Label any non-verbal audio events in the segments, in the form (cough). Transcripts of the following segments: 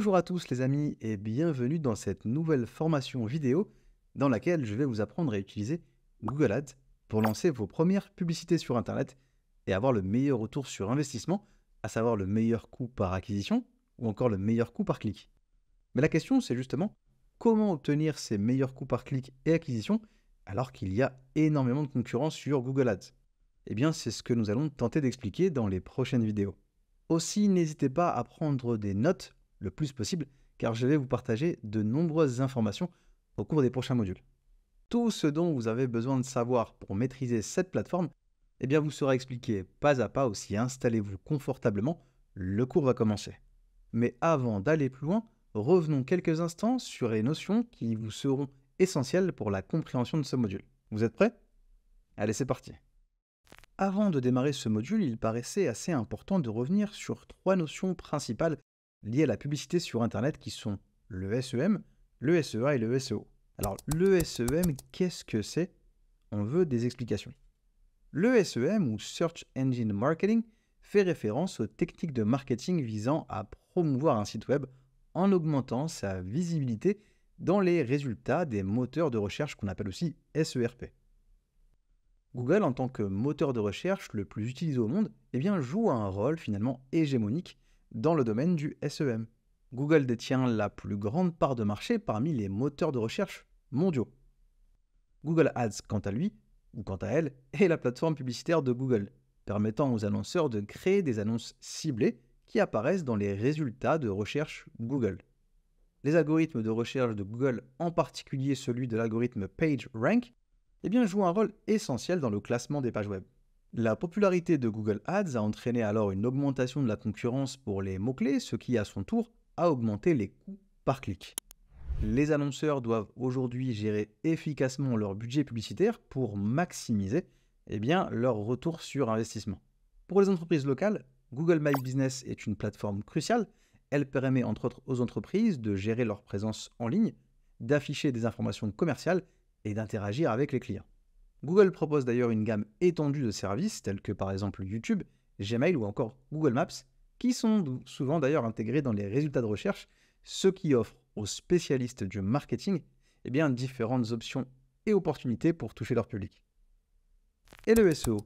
Bonjour à tous les amis et bienvenue dans cette nouvelle formation vidéo dans laquelle je vais vous apprendre à utiliser Google Ads pour lancer vos premières publicités sur Internet et avoir le meilleur retour sur investissement, à savoir le meilleur coût par acquisition ou encore le meilleur coût par clic. Mais la question c'est justement comment obtenir ces meilleurs coûts par clic et acquisition alors qu'il y a énormément de concurrence sur Google Ads et eh bien c'est ce que nous allons tenter d'expliquer dans les prochaines vidéos. Aussi n'hésitez pas à prendre des notes le plus possible, car je vais vous partager de nombreuses informations au cours des prochains modules. Tout ce dont vous avez besoin de savoir pour maîtriser cette plateforme, eh bien vous sera expliqué pas à pas aussi installez-vous confortablement, le cours va commencer. Mais avant d'aller plus loin, revenons quelques instants sur les notions qui vous seront essentielles pour la compréhension de ce module. Vous êtes prêts Allez, c'est parti. Avant de démarrer ce module, il paraissait assez important de revenir sur trois notions principales liées à la publicité sur Internet qui sont le SEM, le SEA et le SEO. Alors le SEM, qu'est-ce que c'est On veut des explications. Le SEM ou Search Engine Marketing fait référence aux techniques de marketing visant à promouvoir un site web en augmentant sa visibilité dans les résultats des moteurs de recherche qu'on appelle aussi SERP. Google, en tant que moteur de recherche le plus utilisé au monde, eh bien, joue un rôle finalement hégémonique dans le domaine du SEM. Google détient la plus grande part de marché parmi les moteurs de recherche mondiaux. Google Ads, quant à lui, ou quant à elle, est la plateforme publicitaire de Google, permettant aux annonceurs de créer des annonces ciblées qui apparaissent dans les résultats de recherche Google. Les algorithmes de recherche de Google, en particulier celui de l'algorithme PageRank, eh bien, jouent un rôle essentiel dans le classement des pages web. La popularité de Google Ads a entraîné alors une augmentation de la concurrence pour les mots-clés, ce qui à son tour a augmenté les coûts par clic. Les annonceurs doivent aujourd'hui gérer efficacement leur budget publicitaire pour maximiser eh bien, leur retour sur investissement. Pour les entreprises locales, Google My Business est une plateforme cruciale. Elle permet entre autres aux entreprises de gérer leur présence en ligne, d'afficher des informations commerciales et d'interagir avec les clients. Google propose d'ailleurs une gamme étendue de services tels que par exemple YouTube, Gmail ou encore Google Maps, qui sont souvent d'ailleurs intégrés dans les résultats de recherche, ce qui offre aux spécialistes du marketing eh bien, différentes options et opportunités pour toucher leur public. Et le SEO,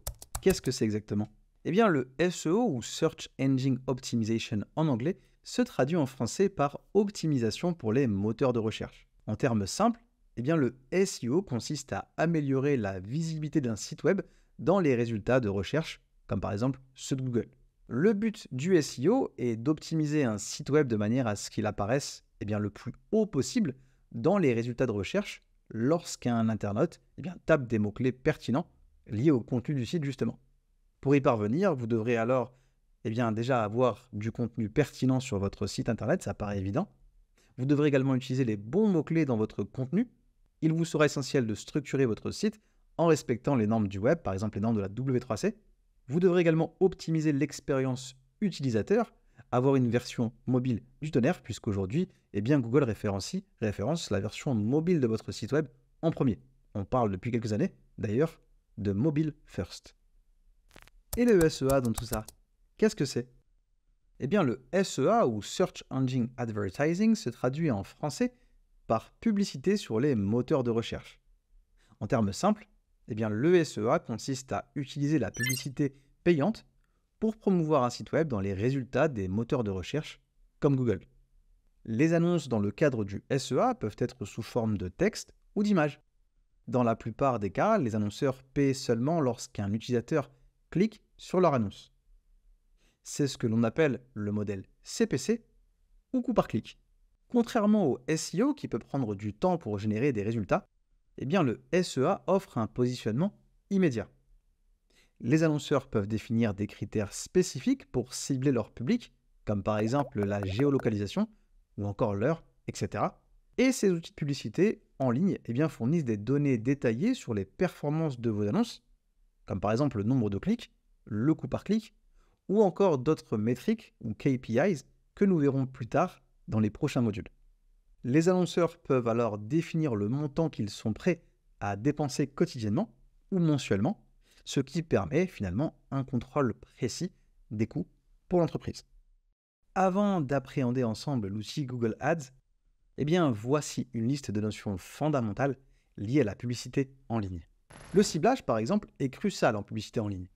qu'est-ce que c'est exactement Eh bien le SEO ou Search Engine Optimization en anglais se traduit en français par optimisation pour les moteurs de recherche. En termes simples, eh bien, le SEO consiste à améliorer la visibilité d'un site web dans les résultats de recherche, comme par exemple ceux de Google. Le but du SEO est d'optimiser un site web de manière à ce qu'il apparaisse eh bien, le plus haut possible dans les résultats de recherche lorsqu'un internaute eh bien, tape des mots-clés pertinents liés au contenu du site justement. Pour y parvenir, vous devrez alors eh bien, déjà avoir du contenu pertinent sur votre site internet, ça paraît évident. Vous devrez également utiliser les bons mots-clés dans votre contenu, il vous sera essentiel de structurer votre site en respectant les normes du web, par exemple les normes de la W3C. Vous devrez également optimiser l'expérience utilisateur, avoir une version mobile du tonnerre, puisqu'aujourd'hui, eh bien, Google référencie, référence la version mobile de votre site web en premier. On parle depuis quelques années, d'ailleurs, de mobile first. Et le SEA dans tout ça, qu'est-ce que c'est Eh bien, le SEA ou Search Engine Advertising se traduit en français par publicité sur les moteurs de recherche. En termes simples, eh bien, le SEA consiste à utiliser la publicité payante pour promouvoir un site web dans les résultats des moteurs de recherche comme Google. Les annonces dans le cadre du SEA peuvent être sous forme de texte ou d'image. Dans la plupart des cas, les annonceurs paient seulement lorsqu'un utilisateur clique sur leur annonce. C'est ce que l'on appelle le modèle CPC ou coût par clic. Contrairement au SEO qui peut prendre du temps pour générer des résultats, eh bien le SEA offre un positionnement immédiat. Les annonceurs peuvent définir des critères spécifiques pour cibler leur public, comme par exemple la géolocalisation ou encore l'heure, etc. Et ces outils de publicité en ligne eh bien, fournissent des données détaillées sur les performances de vos annonces, comme par exemple le nombre de clics, le coût par clic, ou encore d'autres métriques ou KPIs que nous verrons plus tard dans les prochains modules. Les annonceurs peuvent alors définir le montant qu'ils sont prêts à dépenser quotidiennement ou mensuellement, ce qui permet finalement un contrôle précis des coûts pour l'entreprise. Avant d'appréhender ensemble l'outil Google Ads, eh bien voici une liste de notions fondamentales liées à la publicité en ligne. Le ciblage, par exemple, est crucial en publicité en ligne.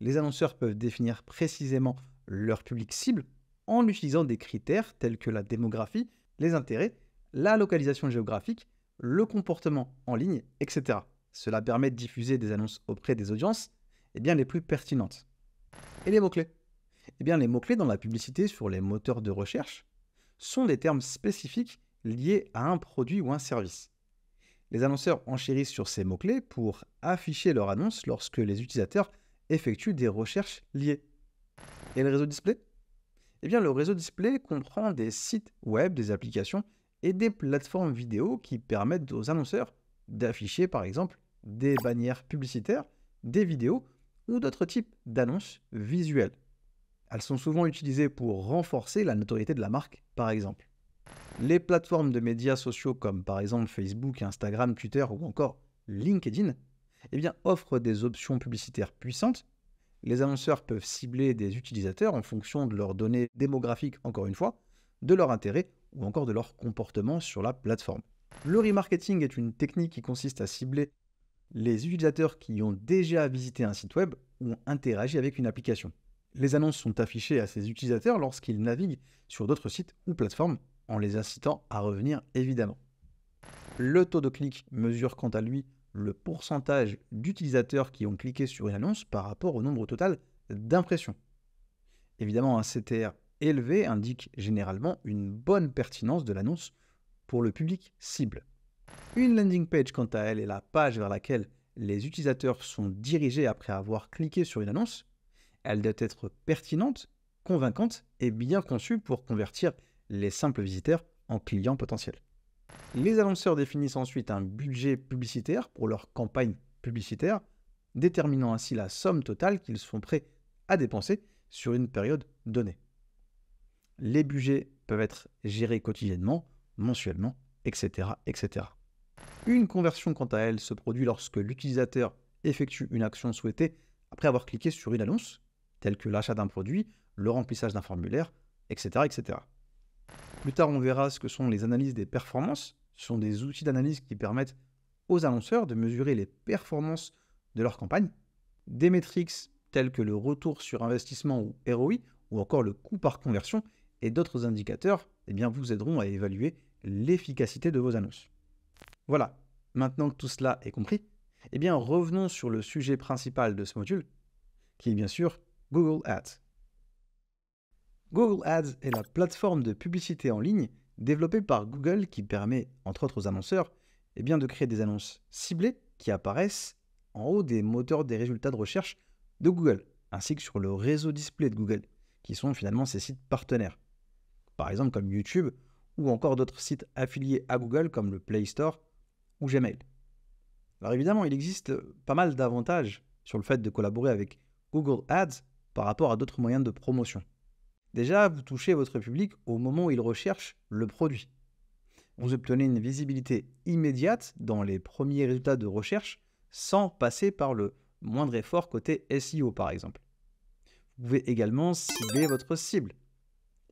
Les annonceurs peuvent définir précisément leur public cible en utilisant des critères tels que la démographie, les intérêts, la localisation géographique, le comportement en ligne, etc. Cela permet de diffuser des annonces auprès des audiences eh bien, les plus pertinentes. Et les mots-clés eh bien, Les mots-clés dans la publicité sur les moteurs de recherche sont des termes spécifiques liés à un produit ou un service. Les annonceurs enchérissent sur ces mots-clés pour afficher leur annonce lorsque les utilisateurs effectuent des recherches liées. Et le réseau display eh le réseau display comprend des sites web, des applications et des plateformes vidéo qui permettent aux annonceurs d'afficher par exemple des bannières publicitaires, des vidéos ou d'autres types d'annonces visuelles. Elles sont souvent utilisées pour renforcer la notoriété de la marque par exemple. Les plateformes de médias sociaux comme par exemple Facebook, Instagram, Twitter ou encore LinkedIn eh bien, offrent des options publicitaires puissantes les annonceurs peuvent cibler des utilisateurs en fonction de leurs données démographiques, encore une fois, de leur intérêt ou encore de leur comportement sur la plateforme. Le remarketing est une technique qui consiste à cibler les utilisateurs qui ont déjà visité un site web ou ont interagi avec une application. Les annonces sont affichées à ces utilisateurs lorsqu'ils naviguent sur d'autres sites ou plateformes, en les incitant à revenir évidemment. Le taux de clic mesure quant à lui le pourcentage d'utilisateurs qui ont cliqué sur une annonce par rapport au nombre total d'impressions. Évidemment, un CTR élevé indique généralement une bonne pertinence de l'annonce pour le public cible. Une landing page, quant à elle, est la page vers laquelle les utilisateurs sont dirigés après avoir cliqué sur une annonce. Elle doit être pertinente, convaincante et bien conçue pour convertir les simples visiteurs en clients potentiels. Les annonceurs définissent ensuite un budget publicitaire pour leur campagne publicitaire, déterminant ainsi la somme totale qu'ils sont prêts à dépenser sur une période donnée. Les budgets peuvent être gérés quotidiennement, mensuellement, etc. etc. Une conversion, quant à elle, se produit lorsque l'utilisateur effectue une action souhaitée après avoir cliqué sur une annonce, telle que l'achat d'un produit, le remplissage d'un formulaire, etc. etc. Plus tard, on verra ce que sont les analyses des performances. Ce sont des outils d'analyse qui permettent aux annonceurs de mesurer les performances de leur campagne. Des métriques telles que le retour sur investissement ou ROI, ou encore le coût par conversion, et d'autres indicateurs, eh bien, vous aideront à évaluer l'efficacité de vos annonces. Voilà, maintenant que tout cela est compris, eh bien, revenons sur le sujet principal de ce module, qui est bien sûr Google Ads. Google Ads est la plateforme de publicité en ligne développée par Google qui permet, entre autres annonceurs, eh bien, de créer des annonces ciblées qui apparaissent en haut des moteurs des résultats de recherche de Google, ainsi que sur le réseau display de Google, qui sont finalement ses sites partenaires. Par exemple comme YouTube ou encore d'autres sites affiliés à Google comme le Play Store ou Gmail. Alors évidemment, il existe pas mal d'avantages sur le fait de collaborer avec Google Ads par rapport à d'autres moyens de promotion. Déjà, vous touchez votre public au moment où il recherche le produit. Vous obtenez une visibilité immédiate dans les premiers résultats de recherche sans passer par le moindre effort côté SEO par exemple. Vous pouvez également cibler votre cible.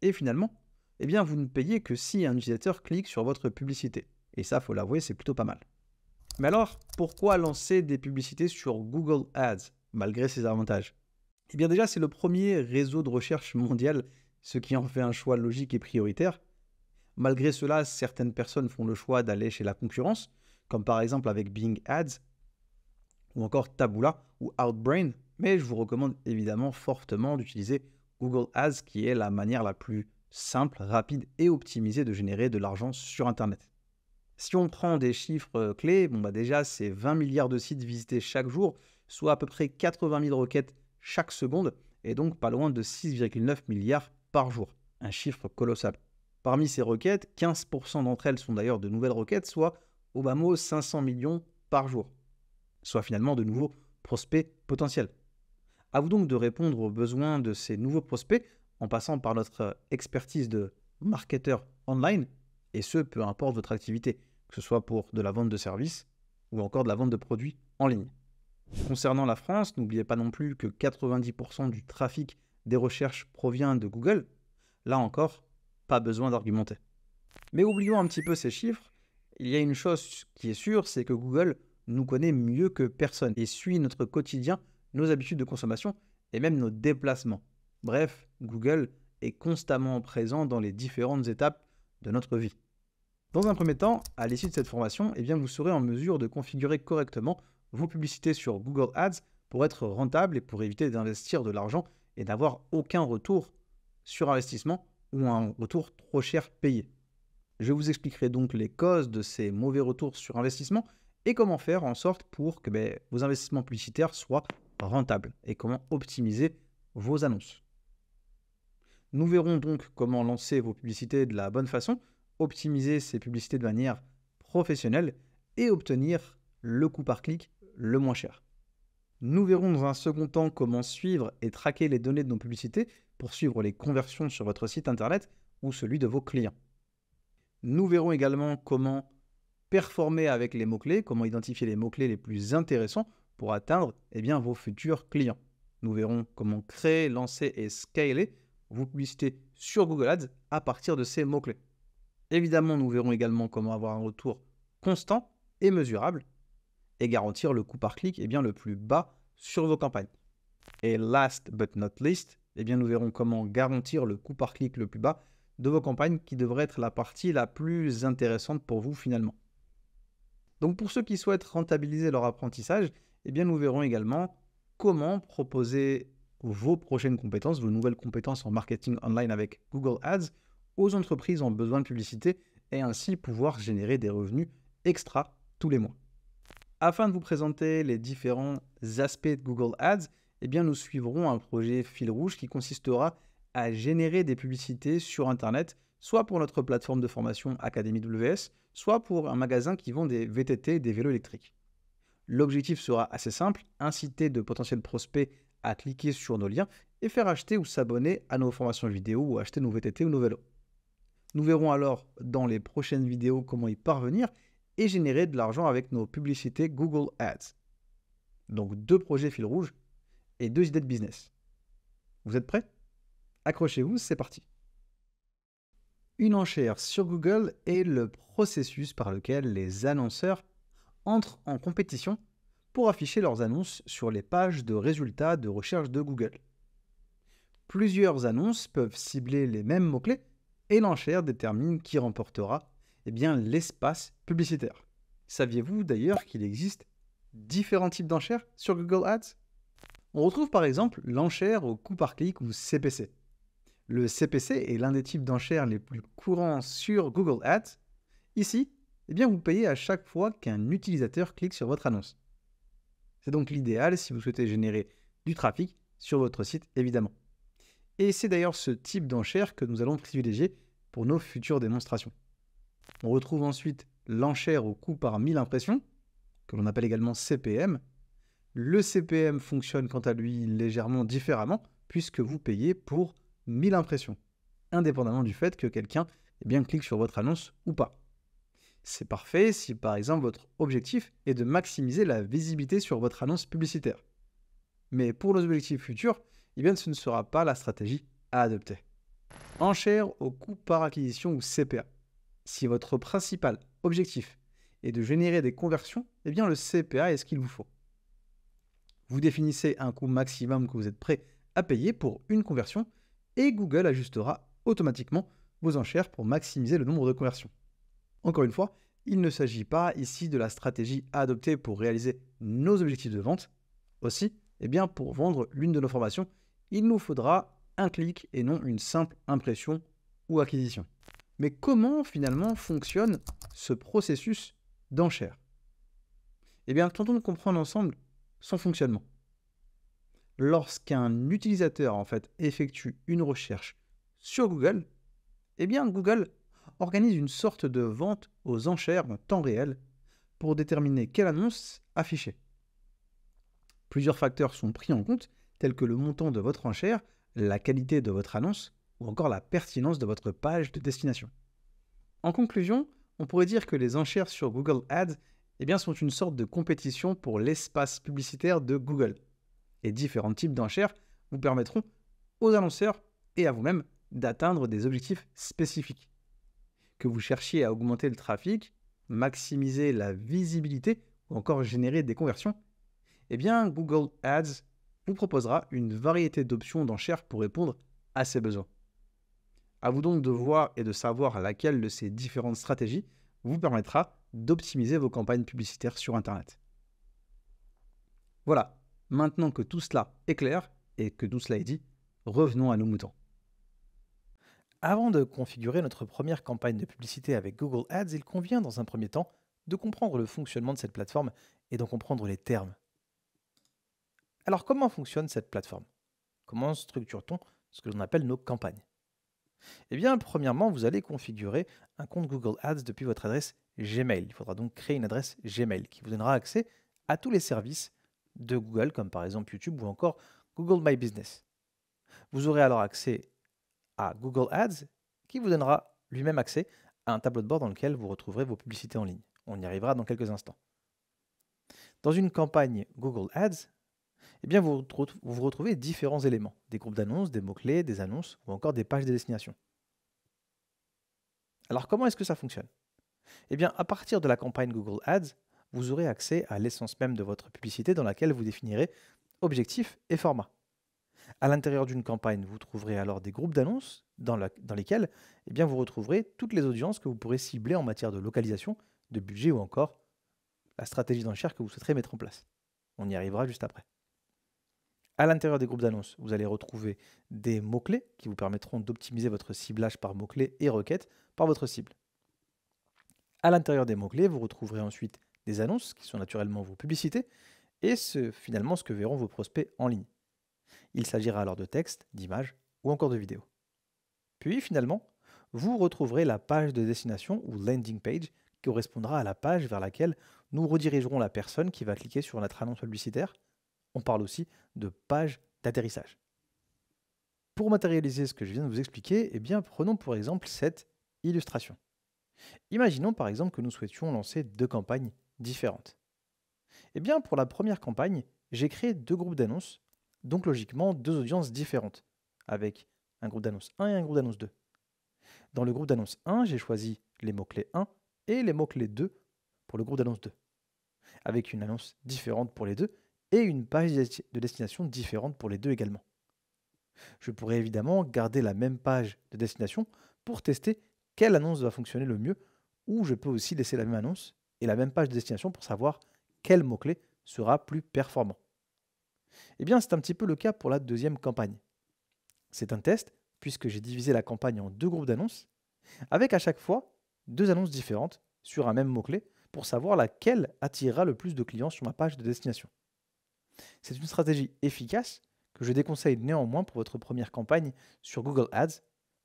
Et finalement, eh bien, vous ne payez que si un utilisateur clique sur votre publicité. Et ça, il faut l'avouer, c'est plutôt pas mal. Mais alors, pourquoi lancer des publicités sur Google Ads malgré ses avantages eh bien déjà, c'est le premier réseau de recherche mondial, ce qui en fait un choix logique et prioritaire. Malgré cela, certaines personnes font le choix d'aller chez la concurrence, comme par exemple avec Bing Ads, ou encore Taboola ou Outbrain, mais je vous recommande évidemment fortement d'utiliser Google Ads, qui est la manière la plus simple, rapide et optimisée de générer de l'argent sur Internet. Si on prend des chiffres euh, clés, bon bah déjà c'est 20 milliards de sites visités chaque jour, soit à peu près 80 000 requêtes chaque seconde, et donc pas loin de 6,9 milliards par jour, un chiffre colossal. Parmi ces requêtes, 15% d'entre elles sont d'ailleurs de nouvelles requêtes, soit au bas mot 500 millions par jour, soit finalement de nouveaux prospects potentiels. A vous donc de répondre aux besoins de ces nouveaux prospects en passant par notre expertise de marketeur online, et ce, peu importe votre activité, que ce soit pour de la vente de services ou encore de la vente de produits en ligne. Concernant la France, n'oubliez pas non plus que 90% du trafic des recherches provient de Google. Là encore, pas besoin d'argumenter. Mais oublions un petit peu ces chiffres. Il y a une chose qui est sûre, c'est que Google nous connaît mieux que personne et suit notre quotidien, nos habitudes de consommation et même nos déplacements. Bref, Google est constamment présent dans les différentes étapes de notre vie. Dans un premier temps, à l'issue de cette formation, eh bien vous serez en mesure de configurer correctement vos publicités sur Google Ads pour être rentable et pour éviter d'investir de l'argent et d'avoir aucun retour sur investissement ou un retour trop cher payé. Je vous expliquerai donc les causes de ces mauvais retours sur investissement et comment faire en sorte pour que ben, vos investissements publicitaires soient rentables et comment optimiser vos annonces. Nous verrons donc comment lancer vos publicités de la bonne façon, optimiser ces publicités de manière professionnelle et obtenir le coût par clic le moins cher. Nous verrons dans un second temps comment suivre et traquer les données de nos publicités pour suivre les conversions sur votre site internet ou celui de vos clients. Nous verrons également comment performer avec les mots-clés, comment identifier les mots-clés les plus intéressants pour atteindre eh bien, vos futurs clients. Nous verrons comment créer, lancer et scaler vos publicités sur Google Ads à partir de ces mots-clés. Évidemment, nous verrons également comment avoir un retour constant et mesurable et garantir le coût par clic eh bien, le plus bas sur vos campagnes. Et last but not least, eh bien, nous verrons comment garantir le coût par clic le plus bas de vos campagnes qui devrait être la partie la plus intéressante pour vous finalement. Donc pour ceux qui souhaitent rentabiliser leur apprentissage, eh bien, nous verrons également comment proposer vos prochaines compétences, vos nouvelles compétences en marketing online avec Google Ads aux entreprises en besoin de publicité et ainsi pouvoir générer des revenus extra tous les mois. Afin de vous présenter les différents aspects de Google Ads, eh bien, nous suivrons un projet fil rouge qui consistera à générer des publicités sur Internet, soit pour notre plateforme de formation Académie WS, soit pour un magasin qui vend des VTT et des vélos électriques. L'objectif sera assez simple, inciter de potentiels prospects à cliquer sur nos liens et faire acheter ou s'abonner à nos formations vidéo ou acheter nos VTT ou nos vélos. Nous verrons alors dans les prochaines vidéos comment y parvenir et générer de l'argent avec nos publicités Google Ads. Donc deux projets fil rouge et deux idées de business. Vous êtes prêts Accrochez-vous, c'est parti. Une enchère sur Google est le processus par lequel les annonceurs entrent en compétition pour afficher leurs annonces sur les pages de résultats de recherche de Google. Plusieurs annonces peuvent cibler les mêmes mots-clés et l'enchère détermine qui remportera eh bien l'espace publicitaire. Saviez-vous d'ailleurs qu'il existe différents types d'enchères sur Google Ads On retrouve par exemple l'enchère au coût par clic ou CPC. Le CPC est l'un des types d'enchères les plus courants sur Google Ads. Ici, eh bien vous payez à chaque fois qu'un utilisateur clique sur votre annonce. C'est donc l'idéal si vous souhaitez générer du trafic sur votre site, évidemment. Et c'est d'ailleurs ce type d'enchère que nous allons privilégier pour nos futures démonstrations. On retrouve ensuite l'enchère au coût par 1000 impressions, que l'on appelle également CPM. Le CPM fonctionne quant à lui légèrement différemment, puisque vous payez pour 1000 impressions, indépendamment du fait que quelqu'un eh bien, clique sur votre annonce ou pas. C'est parfait si par exemple votre objectif est de maximiser la visibilité sur votre annonce publicitaire. Mais pour nos objectifs futurs, eh bien, ce ne sera pas la stratégie à adopter. Enchère au coût par acquisition ou CPA. Si votre principal objectif est de générer des conversions, eh bien le CPA est ce qu'il vous faut. Vous définissez un coût maximum que vous êtes prêt à payer pour une conversion et Google ajustera automatiquement vos enchères pour maximiser le nombre de conversions. Encore une fois, il ne s'agit pas ici de la stratégie à adopter pour réaliser nos objectifs de vente. Aussi, eh bien pour vendre l'une de nos formations, il nous faudra un clic et non une simple impression ou acquisition. Mais comment finalement fonctionne ce processus d'enchère Eh bien, tentons de comprendre ensemble son fonctionnement. Lorsqu'un utilisateur en fait effectue une recherche sur Google, eh bien Google organise une sorte de vente aux enchères en temps réel pour déterminer quelle annonce afficher. Plusieurs facteurs sont pris en compte, tels que le montant de votre enchère, la qualité de votre annonce, ou encore la pertinence de votre page de destination. En conclusion, on pourrait dire que les enchères sur Google Ads eh bien, sont une sorte de compétition pour l'espace publicitaire de Google. Et différents types d'enchères vous permettront aux annonceurs et à vous-même d'atteindre des objectifs spécifiques. Que vous cherchiez à augmenter le trafic, maximiser la visibilité ou encore générer des conversions, eh bien Google Ads vous proposera une variété d'options d'enchères pour répondre à ces besoins. À vous donc de voir et de savoir laquelle de ces différentes stratégies vous permettra d'optimiser vos campagnes publicitaires sur Internet. Voilà, maintenant que tout cela est clair et que tout cela est dit, revenons à nos moutons. Avant de configurer notre première campagne de publicité avec Google Ads, il convient dans un premier temps de comprendre le fonctionnement de cette plateforme et d'en comprendre les termes. Alors comment fonctionne cette plateforme Comment structure-t-on ce que l'on appelle nos campagnes eh bien, premièrement, vous allez configurer un compte Google Ads depuis votre adresse Gmail. Il faudra donc créer une adresse Gmail qui vous donnera accès à tous les services de Google, comme par exemple YouTube ou encore Google My Business. Vous aurez alors accès à Google Ads qui vous donnera lui-même accès à un tableau de bord dans lequel vous retrouverez vos publicités en ligne. On y arrivera dans quelques instants. Dans une campagne Google Ads, eh bien vous, vous retrouvez différents éléments, des groupes d'annonces, des mots-clés, des annonces ou encore des pages de destination. Alors comment est-ce que ça fonctionne Eh bien à partir de la campagne Google Ads, vous aurez accès à l'essence même de votre publicité dans laquelle vous définirez objectifs et format. À l'intérieur d'une campagne, vous trouverez alors des groupes d'annonces dans, lesquels eh bien, vous retrouverez toutes les audiences que vous pourrez cibler en matière de localisation, de budget ou encore la stratégie d'enchère que vous souhaiterez mettre en place. On y arrivera juste après. À l'intérieur des groupes d'annonces, vous allez retrouver des mots-clés qui vous permettront d'optimiser votre ciblage par mots-clés et requêtes par votre cible. À l'intérieur des mots-clés, vous retrouverez ensuite des annonces qui sont naturellement vos publicités et ce, finalement ce que verront vos prospects en ligne. Il s'agira alors de textes, d'images ou encore de vidéos. Puis finalement, vous retrouverez la page de destination ou landing page qui correspondra à la page vers laquelle nous redirigerons la personne qui va cliquer sur notre annonce publicitaire on parle aussi de page d'atterrissage. Pour matérialiser ce que je viens de vous expliquer, eh bien, prenons pour exemple cette illustration. Imaginons par exemple que nous souhaitions lancer deux campagnes différentes. Eh bien, pour la première campagne, j'ai créé deux groupes d'annonces, donc logiquement deux audiences différentes, avec un groupe d'annonces 1 et un groupe d'annonces 2. Dans le groupe d'annonce 1, j'ai choisi les mots-clés 1 et les mots-clés 2 pour le groupe d'annonce 2, avec une annonce différente pour les deux et une page de destination différente pour les deux également. Je pourrais évidemment garder la même page de destination pour tester quelle annonce va fonctionner le mieux, ou je peux aussi laisser la même annonce et la même page de destination pour savoir quel mot-clé sera plus performant. Eh bien, c'est un petit peu le cas pour la deuxième campagne. C'est un test, puisque j'ai divisé la campagne en deux groupes d'annonces, avec à chaque fois deux annonces différentes sur un même mot-clé pour savoir laquelle attirera le plus de clients sur ma page de destination. C'est une stratégie efficace que je déconseille néanmoins pour votre première campagne sur Google Ads,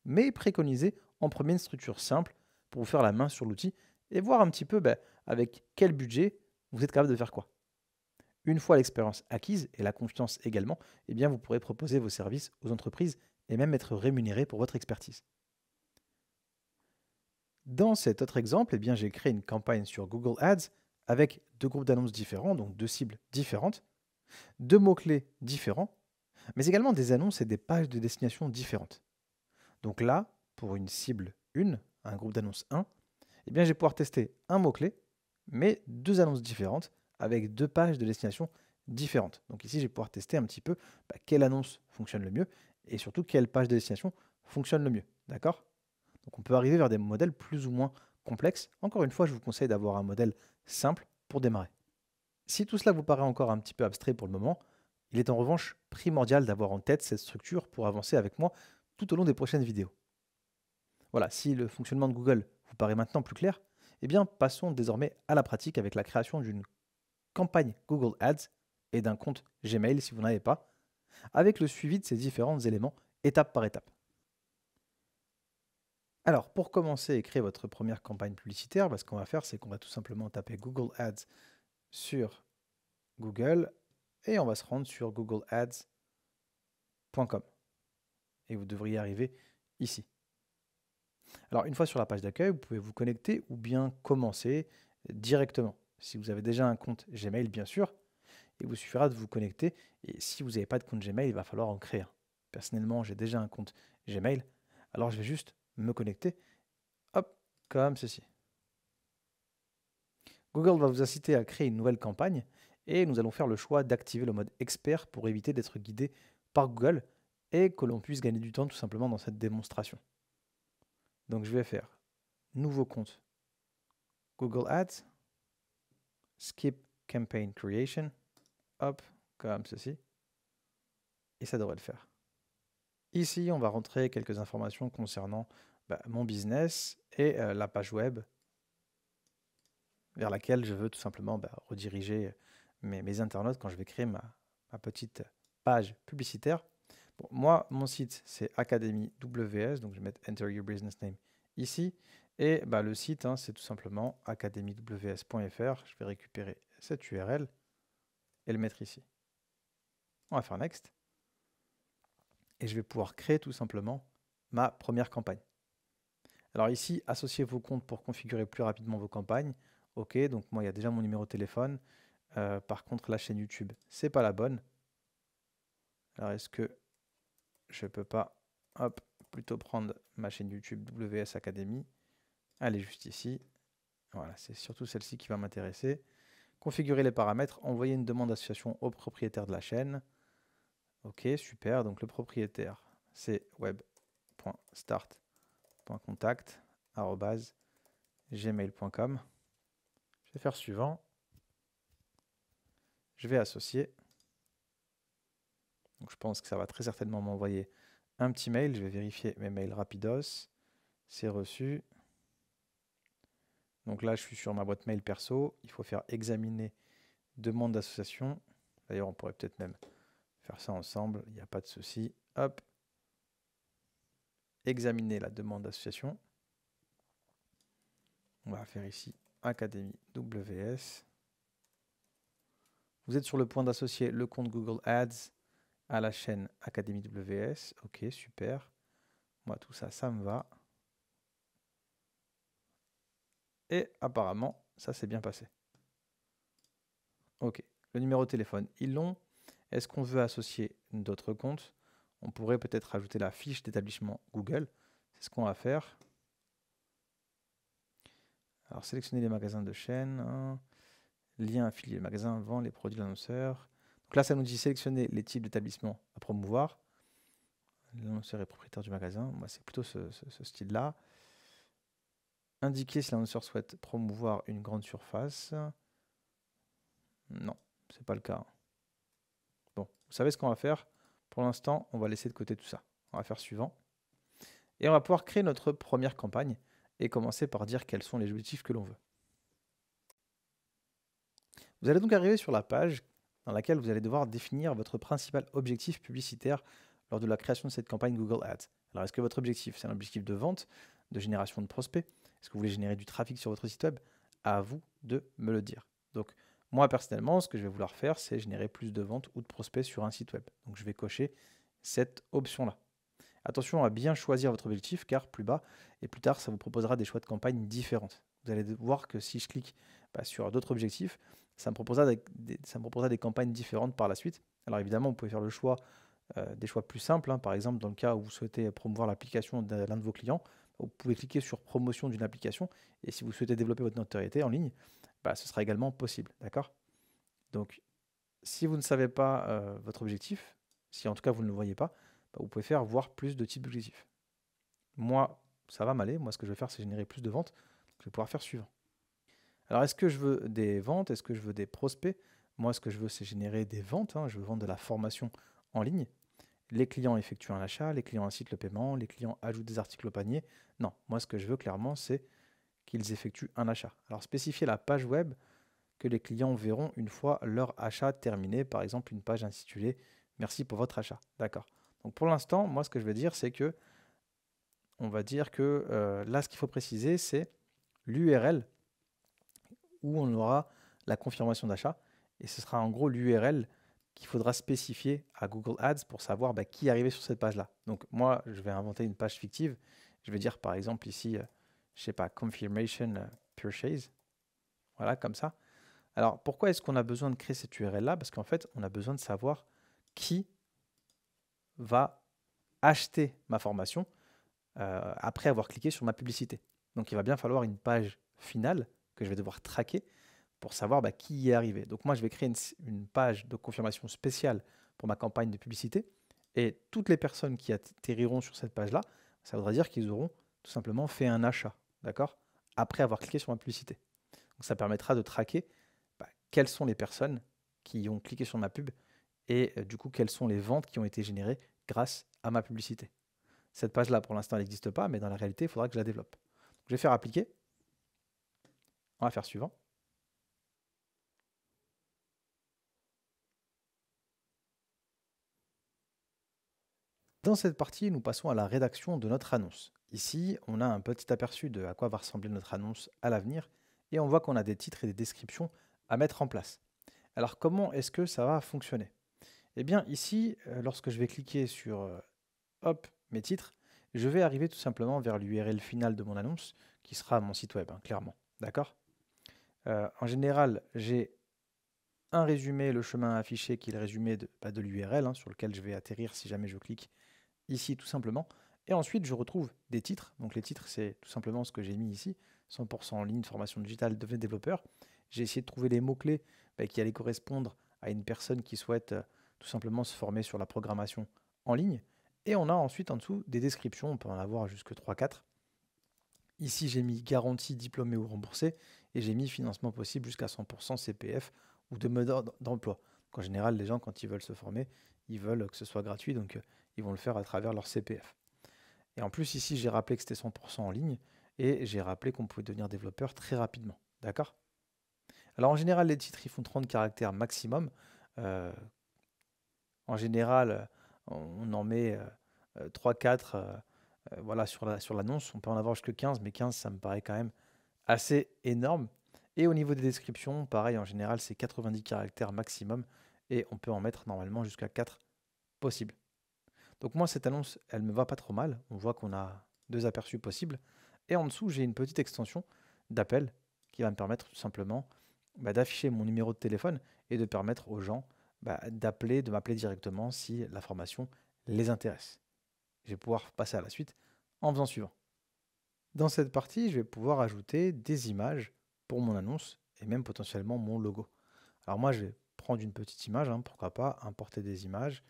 mais préconisée en premier une structure simple pour vous faire la main sur l'outil et voir un petit peu bah, avec quel budget vous êtes capable de faire quoi. Une fois l'expérience acquise et la confiance également, eh bien vous pourrez proposer vos services aux entreprises et même être rémunéré pour votre expertise. Dans cet autre exemple, eh j'ai créé une campagne sur Google Ads avec deux groupes d'annonces différents, donc deux cibles différentes deux mots-clés différents, mais également des annonces et des pages de destination différentes. Donc là, pour une cible 1, un groupe d'annonces 1, eh bien, je vais pouvoir tester un mot-clé, mais deux annonces différentes avec deux pages de destination différentes. Donc ici, je vais pouvoir tester un petit peu bah, quelle annonce fonctionne le mieux et surtout quelle page de destination fonctionne le mieux. D'accord Donc on peut arriver vers des modèles plus ou moins complexes. Encore une fois, je vous conseille d'avoir un modèle simple pour démarrer. Si tout cela vous paraît encore un petit peu abstrait pour le moment, il est en revanche primordial d'avoir en tête cette structure pour avancer avec moi tout au long des prochaines vidéos. Voilà, si le fonctionnement de Google vous paraît maintenant plus clair, eh bien passons désormais à la pratique avec la création d'une campagne Google Ads et d'un compte Gmail si vous n'en avez pas, avec le suivi de ces différents éléments étape par étape. Alors pour commencer et créer votre première campagne publicitaire, bah, ce qu'on va faire c'est qu'on va tout simplement taper Google Ads sur Google et on va se rendre sur googleads.com. Et vous devriez arriver ici. Alors une fois sur la page d'accueil, vous pouvez vous connecter ou bien commencer directement. Si vous avez déjà un compte Gmail, bien sûr, il vous suffira de vous connecter. Et si vous n'avez pas de compte Gmail, il va falloir en créer un. Personnellement, j'ai déjà un compte Gmail, alors je vais juste me connecter, hop, comme ceci. Google va vous inciter à créer une nouvelle campagne et nous allons faire le choix d'activer le mode expert pour éviter d'être guidé par Google et que l'on puisse gagner du temps tout simplement dans cette démonstration. Donc je vais faire nouveau compte Google Ads, skip campaign creation, hop, comme ceci, et ça devrait le faire. Ici, on va rentrer quelques informations concernant bah, mon business et euh, la page web vers laquelle je veux tout simplement bah, rediriger euh, mes, internautes quand je vais créer ma, petite page publicitaire. moi, mon site, c'est academyws, donc je vais mettre Enter Your Business Name ici. Et bah, le site, hein, c'est tout simplement academyws.fr. Je vais récupérer cette URL et le mettre ici. On va faire Next. Et je vais pouvoir créer tout simplement ma première campagne. Alors ici, associez vos comptes pour configurer plus rapidement vos campagnes. Ok, donc moi, il y a déjà mon numéro de téléphone. Euh, par contre, la chaîne YouTube, c'est pas la bonne. Alors, est-ce que je peux pas, hop, plutôt prendre ma chaîne YouTube WS Academy Allez juste ici. Voilà, c'est surtout celle-ci qui va m'intéresser. Configurer les paramètres, envoyer une demande d'association au propriétaire de la chaîne. Ok, super. Donc, le propriétaire, c'est web.start.contact.gmail.com. Je vais faire suivant. Je vais associer. je pense que ça va très certainement m'envoyer un petit mail. Je vais vérifier mes mails rapidos. C'est reçu. Donc là, je suis sur ma boîte mail perso. Il faut faire examiner demande d'association. D'ailleurs, on pourrait peut-être même faire ça ensemble. Il n'y a pas de souci. Hop. Examiner la demande d'association. On va faire ici Academy WS. Vous êtes sur le point d'associer le compte Google Ads à la chaîne Académie WS. Ok, super. Moi, tout ça, ça me va. Et apparemment, ça s'est bien passé. Ok, le numéro de téléphone, ils l'ont. Est-ce qu'on veut associer d'autres comptes On pourrait peut-être ajouter la fiche d'établissement Google. C'est ce qu'on va faire. Alors, sélectionner les magasins de chaîne. Hein. Lien affilié. magasin vend les produits de l'annonceur. Donc là, ça nous dit sélectionner les types d'établissements à promouvoir. L'annonceur est propriétaire du magasin. Moi, c'est plutôt ce, style-là. Indiquer si l'annonceur souhaite promouvoir une grande surface. Non, ce n'est pas le cas. Bon, vous savez ce qu'on va faire. Pour l'instant, on va laisser de côté tout ça. On va faire suivant. Et on va pouvoir créer notre première campagne et commencer par dire quels sont les objectifs que l'on veut. Vous allez donc arriver sur la page dans laquelle vous allez devoir définir votre principal objectif publicitaire lors de la création de cette campagne Google Ads. Alors est-ce que votre objectif, c'est un objectif de vente, de génération de prospects Est-ce que vous voulez générer du trafic sur votre site web À vous de me le dire. Donc moi personnellement, ce que je vais vouloir faire, c'est générer plus de ventes ou de prospects sur un site web. Donc je vais cocher cette option-là. Attention à bien choisir votre objectif car plus bas et plus tard, ça vous proposera des choix de campagne différentes. Vous allez voir que si je clique bah, sur d'autres objectifs, ça me, proposera des, campagnes différentes par la suite. Alors évidemment, vous pouvez faire le choix euh, des choix plus simples. Hein. Par exemple, dans le cas où vous souhaitez promouvoir l'application d'un de vos clients, vous pouvez cliquer sur promotion d'une application et si vous souhaitez développer votre notoriété en ligne, bah, ce sera également possible. D'accord Donc, si vous ne savez pas euh, votre objectif, si en tout cas vous ne le voyez pas, bah, vous pouvez faire voir plus de types d'objectifs. Moi, ça va m'aller. Moi, ce que je veux faire, c'est générer plus de ventes. je vais pouvoir faire suivant. Alors, est-ce que je veux des ventes Est-ce que je veux des prospects Moi, ce que je veux, c'est générer des ventes. Hein. Je veux vendre de la formation en ligne. Les clients effectuent un achat, les clients incitent le paiement, les clients ajoutent des articles au panier. Non, moi, ce que je veux clairement, c'est qu'ils effectuent un achat. Alors, spécifier la page web que les clients verront une fois leur achat terminé. Par exemple, une page intitulée Merci pour votre achat. D'accord. Donc pour l'instant, moi, ce que je vais dire, c'est que, on va dire que euh, là, ce qu'il faut préciser, c'est l'URL où on aura la confirmation d'achat. Et ce sera en gros l'URL qu'il faudra spécifier à Google Ads pour savoir bah, qui est arrivé sur cette page-là. Donc moi, je vais inventer une page fictive. Je vais dire par exemple ici, euh, je sais pas, confirmation euh, purchase. Voilà, comme ça. Alors pourquoi est-ce qu'on a besoin de créer cette URL-là Parce qu'en fait, on a besoin de savoir qui va acheter ma formation euh, après avoir cliqué sur ma publicité. Donc il va bien falloir une page finale que je vais devoir traquer pour savoir bah, qui y est arrivé. Donc moi, je vais créer une, page de confirmation spéciale pour ma campagne de publicité. Et toutes les personnes qui atterriront sur cette page-là, ça voudra dire qu'ils auront tout simplement fait un achat, d'accord Après avoir cliqué sur ma publicité. Donc ça permettra de traquer bah, quelles sont les personnes qui ont cliqué sur ma pub et euh, du coup quelles sont les ventes qui ont été générées grâce à ma publicité. Cette page-là, pour l'instant, elle n'existe pas, mais dans la réalité, il faudra que je la développe. je vais faire appliquer. On va faire suivant. Dans cette partie, nous passons à la rédaction de notre annonce. Ici, on a un petit aperçu de à quoi va ressembler notre annonce à l'avenir et on voit qu'on a des titres et des descriptions à mettre en place. Alors comment est-ce que ça va fonctionner eh bien ici, euh, lorsque je vais cliquer sur euh, hop, mes titres, je vais arriver tout simplement vers l'URL finale de mon annonce, qui sera mon site web, hein, clairement. D'accord euh, En général, j'ai un résumé, le chemin affiché, qui est le résumé de, bah, l'URL, hein, sur lequel je vais atterrir si jamais je clique ici tout simplement. Et ensuite, je retrouve des titres. Donc les titres, c'est tout simplement ce que j'ai mis ici. 100% en ligne, formation digitale, devenez développeur. J'ai essayé de trouver les mots-clés bah, qui allaient correspondre à une personne qui souhaite tout simplement se former sur la programmation en ligne. Et on a ensuite en dessous des descriptions, on peut en avoir jusque 3-4. Ici, j'ai mis garantie, diplômé ou remboursé, et j'ai mis financement possible jusqu'à 100% CPF ou de mode d'emploi. En général, les gens, quand ils veulent se former, ils veulent que ce soit gratuit, donc euh, ils vont le faire à travers leur CPF. Et en plus, ici, j'ai rappelé que c'était 100% en ligne, et j'ai rappelé qu'on pouvait devenir développeur très rapidement. D'accord Alors, en général, les titres, ils font 30 caractères maximum. Euh, en général, euh, on en met 3-4 euh, euh, voilà, sur l'annonce. on peut en avoir jusque 15, mais 15, ça me paraît quand même assez énorme. Et au niveau des descriptions, pareil, en général, c'est 90 caractères maximum et on peut en mettre normalement jusqu'à 4 possibles. Donc moi, cette annonce, elle me va pas trop mal. On voit qu'on a deux aperçus possibles. Et en dessous, j'ai une petite extension d'appel qui va me permettre tout simplement bah, d'afficher mon numéro de téléphone et de permettre aux gens bah, d'appeler, de m'appeler directement si la formation les intéresse. Je vais pouvoir passer à la suite en faisant suivant. Dans cette partie, je vais pouvoir ajouter des images pour mon annonce et même potentiellement mon logo. Alors moi, je vais prendre une petite image, hein, pourquoi pas, importer des images.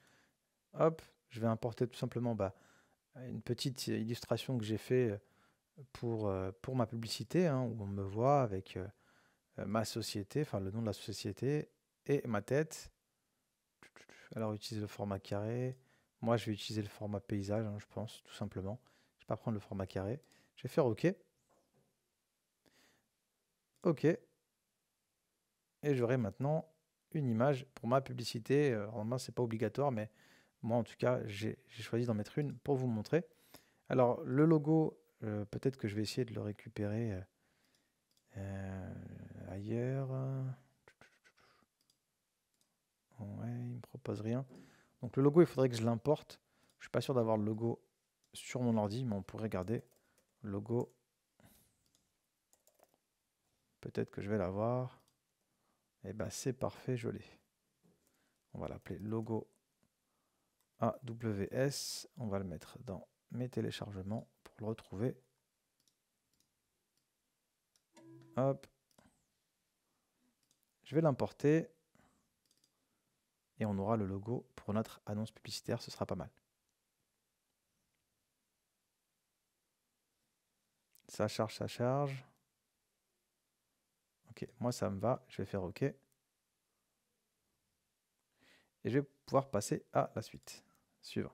Hop, je vais importer tout simplement bah, une petite illustration que j'ai fait euh, pour, euh, pour ma publicité, hein, où on me voit avec euh, ma société, enfin le nom de la société et ma tête, alors utiliser le format carré. Moi, je vais utiliser le format paysage, hein, je pense, tout simplement. Je vais pas prendre le format carré. Je vais faire OK. OK. Et j'aurai maintenant une image pour ma publicité. Euh, normalement, ce n'est pas obligatoire, mais moi, en tout cas, j'ai choisi d'en mettre une pour vous montrer. Alors, le logo, euh, peut-être que je vais essayer de le récupérer euh, ailleurs. Ouais, il me propose rien. Donc le logo, il faudrait que je l'importe. Je suis pas sûr d'avoir le logo sur mon ordi, mais on pourrait garder logo. Peut-être que je vais l'avoir. Et eh ben c'est parfait, je l'ai. On va l'appeler logo AWS. On va le mettre dans mes téléchargements pour le retrouver. Hop. Je vais l'importer et on aura le logo pour notre annonce publicitaire, ce sera pas mal. Ça charge, ça charge. Ok, moi ça me va, je vais faire OK. Et je vais pouvoir passer à la suite. Suivant.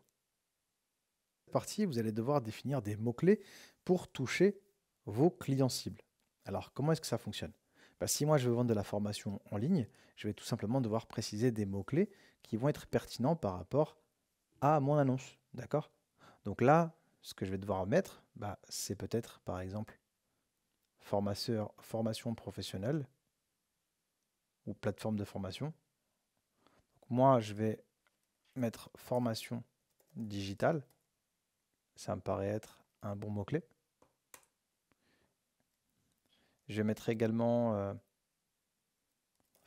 partie, vous allez devoir définir des mots-clés pour toucher vos clients cibles. Alors, comment est-ce que ça fonctionne bah, si moi je veux vendre de la formation en ligne, je vais tout simplement devoir préciser des mots-clés qui vont être pertinents par rapport à mon annonce. D'accord Donc là, ce que je vais devoir mettre, bah, c'est peut-être par exemple formateur, formation professionnelle ou plateforme de formation. moi, je vais mettre formation digitale. Ça me paraît être un bon mot-clé. Je vais mettre également euh,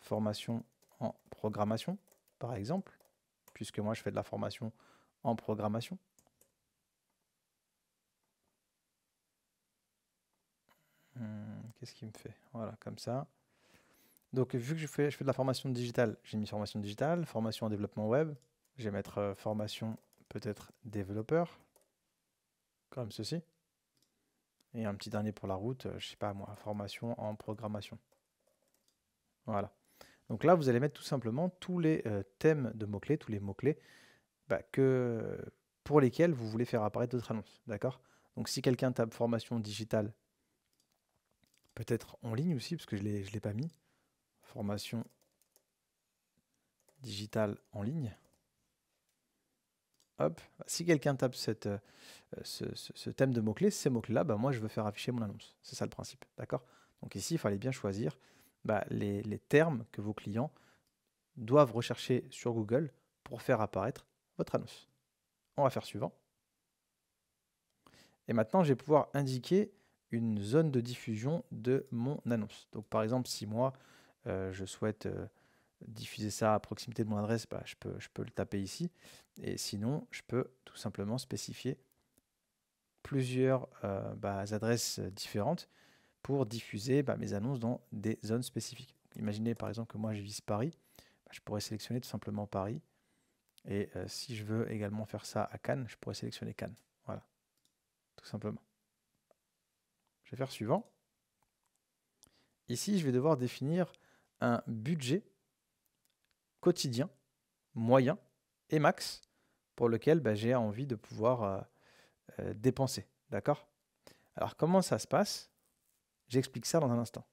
formation en programmation, par exemple, puisque moi je fais de la formation en programmation. Hmm, qu'est-ce qu'il me fait Voilà, comme ça. Donc, vu que je fais, je fais de la formation digitale, j'ai mis formation digitale, formation en développement web. Je vais mettre euh, formation peut-être développeur, comme ceci. Et un petit dernier pour la route, euh, je ne sais pas moi, formation en programmation. Voilà. Donc là, vous allez mettre tout simplement tous les euh, thèmes de mots-clés, tous les mots-clés bah, que, pour lesquels vous voulez faire apparaître votre annonce. D'accord Donc si quelqu'un tape formation digitale, peut-être en ligne aussi, parce que je ne l'ai pas mis, formation digitale en ligne hop, si quelqu'un tape cette, euh, ce, thème de mots-clés, ces mots-clés-là, bah, moi, je veux faire afficher mon annonce. C'est ça le principe, d'accord Donc ici, il fallait bien choisir bah, les, termes que vos clients doivent rechercher sur Google pour faire apparaître votre annonce. On va faire suivant. Et maintenant, je vais pouvoir indiquer une zone de diffusion de mon annonce. Donc par exemple, si moi, euh, je souhaite... Euh, diffuser ça à proximité de mon adresse, bah, je, peux, je peux le taper ici. Et sinon, je peux tout simplement spécifier plusieurs euh, bah, adresses différentes pour diffuser bah, mes annonces dans des zones spécifiques. Imaginez par exemple que moi je vise Paris, je pourrais sélectionner tout simplement Paris. Et euh, si je veux également faire ça à Cannes, je pourrais sélectionner Cannes. Voilà, tout simplement. Je vais faire suivant. Ici, je vais devoir définir un budget quotidien, moyen et max pour lequel bah, j'ai envie de pouvoir euh, euh, dépenser. D'accord Alors comment ça se passe J'explique ça dans un instant.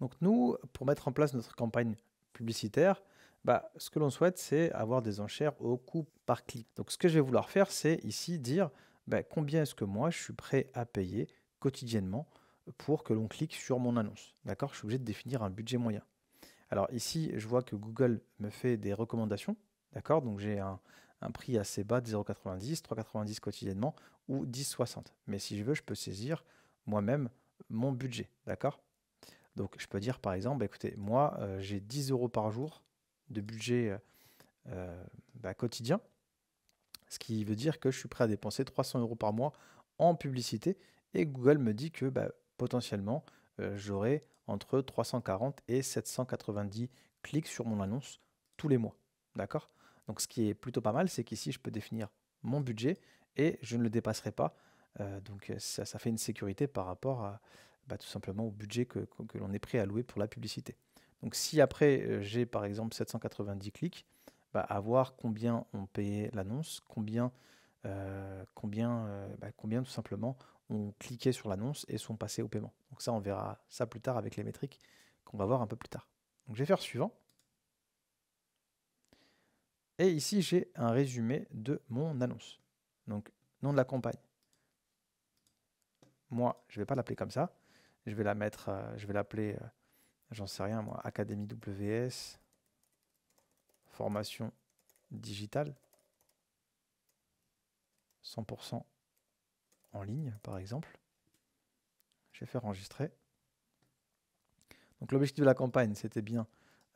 Donc nous, pour mettre en place notre campagne publicitaire, bah, ce que l'on souhaite, c'est avoir des enchères au coût par clic. Donc ce que je vais vouloir faire, c'est ici dire bah, combien est-ce que moi je suis prêt à payer quotidiennement pour que l'on clique sur mon annonce. D'accord Je suis obligé de définir un budget moyen. Alors ici, je vois que Google me fait des recommandations, d'accord Donc j'ai un, prix assez bas de 0,90, 3,90 quotidiennement ou 10,60. Mais si je veux, je peux saisir moi-même mon budget, d'accord Donc je peux dire par exemple, bah écoutez, moi euh, j'ai 10 euros par jour de budget euh, euh, bah, quotidien, ce qui veut dire que je suis prêt à dépenser 300 euros par mois en publicité et Google me dit que bah, potentiellement euh, j'aurai entre 340 et 790 clics sur mon annonce tous les mois. D'accord Donc ce qui est plutôt pas mal, c'est qu'ici, je peux définir mon budget et je ne le dépasserai pas. Euh, donc euh, ça, fait une sécurité par rapport à, bah, tout simplement au budget que, l'on est prêt à louer pour la publicité. Donc si après j'ai par exemple 790 clics, bah, à voir combien on payait l'annonce, combien, combien, bah, combien tout simplement ont cliqué sur l'annonce et sont passés au paiement. Donc ça, on verra ça plus tard avec les métriques qu'on va voir un peu plus tard. Donc je vais faire suivant. Et ici, j'ai un résumé de mon annonce. Donc, nom de la campagne. Moi, je ne vais pas l'appeler comme ça. Je vais la mettre, euh, je vais l'appeler, euh, j'en sais rien, moi, Académie WS, formation digitale, 100% en ligne, par exemple. Je vais faire enregistrer. Donc l'objectif de la campagne, c'était bien.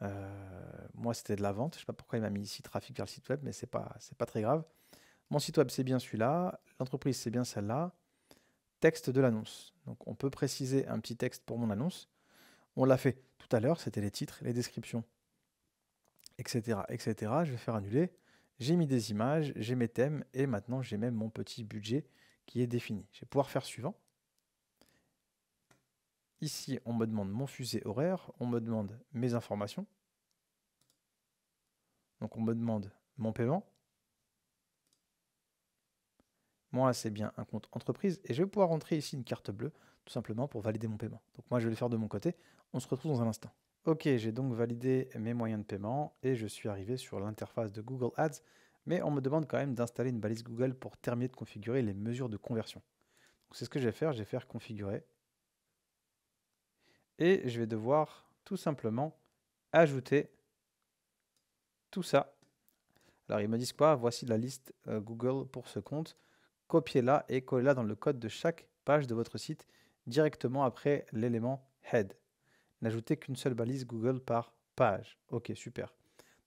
Euh, moi, c'était de la vente. Je ne sais pas pourquoi il m'a mis ici trafic vers le site web, mais c'est n'est pas, pas très grave. Mon site web, c'est bien celui-là. L'entreprise, c'est bien celle-là. Texte de l'annonce. Donc on peut préciser un petit texte pour mon annonce. On l'a fait tout à l'heure, c'était les titres, les descriptions, etc., etc. Je vais faire annuler. J'ai mis des images, j'ai mes thèmes et maintenant j'ai même mon petit budget qui est défini. Je vais pouvoir faire suivant. Ici, on me demande mon fusée horaire, on me demande mes informations. Donc on me demande mon paiement. Moi, c'est bien un compte entreprise et je vais pouvoir rentrer ici une carte bleue tout simplement pour valider mon paiement. Donc moi, je vais le faire de mon côté. On se retrouve dans un instant. Ok, j'ai donc validé mes moyens de paiement et je suis arrivé sur l'interface de Google Ads mais on me demande quand même d'installer une balise Google pour terminer de configurer les mesures de conversion. C'est ce que je vais faire, je vais faire configurer. Et je vais devoir tout simplement ajouter tout ça. Alors ils me disent quoi Voici la liste euh, Google pour ce compte. Copiez-la et collez-la dans le code de chaque page de votre site directement après l'élément head. N'ajoutez qu'une seule balise Google par page. Ok, super.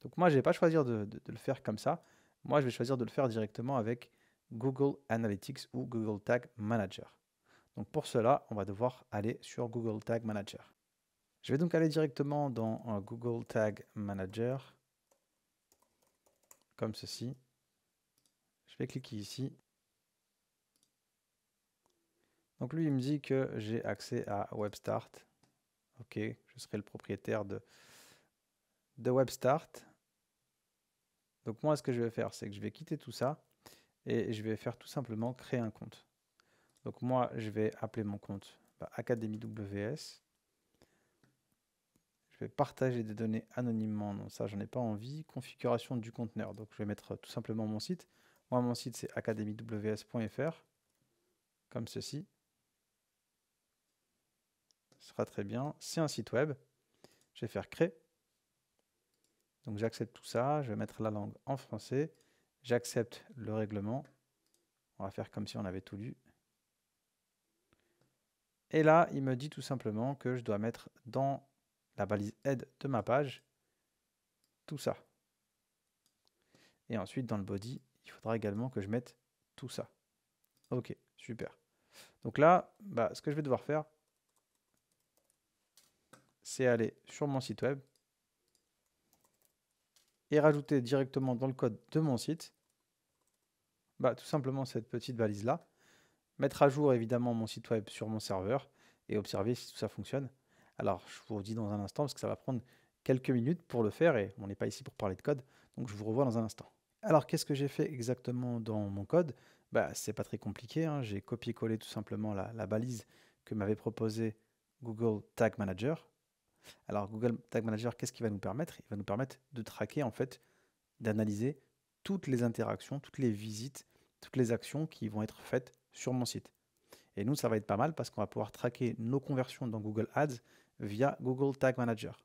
Donc moi, je vais pas choisir de le faire comme ça. Moi, je vais choisir de le faire directement avec Google Analytics ou Google Tag Manager. Donc pour cela, on va devoir aller sur Google Tag Manager. Je vais donc aller directement dans euh, Google Tag Manager, comme ceci. Je vais cliquer ici. Donc lui, il me dit que j'ai accès à WebStart. Ok, je serai le propriétaire de, de WebStart. Donc moi, ce que je vais faire, c'est que je vais quitter tout ça et je vais faire tout simplement créer un compte. Donc moi, je vais appeler mon compte bah, AcademyWS. WS. Je vais partager des données anonymement. Non, ça, j'en ai pas envie. Configuration du conteneur. Donc je vais mettre tout simplement mon site. Moi, mon site, c'est academyws.fr, comme ceci. Ce sera très bien. C'est un site web. Je vais faire créer. Donc j'accepte tout ça, je vais mettre la langue en français, j'accepte le règlement. On va faire comme si on avait tout lu. Et là, il me dit tout simplement que je dois mettre dans la balise aide de ma page tout ça. Et ensuite, dans le body, il faudra également que je mette tout ça. Ok, super. Donc là, bah, ce que je vais devoir faire, c'est aller sur mon site web, et rajouter directement dans le code de mon site bah, tout simplement cette petite balise là mettre à jour évidemment mon site web sur mon serveur et observer si tout ça fonctionne. Alors je vous dis dans un instant parce que ça va prendre quelques minutes pour le faire et on n'est pas ici pour parler de code, donc je vous revois dans un instant. Alors qu'est-ce que j'ai fait exactement dans mon code bah, C'est pas très compliqué, hein. j'ai copié-collé tout simplement la, la balise que m'avait proposée Google Tag Manager alors Google Tag Manager, qu'est-ce qu'il va nous permettre Il va nous permettre de traquer, en fait, d'analyser toutes les interactions, toutes les visites, toutes les actions qui vont être faites sur mon site. Et nous, ça va être pas mal parce qu'on va pouvoir traquer nos conversions dans Google Ads via Google Tag Manager.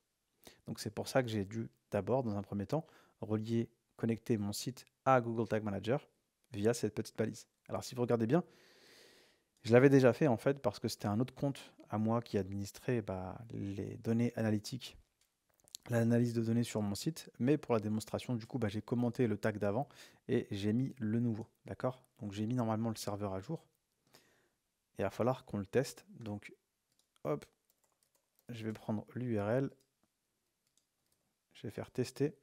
Donc c'est pour ça que j'ai dû d'abord, dans un premier temps, relier, connecter mon site à Google Tag Manager via cette petite balise. Alors si vous regardez bien, je l'avais déjà fait en fait parce que c'était un autre compte à moi qui administrais bah, les données analytiques, l'analyse de données sur mon site. Mais pour la démonstration, du coup, bah, j'ai commenté le tag d'avant et j'ai mis le nouveau. D'accord Donc j'ai mis normalement le serveur à jour. il va falloir qu'on le teste. Donc, hop, je vais prendre l'URL. Je vais faire tester.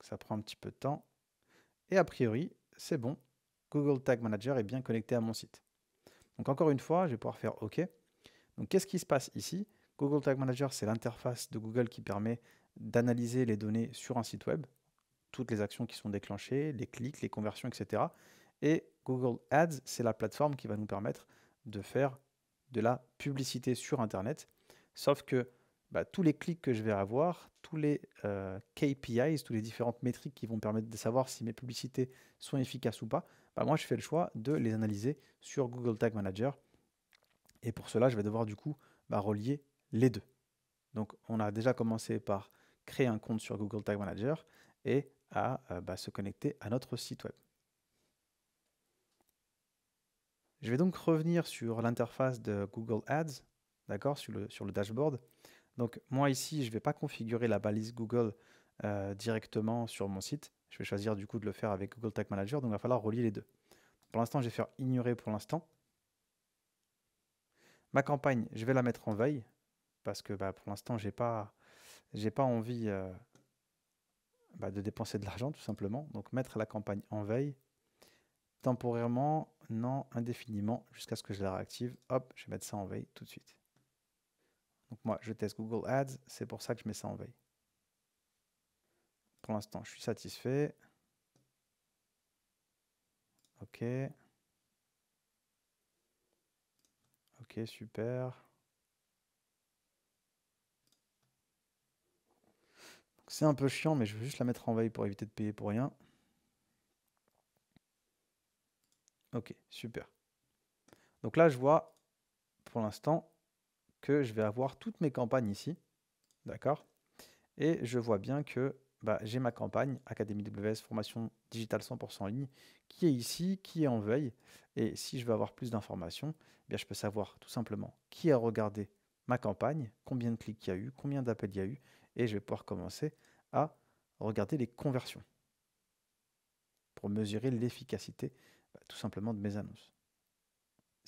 Ça prend un petit peu de temps. Et a priori, c'est bon. Google Tag Manager est bien connecté à mon site. Donc encore une fois, je vais pouvoir faire OK. Donc qu'est-ce qui se passe ici Google Tag Manager, c'est l'interface de Google qui permet d'analyser les données sur un site web, toutes les actions qui sont déclenchées, les clics, les conversions, etc. Et Google Ads, c'est la plateforme qui va nous permettre de faire de la publicité sur Internet. Sauf que bah, tous les clics que je vais avoir, tous les euh, KPIs, toutes les différentes métriques qui vont permettre de savoir si mes publicités sont efficaces ou pas, bah, moi je fais le choix de les analyser sur Google Tag Manager. Et pour cela, je vais devoir du coup bah, relier les deux. Donc on a déjà commencé par créer un compte sur Google Tag Manager et à euh, se connecter à notre site web. Je vais donc revenir sur l'interface de Google Ads, d'accord, sur le, sur le dashboard. Donc moi ici, je ne vais pas configurer la balise Google euh, directement sur mon site. Je vais choisir du coup de le faire avec Google Tag Manager, donc il va falloir relier les deux. Pour l'instant, je vais faire ignorer pour l'instant. Ma campagne, je vais la mettre en veille, parce que bah, pour l'instant, je n'ai pas, pas envie euh, bah, de dépenser de l'argent, tout simplement. Donc mettre la campagne en veille, temporairement, non, indéfiniment, jusqu'à ce que je la réactive. Hop, je vais mettre ça en veille tout de suite. Donc moi, je teste Google Ads, c'est pour ça que je mets ça en veille. Pour l'instant, je suis satisfait. Ok. Ok, super. C'est un peu chiant, mais je vais juste la mettre en veille pour éviter de payer pour rien. Ok, super. Donc là, je vois, pour l'instant, que je vais avoir toutes mes campagnes ici. D'accord Et je vois bien que bah, j'ai ma campagne Académie WS formation digitale 100% en ligne qui est ici, qui est en veille. Et si je veux avoir plus d'informations, eh bien je peux savoir tout simplement qui a regardé ma campagne, combien de clics il y a eu, combien d'appels il y a eu, et je vais pouvoir commencer à regarder les conversions pour mesurer l'efficacité bah, tout simplement de mes annonces.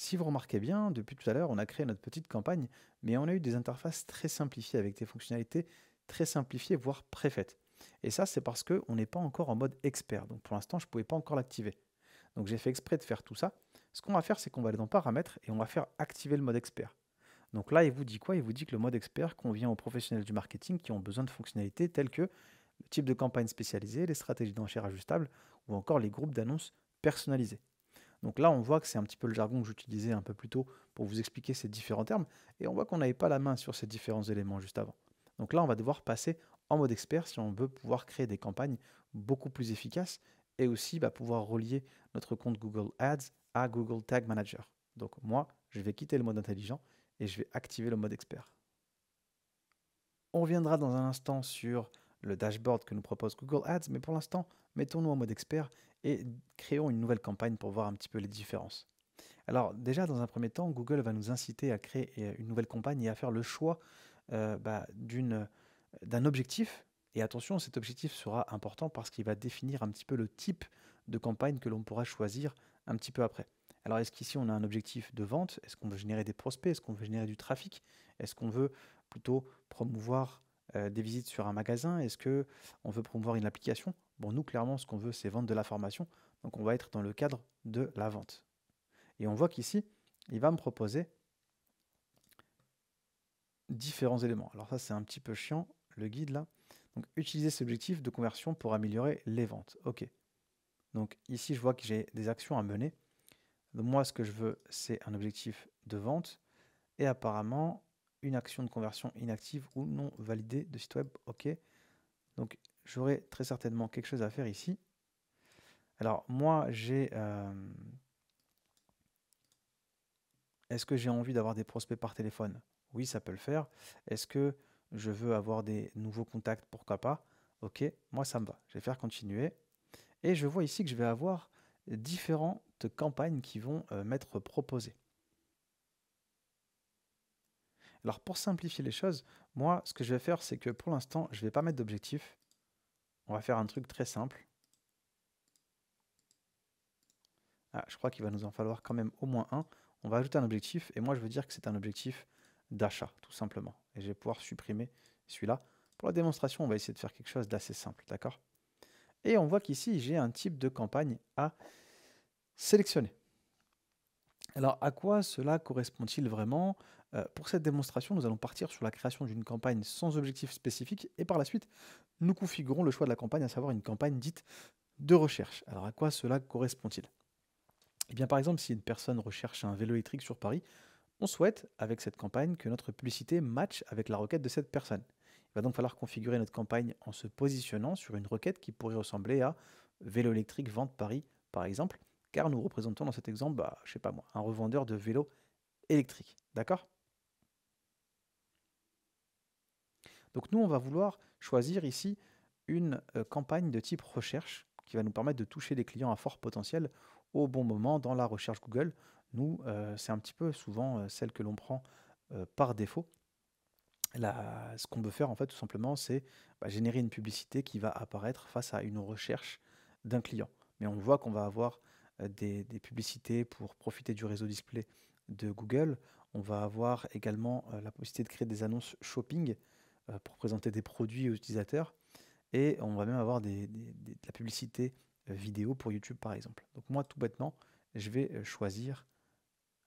Si vous remarquez bien, depuis tout à l'heure, on a créé notre petite campagne, mais on a eu des interfaces très simplifiées avec des fonctionnalités très simplifiées, voire préfaites. Et ça, c'est parce qu'on n'est pas encore en mode expert. Donc pour l'instant, je ne pouvais pas encore l'activer. Donc j'ai fait exprès de faire tout ça. Ce qu'on va faire, c'est qu'on va aller dans paramètres et on va faire activer le mode expert. Donc là, il vous dit quoi Il vous dit que le mode expert convient aux professionnels du marketing qui ont besoin de fonctionnalités telles que le type de campagne spécialisée, les stratégies d'enchères ajustables ou encore les groupes d'annonces personnalisés. Donc là, on voit que c'est un petit peu le jargon que j'utilisais un peu plus tôt pour vous expliquer ces différents termes, et on voit qu'on n'avait pas la main sur ces différents éléments juste avant. Donc là, on va devoir passer en mode expert si on veut pouvoir créer des campagnes beaucoup plus efficaces et aussi bah, pouvoir relier notre compte Google Ads à Google Tag Manager. Donc moi, je vais quitter le mode intelligent et je vais activer le mode expert. On reviendra dans un instant sur le dashboard que nous propose Google Ads, mais pour l'instant, mettons-nous en mode expert et créons une nouvelle campagne pour voir un petit peu les différences. Alors déjà, dans un premier temps, Google va nous inciter à créer euh, une nouvelle campagne et à faire le choix euh, bah, d'un objectif. Et attention, cet objectif sera important parce qu'il va définir un petit peu le type de campagne que l'on pourra choisir un petit peu après. Alors est-ce qu'ici on a un objectif de vente Est-ce qu'on veut générer des prospects Est-ce qu'on veut générer du trafic Est-ce qu'on veut plutôt promouvoir euh, des visites sur un magasin Est-ce qu'on veut promouvoir une application Bon, nous, clairement, ce qu'on veut, c'est vendre de la formation. Donc, on va être dans le cadre de la vente. Et on voit qu'ici, il va me proposer différents éléments. Alors ça, c'est un petit peu chiant, le guide là. Donc, utiliser cet objectif de conversion pour améliorer les ventes. OK. Donc ici, je vois que j'ai des actions à mener. moi, ce que je veux, c'est un objectif de vente et apparemment une action de conversion inactive ou non validée de site web. OK j'aurai très certainement quelque chose à faire ici. Alors moi, j'ai... Euh, est-ce que j'ai envie d'avoir des prospects par téléphone Oui, ça peut le faire. Est-ce que je veux avoir des nouveaux contacts Pourquoi pas Ok, moi ça me va. Je vais faire continuer. Et je vois ici que je vais avoir différentes campagnes qui vont euh, m'être proposées. Alors pour simplifier les choses, moi ce que je vais faire c'est que pour l'instant je ne vais pas mettre d'objectif. On va faire un truc très simple. Ah, je crois qu'il va nous en falloir quand même au moins un. On va ajouter un objectif et moi je veux dire que c'est un objectif d'achat tout simplement. Et je vais pouvoir supprimer celui-là. Pour la démonstration, on va essayer de faire quelque chose d'assez simple, d'accord Et on voit qu'ici, j'ai un type de campagne à sélectionner. Alors, à quoi cela correspond-il vraiment euh, pour cette démonstration, nous allons partir sur la création d'une campagne sans objectif spécifique et par la suite, nous configurons le choix de la campagne, à savoir une campagne dite de recherche. Alors à quoi cela correspond-il Eh bien par exemple, si une personne recherche un vélo électrique sur Paris, on souhaite, avec cette campagne, que notre publicité matche avec la requête de cette personne. Il va donc falloir configurer notre campagne en se positionnant sur une requête qui pourrait ressembler à vélo électrique vente Paris, par exemple, car nous représentons dans cet exemple, je bah, je sais pas moi, un revendeur de vélos électriques. D'accord Donc nous, on va vouloir choisir ici une euh, campagne de type recherche qui va nous permettre de toucher des clients à fort potentiel au bon moment dans la recherche Google. Nous, euh, c'est un petit peu souvent euh, celle que l'on prend par défaut. ce qu'on veut faire, en fait, tout simplement, c'est bah, générer une publicité qui va apparaître face à une recherche d'un client. Mais on voit qu'on va avoir des, publicités pour profiter du réseau display de Google. On va avoir également la possibilité de créer des annonces shopping euh, pour présenter des produits aux utilisateurs. Et on va même avoir de la publicité euh, vidéo pour YouTube, par exemple. Donc moi, tout bêtement, je vais euh, choisir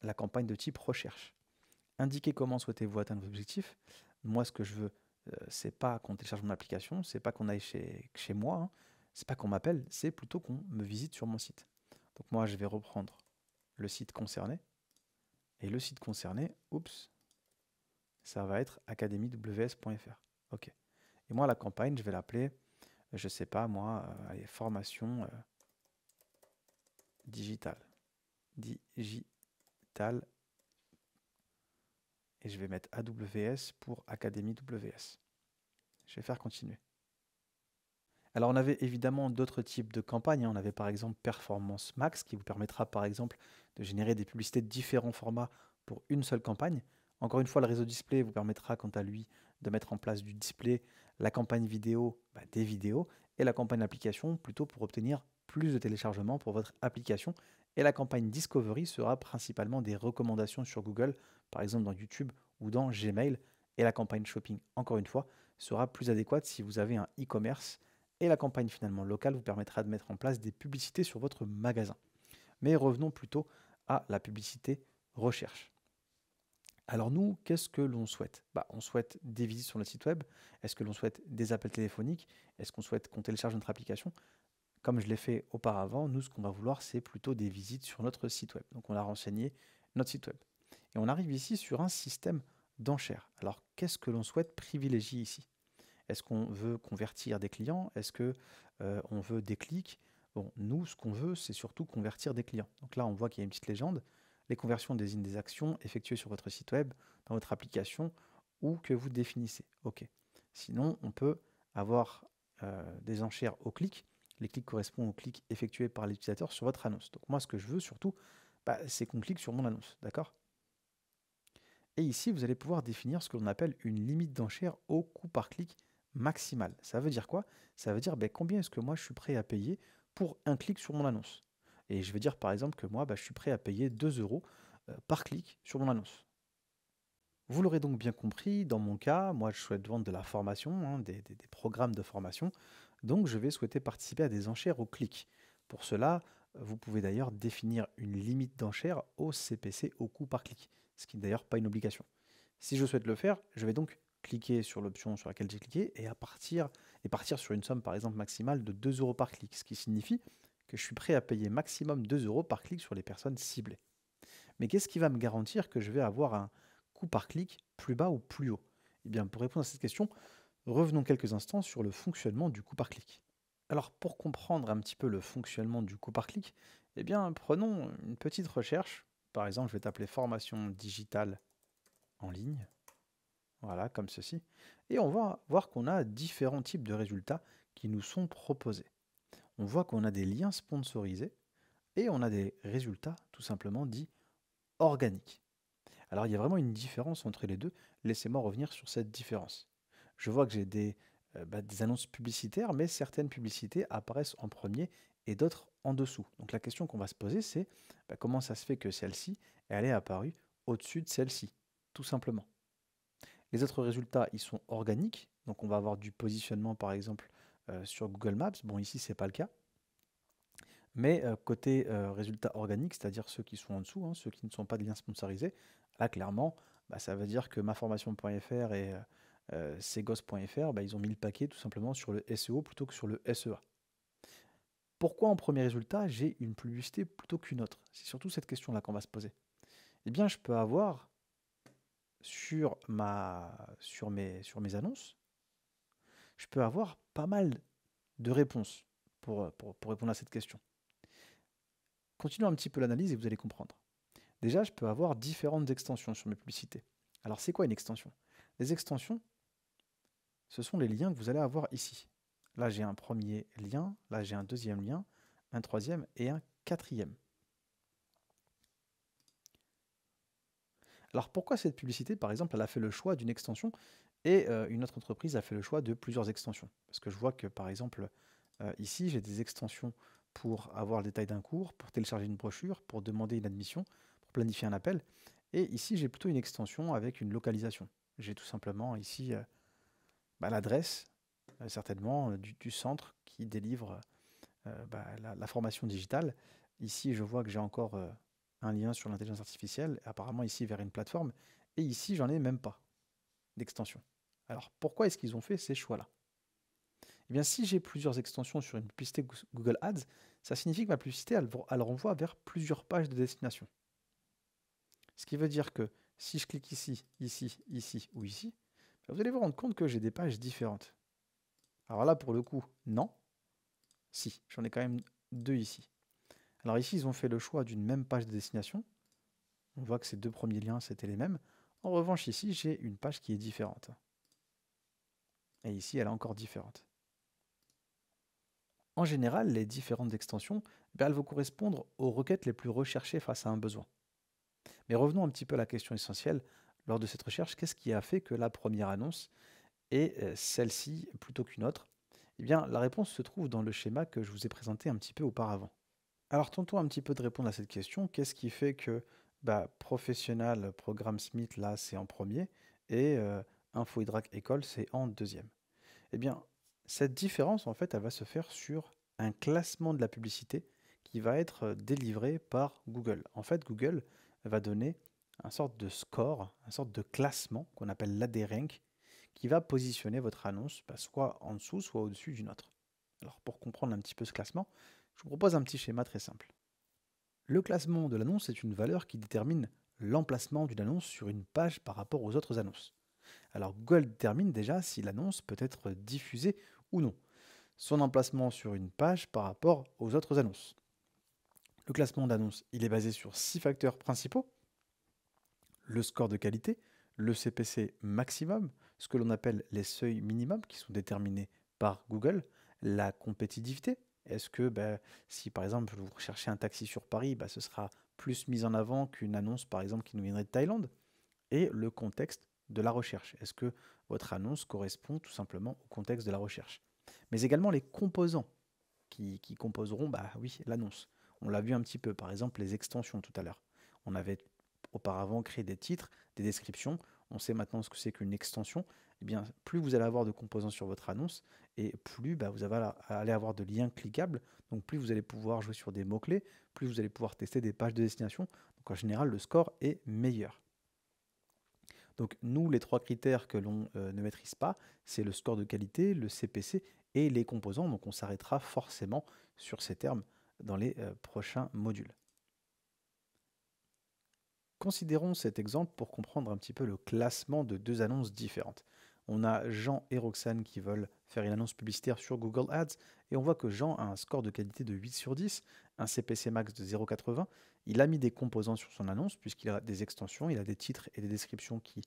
la campagne de type recherche. Indiquez comment souhaitez-vous atteindre vos objectifs. Moi, ce que je veux, c'est pas qu'on télécharge mon application, c'est pas qu'on aille chez, chez moi, hein. c'est pas qu'on m'appelle, c'est plutôt qu'on me visite sur mon site. Donc moi, je vais reprendre le site concerné. Et le site concerné, oups, ça va être academyws.fr. OK. Et moi, la campagne, je vais l'appeler, je sais pas moi, euh, formation digital. Euh, digitale. Digital. Et je vais mettre AWS pour academy.ws. Je vais faire continuer. Alors on avait évidemment d'autres types de campagnes. Hein. On avait par exemple Performance Max qui vous permettra par exemple de générer des publicités de différents formats pour une seule campagne. Encore une fois, le réseau display vous permettra quant à lui de mettre en place du display, la campagne vidéo, bah, des vidéos, et la campagne application plutôt pour obtenir plus de téléchargements pour votre application. Et la campagne Discovery sera principalement des recommandations sur Google, par exemple dans YouTube ou dans Gmail. Et la campagne Shopping, encore une fois, sera plus adéquate si vous avez un e-commerce. Et la campagne finalement locale vous permettra de mettre en place des publicités sur votre magasin. Mais revenons plutôt à la publicité recherche. Alors nous, qu'est-ce que l'on souhaite bah, On souhaite des visites sur le site web, est-ce que l'on souhaite des appels téléphoniques, est-ce qu'on souhaite qu'on télécharge notre application Comme je l'ai fait auparavant, nous, ce qu'on va vouloir, c'est plutôt des visites sur notre site web. Donc on a renseigné notre site web. Et on arrive ici sur un système d'enchères. Alors qu'est-ce que l'on souhaite privilégier ici Est-ce qu'on veut convertir des clients Est-ce que euh, on veut des clics Bon, nous, ce qu'on veut, c'est surtout convertir des clients. Donc là, on voit qu'il y a une petite légende. Les conversions désignent des actions effectuées sur votre site web, dans votre application ou que vous définissez. OK. Sinon, on peut avoir euh, des enchères au clic. Les clics correspondent aux clics effectués par l'utilisateur sur votre annonce. Donc moi, ce que je veux surtout, bah, c'est qu'on clique sur mon annonce. D'accord Et ici, vous allez pouvoir définir ce que l'on appelle une limite d'enchère au coût par clic maximal. Ça veut dire quoi Ça veut dire bah, combien est-ce que moi je suis prêt à payer pour un clic sur mon annonce. Et je vais dire par exemple que moi, bah, je suis prêt à payer 2 euros euh, par clic sur mon annonce. Vous l'aurez donc bien compris, dans mon cas, moi je souhaite vendre de la formation, hein, des, programmes de formation, donc je vais souhaiter participer à des enchères au clic. Pour cela, vous pouvez d'ailleurs définir une limite d'enchère au CPC au coût par clic, ce qui n'est d'ailleurs pas une obligation. Si je souhaite le faire, je vais donc cliquer sur l'option sur laquelle j'ai cliqué et partir sur une somme par exemple maximale de 2 euros par clic, ce qui signifie que je suis prêt à payer maximum 2 euros par clic sur les personnes ciblées. Mais qu'est-ce qui va me garantir que je vais avoir un coût par clic plus bas ou plus haut Eh bien, pour répondre à cette question, revenons quelques instants sur le fonctionnement du coût par clic. Alors, pour comprendre un petit peu le fonctionnement du coût par clic, eh bien, prenons une petite recherche. Par exemple, je vais t'appeler formation digitale en ligne. Voilà, comme ceci. Et on va voir qu'on a différents types de résultats qui nous sont proposés on voit qu'on a des liens sponsorisés et on a des résultats tout simplement dits organiques. Alors il y a vraiment une différence entre les deux. Laissez-moi revenir sur cette différence. Je vois que j'ai des, euh, bah, annonces publicitaires, mais certaines publicités apparaissent en premier et d'autres en dessous. Donc la question qu'on va se poser, c'est bah, comment ça se fait que celle-ci, elle est apparue au-dessus de celle-ci, tout simplement. Les autres résultats, ils sont organiques, donc on va avoir du positionnement par exemple euh, sur Google Maps. Bon, ici, ce n'est pas le cas. Mais euh, côté euh, résultats organiques, c'est-à-dire ceux qui sont en dessous, hein, ceux qui ne sont pas de liens sponsorisés, là, clairement, bah, ça veut dire que maformation.fr et euh, bah, ils ont mis le paquet tout simplement sur le SEO plutôt que sur le SEA. Pourquoi en premier résultat j'ai une publicité plutôt qu'une autre C'est surtout cette question-là qu'on va se poser. Eh bien, je peux avoir sur, ma, sur, mes, sur mes annonces je peux avoir pas mal de réponses euh, pour, répondre à cette question. Continuons un petit peu l'analyse et vous allez comprendre. Déjà, je peux avoir différentes extensions sur mes publicités. Alors, c'est quoi une extension Les extensions, ce sont les liens que vous allez avoir ici. Là, j'ai un premier lien, là, j'ai un deuxième lien, un troisième et un quatrième. Alors, pourquoi cette publicité, par exemple, elle a fait le choix d'une extension et euh, une autre entreprise a fait le choix de plusieurs extensions. Parce que je vois que, par exemple, euh, ici, j'ai des extensions pour avoir le détail d'un cours, pour télécharger une brochure, pour demander une admission, pour planifier un appel. Et ici, j'ai plutôt une extension avec une localisation. J'ai tout simplement ici euh, bah, l'adresse, certainement, du, centre qui délivre bah, la, la, formation digitale. Ici, je vois que j'ai encore un lien sur l'intelligence artificielle, apparemment ici vers une plateforme. Et ici, j'en ai même pas d'extension. Alors pourquoi est-ce qu'ils ont fait ces choix-là Eh bien si j'ai plusieurs extensions sur une publicité Google Ads, ça signifie que ma publicité, elle, renvoie vers plusieurs pages de destination. Ce qui veut dire que si je clique ici, ici, ici ou ici, bah, vous allez vous rendre compte que j'ai des pages différentes. Alors là, pour le coup, non. Si, j'en ai quand même deux ici. Alors ici, ils ont fait le choix d'une même page de destination. On voit que ces deux premiers liens, c'était les mêmes. En revanche, ici, j'ai une page qui est différente. Et ici, elle est encore différente. En général, les différentes extensions, ben, elles vont correspondre aux requêtes les plus recherchées face à un besoin. Mais revenons un petit peu à la question essentielle. Lors de cette recherche, qu'est-ce qui a fait que la première annonce est euh, celle-ci plutôt qu'une autre Eh bien, la réponse se trouve dans le schéma que je vous ai présenté un petit peu auparavant. Alors, tentons un petit peu de répondre à cette question. Qu'est-ce qui fait que bah, professionnel, programme Smith, là, c'est en premier, et euh, Info Hydrac École, c'est en deuxième. Eh bien, cette différence, en fait, elle va se faire sur un classement de la publicité qui va être euh, délivré par Google. En fait, Google va donner un sorte de score, un sorte de classement qu'on appelle l'ADRank, qui va positionner votre annonce bah, soit en dessous, soit au-dessus d'une autre. Alors, pour comprendre un petit peu ce classement, je vous propose un petit schéma très simple. Le classement de l'annonce est une valeur qui détermine l'emplacement d'une annonce sur une page par rapport aux autres annonces. Alors Google détermine déjà si l'annonce peut être diffusée ou non, son emplacement sur une page par rapport aux autres annonces. Le classement d'annonces, il est basé sur six facteurs principaux. Le score de qualité, le CPC maximum, ce que l'on appelle les seuils minimums qui sont déterminés par Google, la compétitivité. Est-ce que ben, si par exemple vous recherchez un taxi sur Paris, ben, ce sera plus mis en avant qu'une annonce par exemple qui nous viendrait de Thaïlande Et le contexte de la recherche. Est-ce que votre annonce correspond tout simplement au contexte de la recherche Mais également les composants qui, composeront bah oui, l'annonce. On l'a vu un petit peu, par exemple, les extensions tout à l'heure. On avait auparavant créé des titres, des descriptions. On sait maintenant ce que c'est qu'une extension. Eh bien, plus vous allez avoir de composants sur votre annonce et plus bah, vous allez avoir de liens cliquables. Donc, plus vous allez pouvoir jouer sur des mots-clés, plus vous allez pouvoir tester des pages de destination. Donc, en général, le score est meilleur. Donc nous, les trois critères que l'on euh, ne maîtrise pas, c'est le score de qualité, le CPC et les composants. Donc on s'arrêtera forcément sur ces termes dans les euh, prochains modules. Considérons cet exemple pour comprendre un petit peu le classement de deux annonces différentes. On a Jean et Roxane qui veulent faire une annonce publicitaire sur Google Ads. Et on voit que Jean a un score de qualité de 8 sur 10, un CPC max de 0,80. Il a mis des composants sur son annonce, puisqu'il a des extensions, il a des titres et des descriptions qui,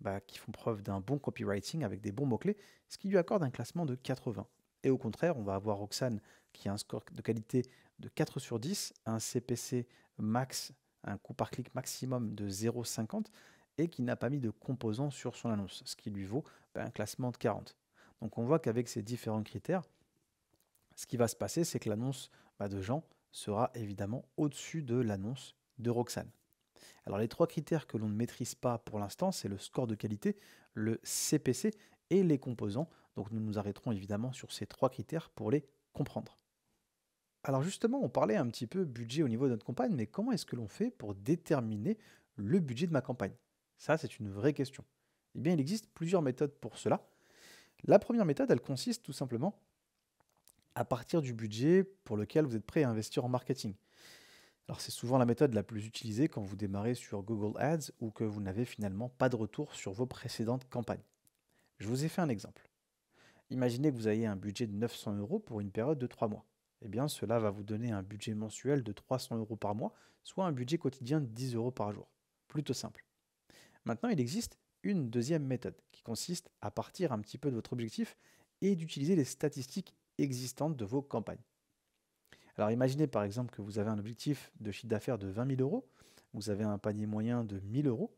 bah, font preuve d'un bon copywriting avec des bons mots-clés, ce qui lui accorde un classement de 80. Et au contraire, on va avoir Roxane qui a un score de qualité de 4 sur 10, un CPC max, un coût par clic maximum de 0,50 et qui n'a pas mis de composants sur son annonce, ce qui lui vaut ben, un classement de 40. Donc on voit qu'avec ces différents critères, ce qui va se passer, c'est que l'annonce bah, de Jean sera évidemment au-dessus de l'annonce de Roxane. Alors les trois critères que l'on ne maîtrise pas pour l'instant, c'est le score de qualité, le CPC et les composants. Donc nous nous arrêterons évidemment sur ces trois critères pour les comprendre. Alors justement, on parlait un petit peu budget au niveau de notre campagne, mais comment est-ce que l'on fait pour déterminer le budget de ma campagne ça, c'est une vraie question. Eh bien, il existe plusieurs méthodes pour cela. La première méthode, elle consiste tout simplement à partir du budget pour lequel vous êtes prêt à investir en marketing. Alors c'est souvent la méthode la plus utilisée quand vous démarrez sur Google Ads ou que vous n'avez finalement pas de retour sur vos précédentes campagnes. Je vous ai fait un exemple. Imaginez que vous ayez un budget de 900 euros pour une période de 3 mois. Eh bien cela va vous donner un budget mensuel de 300 euros par mois, soit un budget quotidien de 10 euros par jour. Plutôt simple. Maintenant, il existe une deuxième méthode qui consiste à partir un petit peu de votre objectif et d'utiliser les statistiques existantes de vos campagnes. Alors imaginez par exemple que vous avez un objectif de chiffre d'affaires de 20 000 euros, vous avez un panier moyen de 1 000 euros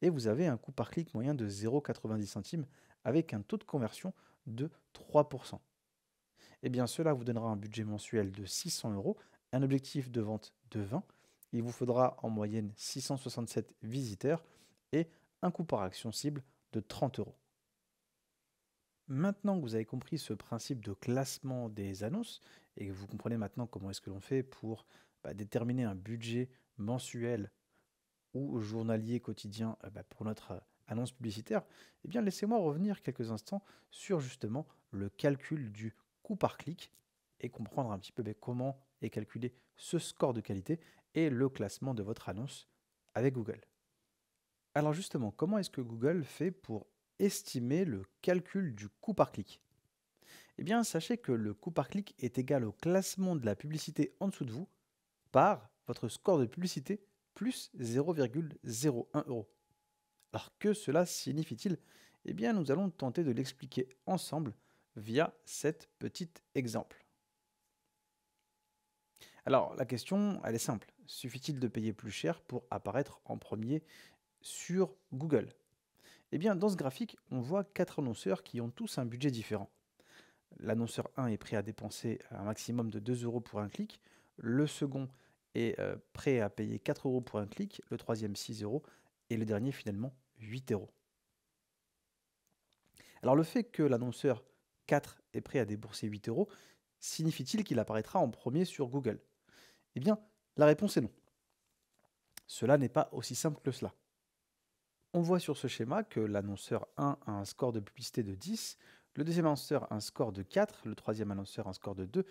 et vous avez un coût par clic moyen de 0,90 centimes avec un taux de conversion de 3%. Eh bien cela vous donnera un budget mensuel de 600 euros, un objectif de vente de 20, il vous faudra en moyenne 667 visiteurs et un coût par action cible de 30 euros. Maintenant que vous avez compris ce principe de classement des annonces et que vous comprenez maintenant comment est-ce que l'on fait pour bah, déterminer un budget mensuel ou journalier quotidien euh, bah, pour notre euh, annonce publicitaire, eh bien laissez-moi revenir quelques instants sur justement le calcul du coût par clic et comprendre un petit peu bah, comment est calculé ce score de qualité et le classement de votre annonce avec Google. Alors justement, comment est-ce que Google fait pour estimer le calcul du coût par clic Eh bien, sachez que le coût par clic est égal au classement de la publicité en dessous de vous par votre score de publicité plus 0,01 euros. Alors que cela signifie-t-il Eh bien, nous allons tenter de l'expliquer ensemble via cet petit exemple. Alors, la question, elle est simple. Suffit-il de payer plus cher pour apparaître en premier sur Google Eh bien, dans ce graphique, on voit quatre annonceurs qui ont tous un budget différent. L'annonceur 1 est prêt à dépenser un maximum de 2 euros pour un clic, le second est euh, prêt à payer 4 euros pour un clic, le troisième 6 euros et le dernier finalement 8 euros. Alors le fait que l'annonceur 4 est prêt à débourser 8 euros, signifie-t-il qu'il apparaîtra en premier sur Google Eh bien, la réponse est non. Cela n'est pas aussi simple que cela. On voit sur ce schéma que l'annonceur 1 a un score de publicité de 10, le deuxième annonceur a un score de 4, le troisième annonceur un score de 2,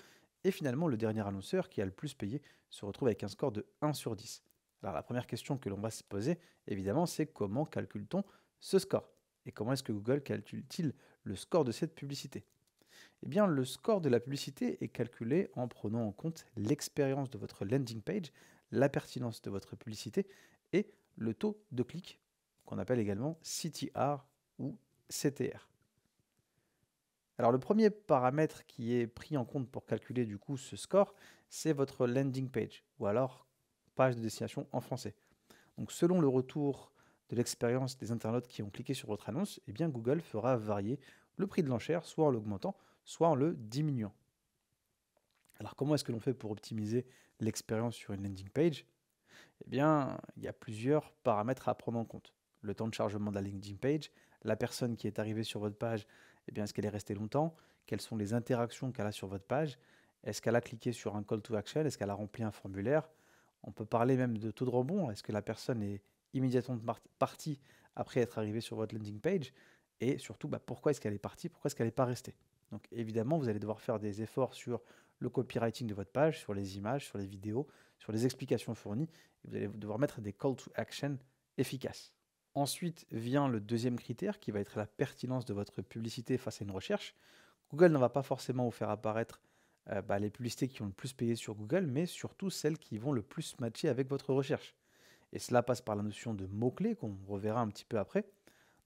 et finalement le dernier annonceur qui a le plus payé se retrouve avec un score de 1 sur 10. Alors la première question que l'on va se poser, évidemment, c'est comment calcule-t-on ce score Et comment est-ce que Google calcule-t-il le score de cette publicité Eh bien, le score de la publicité est calculé en prenant en compte l'expérience de votre landing page, la pertinence de votre publicité et le taux de clic qu'on appelle également CTR ou CTR. Alors le premier paramètre qui est pris en compte pour calculer du coup ce score, c'est votre landing page ou alors page de destination en français. Donc selon le retour de l'expérience des internautes qui ont cliqué sur votre annonce, et eh bien Google fera varier le prix de l'enchère soit en l'augmentant, soit en le diminuant. Alors comment est-ce que l'on fait pour optimiser l'expérience sur une landing page Et eh bien, il y a plusieurs paramètres à prendre en compte le temps de chargement de la LinkedIn page, la personne qui est arrivée sur votre page, eh bien, est-ce qu'elle est restée longtemps Quelles sont les interactions qu'elle a sur votre page Est-ce qu'elle a cliqué sur un call to action Est-ce qu'elle a rempli un formulaire On peut parler même de taux de rebond. Est-ce que la personne est immédiatement partie après être arrivée sur votre landing page Et surtout, bah, pourquoi est-ce qu'elle est partie Pourquoi est-ce qu'elle n'est pas restée Donc évidemment, vous allez devoir faire des efforts sur le copywriting de votre page, sur les images, sur les vidéos, sur les explications fournies. vous allez devoir mettre des call to action efficaces. Ensuite vient le deuxième critère qui va être la pertinence de votre publicité face à une recherche. Google ne va pas forcément vous faire apparaître euh, bah, les publicités qui ont le plus payé sur Google, mais surtout celles qui vont le plus matcher avec votre recherche. Et cela passe par la notion de mots-clés qu'on reverra un petit peu après.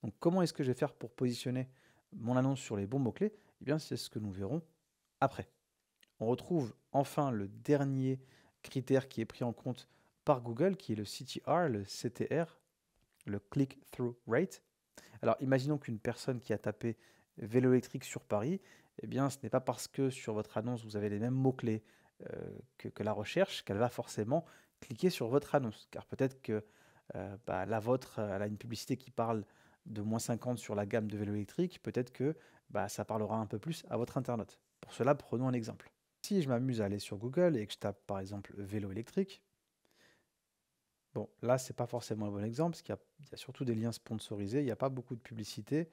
Donc comment est-ce que je vais faire pour positionner mon annonce sur les bons mots-clés Eh bien c'est ce que nous verrons après. On retrouve enfin le dernier critère qui est pris en compte par Google, qui est le CTR, le CTR, le click-through rate. Alors imaginons qu'une personne qui a tapé vélo électrique sur Paris, eh bien ce n'est pas parce que sur votre annonce vous avez les mêmes mots-clés euh, que, la recherche qu'elle va forcément cliquer sur votre annonce. Car peut-être que euh, bah, la vôtre, elle a une publicité qui parle de moins 50 sur la gamme de vélo électrique, peut-être que bah, ça parlera un peu plus à votre internaute. Pour cela, prenons un exemple. Si je m'amuse à aller sur Google et que je tape par exemple vélo électrique, Bon, là, c'est pas forcément un bon exemple, parce qu'il y, a surtout des liens sponsorisés, il n'y a pas beaucoup de publicité.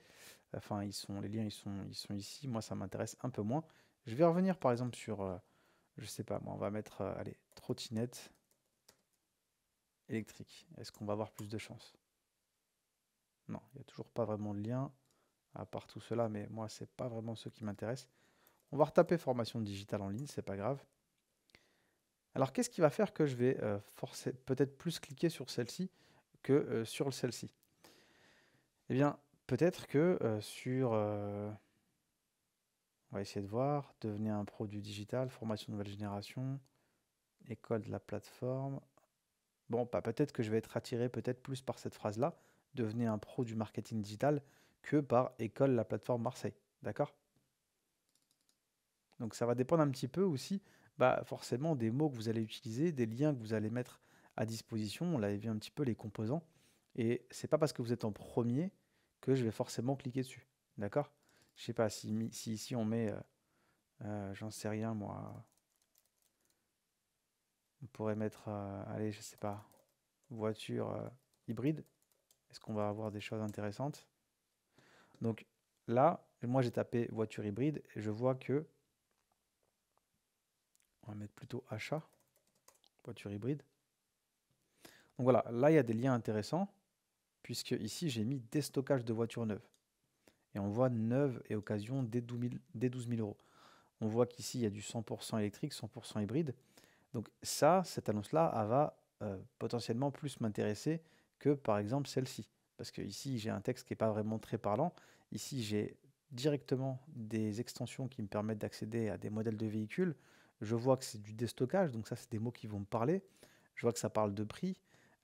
Enfin, ils sont, les liens, ils sont, ils sont ici. Moi, ça m'intéresse un peu moins. Je vais revenir, par exemple, sur, je euh, je sais pas, moi, on va mettre, euh, allez, trottinette électrique. Est-ce qu'on va avoir plus de chance Non, il n'y a toujours pas vraiment de lien, à part tout cela, mais moi, ce n'est pas vraiment ce qui m'intéresse. On va retaper formation digitale en ligne, c'est pas grave. Alors qu'est-ce qui va faire que je vais euh, peut-être plus cliquer sur celle-ci que euh, sur celle-ci Eh bien, peut-être que euh, sur... on va essayer de voir, devenir un produit digital, formation nouvelle génération, école de la plateforme. Bon, pas bah, peut-être que je vais être attiré peut-être plus par cette phrase-là, devenez un pro du marketing digital, que par école la plateforme Marseille. D'accord Donc ça va dépendre un petit peu aussi bah, forcément des mots que vous allez utiliser, des liens que vous allez mettre à disposition. On l'avait vu un petit peu les composants. Et c'est pas parce que vous êtes en premier que je vais forcément cliquer dessus. D'accord Je sais pas si, si ici on met, euh, euh, j'en sais rien moi. On pourrait mettre, euh, allez, je sais pas, voiture hybride. Est-ce qu'on va avoir des choses intéressantes Donc là, moi j'ai tapé voiture hybride et je vois que on va mettre plutôt achat, voiture hybride. Donc voilà, là il y a des liens intéressants, puisque ici j'ai mis déstockage de voitures neuves. Et on voit neuves et occasion dès 12 000, euros. On voit qu'ici il y a du 100% électrique, 100% hybride. Donc ça, cette annonce-là, elle va euh, potentiellement plus m'intéresser que par exemple celle-ci. Parce que ici j'ai un texte qui n'est pas vraiment très parlant. Ici j'ai directement des extensions qui me permettent d'accéder à des modèles de véhicules. Je vois que c'est du déstockage, donc ça, c'est des mots qui vont me parler. Je vois que ça parle de prix.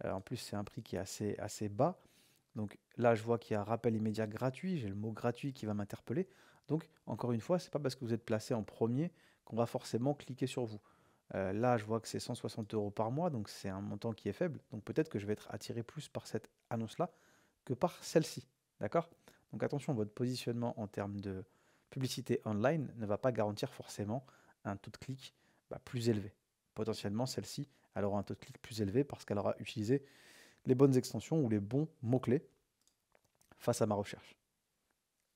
Euh, en plus, c'est un prix qui est assez, assez bas. Donc là, je vois qu'il y a rappel immédiat gratuit. J'ai le mot gratuit qui va m'interpeller. Donc, encore une fois, ce n'est pas parce que vous êtes placé en premier qu'on va forcément cliquer sur vous. Euh, là, je vois que c'est 160 euros par mois, donc c'est un montant qui est faible. Donc peut-être que je vais être attiré plus par cette annonce-là que par celle-ci. D'accord Donc attention, votre positionnement en termes de publicité online ne va pas garantir forcément un taux de clic bah, plus élevé. Potentiellement, celle-ci, elle aura un taux de clic plus élevé parce qu'elle aura utilisé les bonnes extensions ou les bons mots-clés face à ma recherche.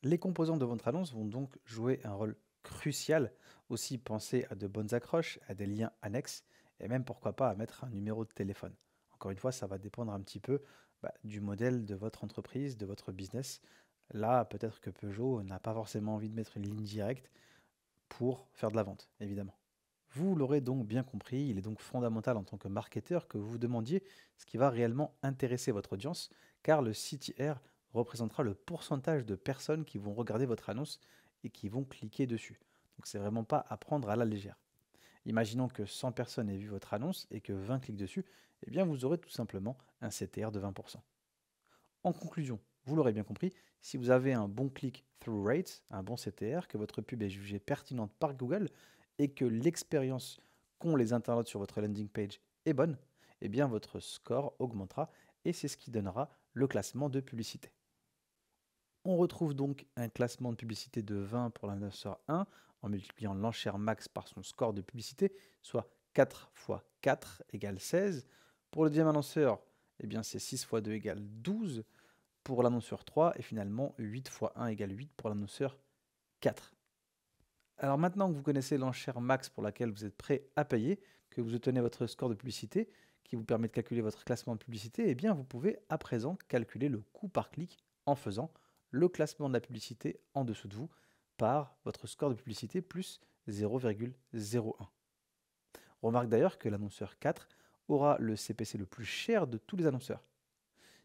Les composants de votre annonce vont donc jouer un rôle crucial. Aussi, pensez à de bonnes accroches, à des liens annexes et même pourquoi pas à mettre un numéro de téléphone. Encore une fois, ça va dépendre un petit peu bah, du modèle de votre entreprise, de votre business. Là, peut-être que Peugeot n'a pas forcément envie de mettre une ligne directe pour faire de la vente, évidemment. Vous l'aurez donc bien compris, il est donc fondamental en tant que marketeur que vous vous demandiez ce qui va réellement intéresser votre audience, car le CTR représentera le pourcentage de personnes qui vont regarder votre annonce et qui vont cliquer dessus. Donc c'est vraiment pas à prendre à la légère. Imaginons que 100 personnes aient vu votre annonce et que 20 cliquent dessus, eh bien vous aurez tout simplement un CTR de 20%. En conclusion, vous l'aurez bien compris, si vous avez un bon click-through rate, un bon CTR, que votre pub est jugée pertinente par Google et que l'expérience qu'ont les internautes sur votre landing page est bonne, eh bien votre score augmentera et c'est ce qui donnera le classement de publicité. On retrouve donc un classement de publicité de 20 pour l'annonceur 1 en multipliant l'enchère max par son score de publicité, soit 4 x 4 égale 16. Pour le deuxième annonceur, eh bien c'est 6 x 2 égale 12 pour l'annonceur 3 et finalement 8 x 1 égale 8 pour l'annonceur 4. Alors maintenant que vous connaissez l'enchère max pour laquelle vous êtes prêt à payer, que vous obtenez votre score de publicité qui vous permet de calculer votre classement de publicité, eh bien vous pouvez à présent calculer le coût par clic en faisant le classement de la publicité en dessous de vous par votre score de publicité plus 0,01. Remarque d'ailleurs que l'annonceur 4 aura le CPC le plus cher de tous les annonceurs.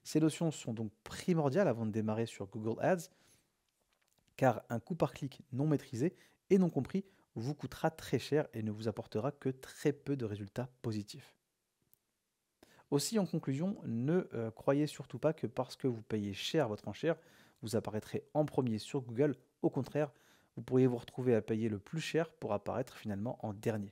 Ces notions sont donc primordiales avant de démarrer sur Google Ads, car un coût par clic non maîtrisé et non compris vous coûtera très cher et ne vous apportera que très peu de résultats positifs. Aussi, en conclusion, ne euh, croyez surtout pas que parce que vous payez cher votre enchère, vous apparaîtrez en premier sur Google. Au contraire, vous pourriez vous retrouver à payer le plus cher pour apparaître finalement en dernier.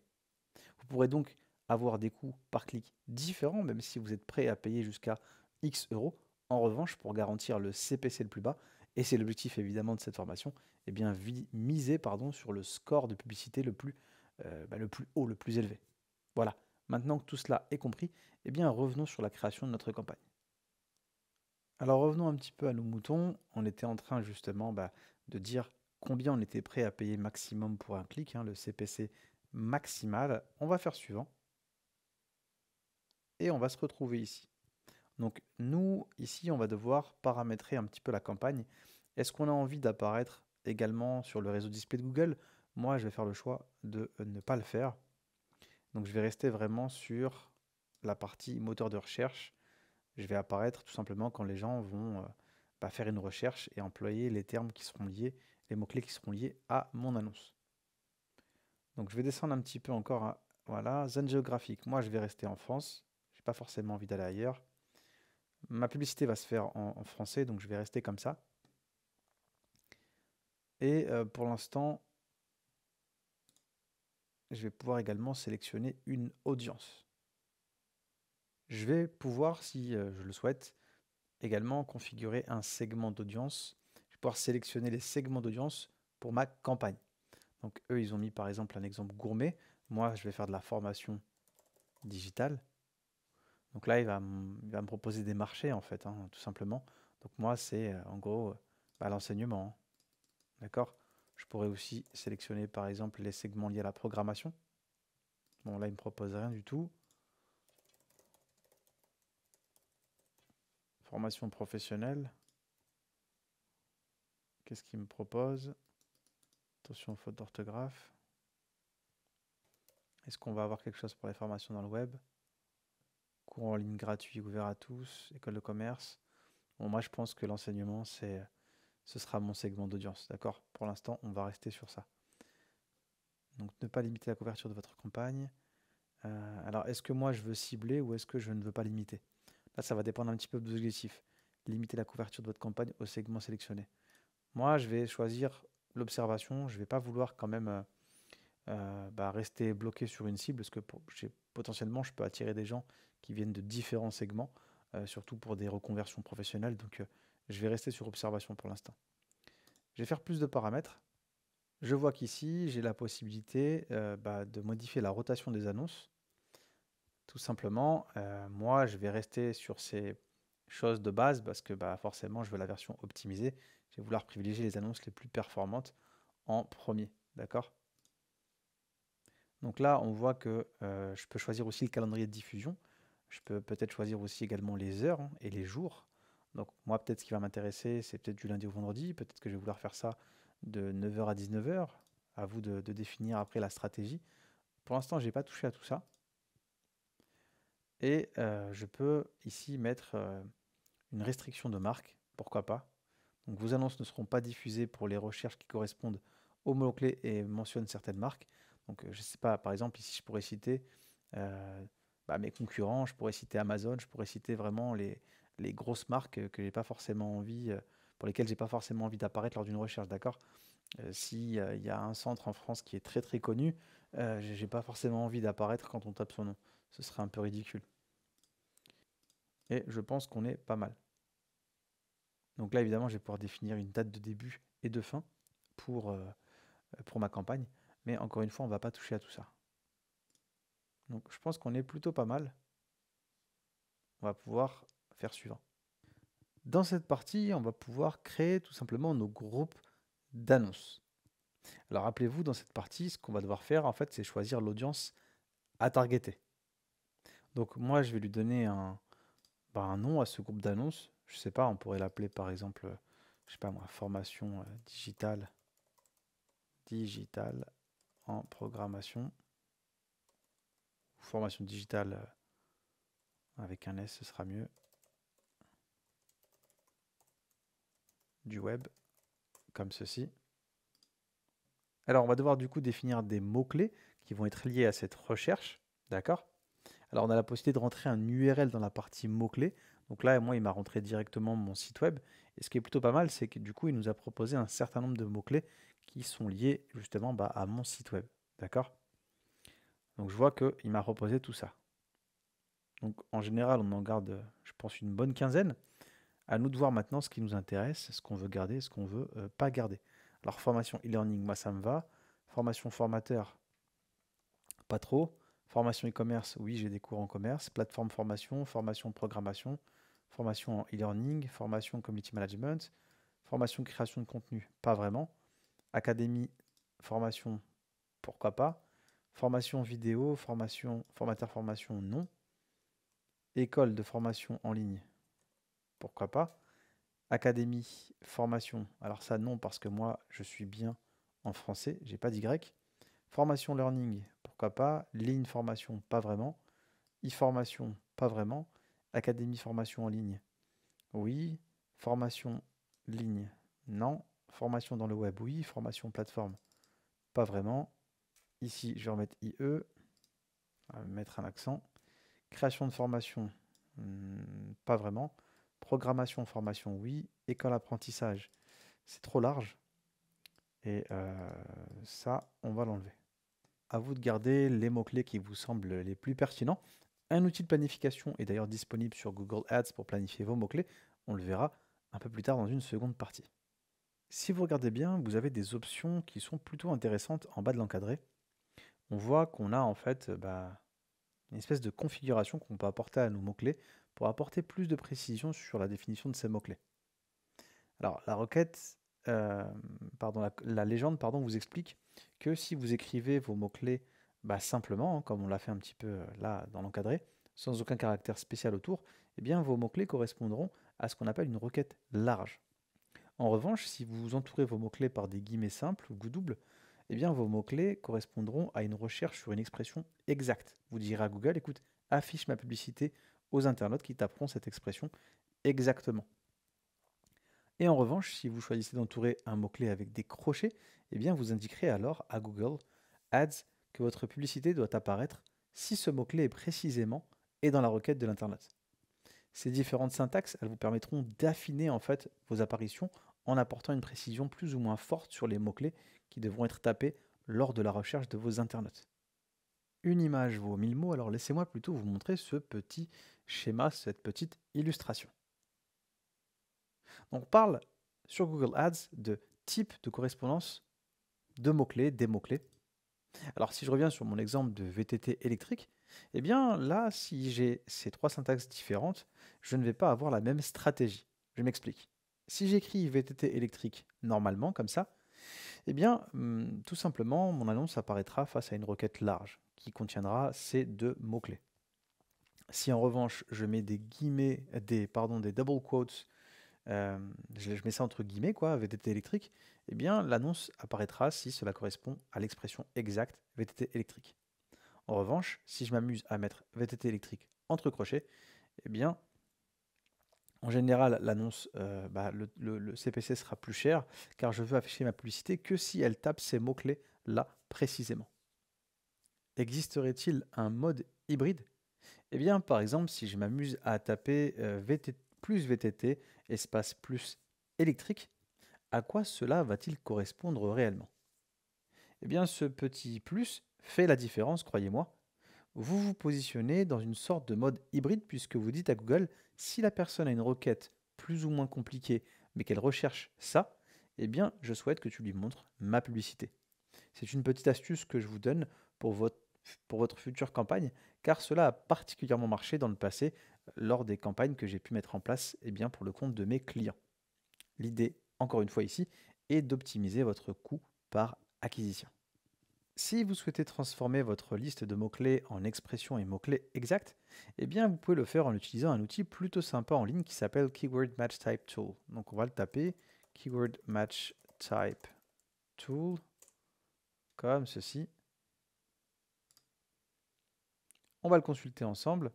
Vous pourrez donc avoir des coûts par clic différents, même si vous êtes prêt à payer jusqu'à X euros. En revanche, pour garantir le CPC le plus bas, et c'est l'objectif évidemment de cette formation, eh bien, miser pardon, sur le score de publicité le plus, euh, bah, le plus haut, le plus élevé. Voilà, maintenant que tout cela est compris, eh bien, revenons sur la création de notre campagne. Alors revenons un petit peu à nos moutons. On était en train justement bah, de dire combien on était prêt à payer maximum pour un clic, hein, le CPC maximal. On va faire suivant. Et on va se retrouver ici. Donc nous, ici, on va devoir paramétrer un petit peu la campagne. Est-ce qu'on a envie d'apparaître également sur le réseau display de Google Moi, je vais faire le choix de ne pas le faire. Donc je vais rester vraiment sur la partie moteur de recherche. Je vais apparaître tout simplement quand les gens vont euh, bah, faire une recherche et employer les termes qui seront liés, les mots-clés qui seront liés à mon annonce. Donc je vais descendre un petit peu encore. À, voilà, zone géographique. Moi, je vais rester en France. Je n'ai pas forcément envie d'aller ailleurs. Ma publicité va se faire en, français, donc je vais rester comme ça. Et euh, pour l'instant, je vais pouvoir également sélectionner une audience. Je vais pouvoir, si euh, je le souhaite, également configurer un segment d'audience. Je vais pouvoir sélectionner les segments d'audience pour ma campagne. Donc eux, ils ont mis par exemple un exemple gourmet. Moi, je vais faire de la formation digitale. Donc là, il va, me proposer des marchés, en fait, hein, tout simplement. Donc moi, c'est euh, en gros euh, bah, l'enseignement. Hein. D'accord Je pourrais aussi sélectionner, par exemple, les segments liés à la programmation. Bon, là, il ne me propose rien du tout. Formation professionnelle. Qu'est-ce qu'il me propose Attention, faute d'orthographe. Est-ce qu'on va avoir quelque chose pour les formations dans le web cours en ligne gratuit ouvert à tous, école de commerce. Bon, moi, je pense que l'enseignement, c'est, ce sera mon segment d'audience. D'accord Pour l'instant, on va rester sur ça. Donc, ne pas limiter la couverture de votre campagne. Euh, alors, est-ce que moi, je veux cibler ou est-ce que je ne veux pas limiter Là, ça va dépendre un petit peu de vos objectifs. Limiter la couverture de votre campagne au segment sélectionné. Moi, je vais choisir l'observation. Je ne vais pas vouloir quand même euh, euh, bah, rester bloqué sur une cible, parce que potentiellement, je peux attirer des gens qui viennent de différents segments, euh, surtout pour des reconversions professionnelles. Donc, euh, je vais rester sur observation pour l'instant. Je vais faire plus de paramètres. Je vois qu'ici, j'ai la possibilité bah, de modifier la rotation des annonces. Tout simplement, moi, je vais rester sur ces choses de base parce que bah, forcément, je veux la version optimisée. Je vais vouloir privilégier les annonces les plus performantes en premier. D'accord donc là, on voit que euh, je peux choisir aussi le calendrier de diffusion. Je peux peut-être choisir aussi également les heures hein, et les jours. Donc moi, peut-être ce qui va m'intéresser, c'est peut-être du lundi au vendredi. Peut-être que je vais vouloir faire ça de 9h à 19h. À vous de, définir après la stratégie. Pour l'instant, je n'ai pas touché à tout ça. Et euh, je peux ici mettre euh, une restriction de marque, pourquoi pas. Donc vos annonces ne seront pas diffusées pour les recherches qui correspondent aux mots-clés et mentionnent certaines marques. Donc, euh, je ne sais pas, par exemple, ici, je pourrais citer euh, bah, mes concurrents, je pourrais citer Amazon, je pourrais citer vraiment les, grosses marques euh, que j'ai pas forcément envie, pour lesquelles j'ai pas forcément envie d'apparaître lors d'une recherche, d'accord S'il y a un centre en France qui est très très connu, je n'ai pas forcément envie d'apparaître quand on tape son nom. Ce serait un peu ridicule. Et je pense qu'on est pas mal. Donc là, évidemment, je vais pouvoir définir une date de début et de fin pour, pour ma campagne. Mais encore une fois, on ne va pas toucher à tout ça. Donc je pense qu'on est plutôt pas mal. On va pouvoir faire suivant. Dans cette partie, on va pouvoir créer tout simplement nos groupes d'annonces. Alors rappelez-vous, dans cette partie, ce qu'on va devoir faire, en fait, c'est choisir l'audience à targeter. Donc moi, je vais lui donner un, bah, nom à ce groupe d'annonces. Je ne sais pas, on pourrait l'appeler par exemple, euh, je sais pas moi, formation euh, digitale, digitale en programmation formation digitale euh, avec un S, ce sera mieux. Du web, comme ceci. Alors, on va devoir du coup définir des mots-clés qui vont être liés à cette recherche. D'accord Alors, on a la possibilité de rentrer un URL dans la partie mots-clés. Donc là, moi, il m'a rentré directement mon site web. Et ce qui est plutôt pas mal, c'est que du coup, il nous a proposé un certain nombre de mots-clés qui sont liés justement bah, à mon site web. D'accord Donc je vois qu'il m'a reposé tout ça. Donc en général, on en garde, je pense, une bonne quinzaine. À nous de voir maintenant ce qui nous intéresse, ce qu'on veut garder, ce qu'on ne veut euh, pas garder. Alors formation e-learning, moi ça me va. Formation formateur, pas trop. Formation e-commerce, oui, j'ai des cours en commerce. Plateforme formation, formation programmation, formation e-learning, formation community management, formation création de contenu, pas vraiment académie, formation, pourquoi pas. Formation vidéo, formation, formateur formation, non. École de formation en ligne, pourquoi pas. Académie, formation, alors ça non parce que moi je suis bien en français, j'ai pas d'Y. Formation learning, pourquoi pas. Ligne formation, pas vraiment. E-formation, pas vraiment. Académie formation en ligne, oui. Formation ligne, non. Formation dans le web, oui. Formation plateforme, pas vraiment. Ici, je vais remettre IE. mettre un accent. Création de formation, hmm, pas vraiment. Programmation, formation, oui. École apprentissage, c'est trop large. Et euh, ça, on va l'enlever. À vous de garder les mots-clés qui vous semblent les plus pertinents. Un outil de planification est d'ailleurs disponible sur Google Ads pour planifier vos mots-clés. On le verra un peu plus tard dans une seconde partie. Si vous regardez bien, vous avez des options qui sont plutôt intéressantes en bas de l'encadré. On voit qu'on a en fait euh, bah, une espèce de configuration qu'on peut apporter à nos mots-clés pour apporter plus de précision sur la définition de ces mots-clés. Alors la requête, euh, pardon, la, légende pardon, vous explique que si vous écrivez vos mots-clés bah, simplement, hein, comme on l'a fait un petit peu euh, là dans l'encadré, sans aucun caractère spécial autour, eh bien vos mots-clés correspondront à ce qu'on appelle une requête large. En revanche, si vous entourez vos mots-clés par des guillemets simples ou doubles, eh bien vos mots-clés correspondront à une recherche sur une expression exacte. Vous direz à Google, écoute, affiche ma publicité aux internautes qui taperont cette expression exactement. Et en revanche, si vous choisissez d'entourer un mot-clé avec des crochets, eh bien vous indiquerez alors à Google Ads que votre publicité doit apparaître si ce mot-clé est précisément et dans la requête de l'internaute. Ces différentes syntaxes, elles vous permettront d'affiner en fait vos apparitions en apportant une précision plus ou moins forte sur les mots-clés qui devront être tapés lors de la recherche de vos internautes. Une image vaut mille mots, alors laissez-moi plutôt vous montrer ce petit schéma, cette petite illustration. On parle sur Google Ads de type de correspondance de mots-clés, des mots-clés. Alors si je reviens sur mon exemple de VTT électrique, eh bien là, si j'ai ces trois syntaxes différentes, je ne vais pas avoir la même stratégie. Je m'explique. Si j'écris VTT électrique normalement, comme ça, eh bien, hmm, tout simplement, mon annonce apparaîtra face à une requête large qui contiendra ces deux mots-clés. Si en revanche, je mets des guillemets, des, pardon, des double quotes, euh, je, je, mets ça entre guillemets, quoi, VTT électrique, eh bien, l'annonce apparaîtra si cela correspond à l'expression exacte VTT électrique. En revanche, si je m'amuse à mettre VTT électrique entre crochets, eh bien, en général, l'annonce, euh, bah, le, CPC sera plus cher, car je veux afficher ma publicité que si elle tape ces mots-clés là précisément. Existerait-il un mode hybride Eh bien, par exemple, si je m'amuse à taper euh, VTT, plus VTT, espace plus électrique, à quoi cela va-t-il correspondre réellement Eh bien, ce petit plus fait la différence, croyez-moi. Vous vous positionnez dans une sorte de mode hybride puisque vous dites à Google, si la personne a une requête plus ou moins compliquée, mais qu'elle recherche ça, eh bien, je souhaite que tu lui montres ma publicité. C'est une petite astuce que je vous donne pour votre, pour votre future campagne, car cela a particulièrement marché dans le passé lors des campagnes que j'ai pu mettre en place eh bien, pour le compte de mes clients. L'idée, encore une fois ici, est d'optimiser votre coût par acquisition. Si vous souhaitez transformer votre liste de mots-clés en expressions et mots-clés exacts, eh bien vous pouvez le faire en utilisant un outil plutôt sympa en ligne qui s'appelle Keyword Match Type Tool. Donc on va le taper Keyword Match Type Tool comme ceci. On va le consulter ensemble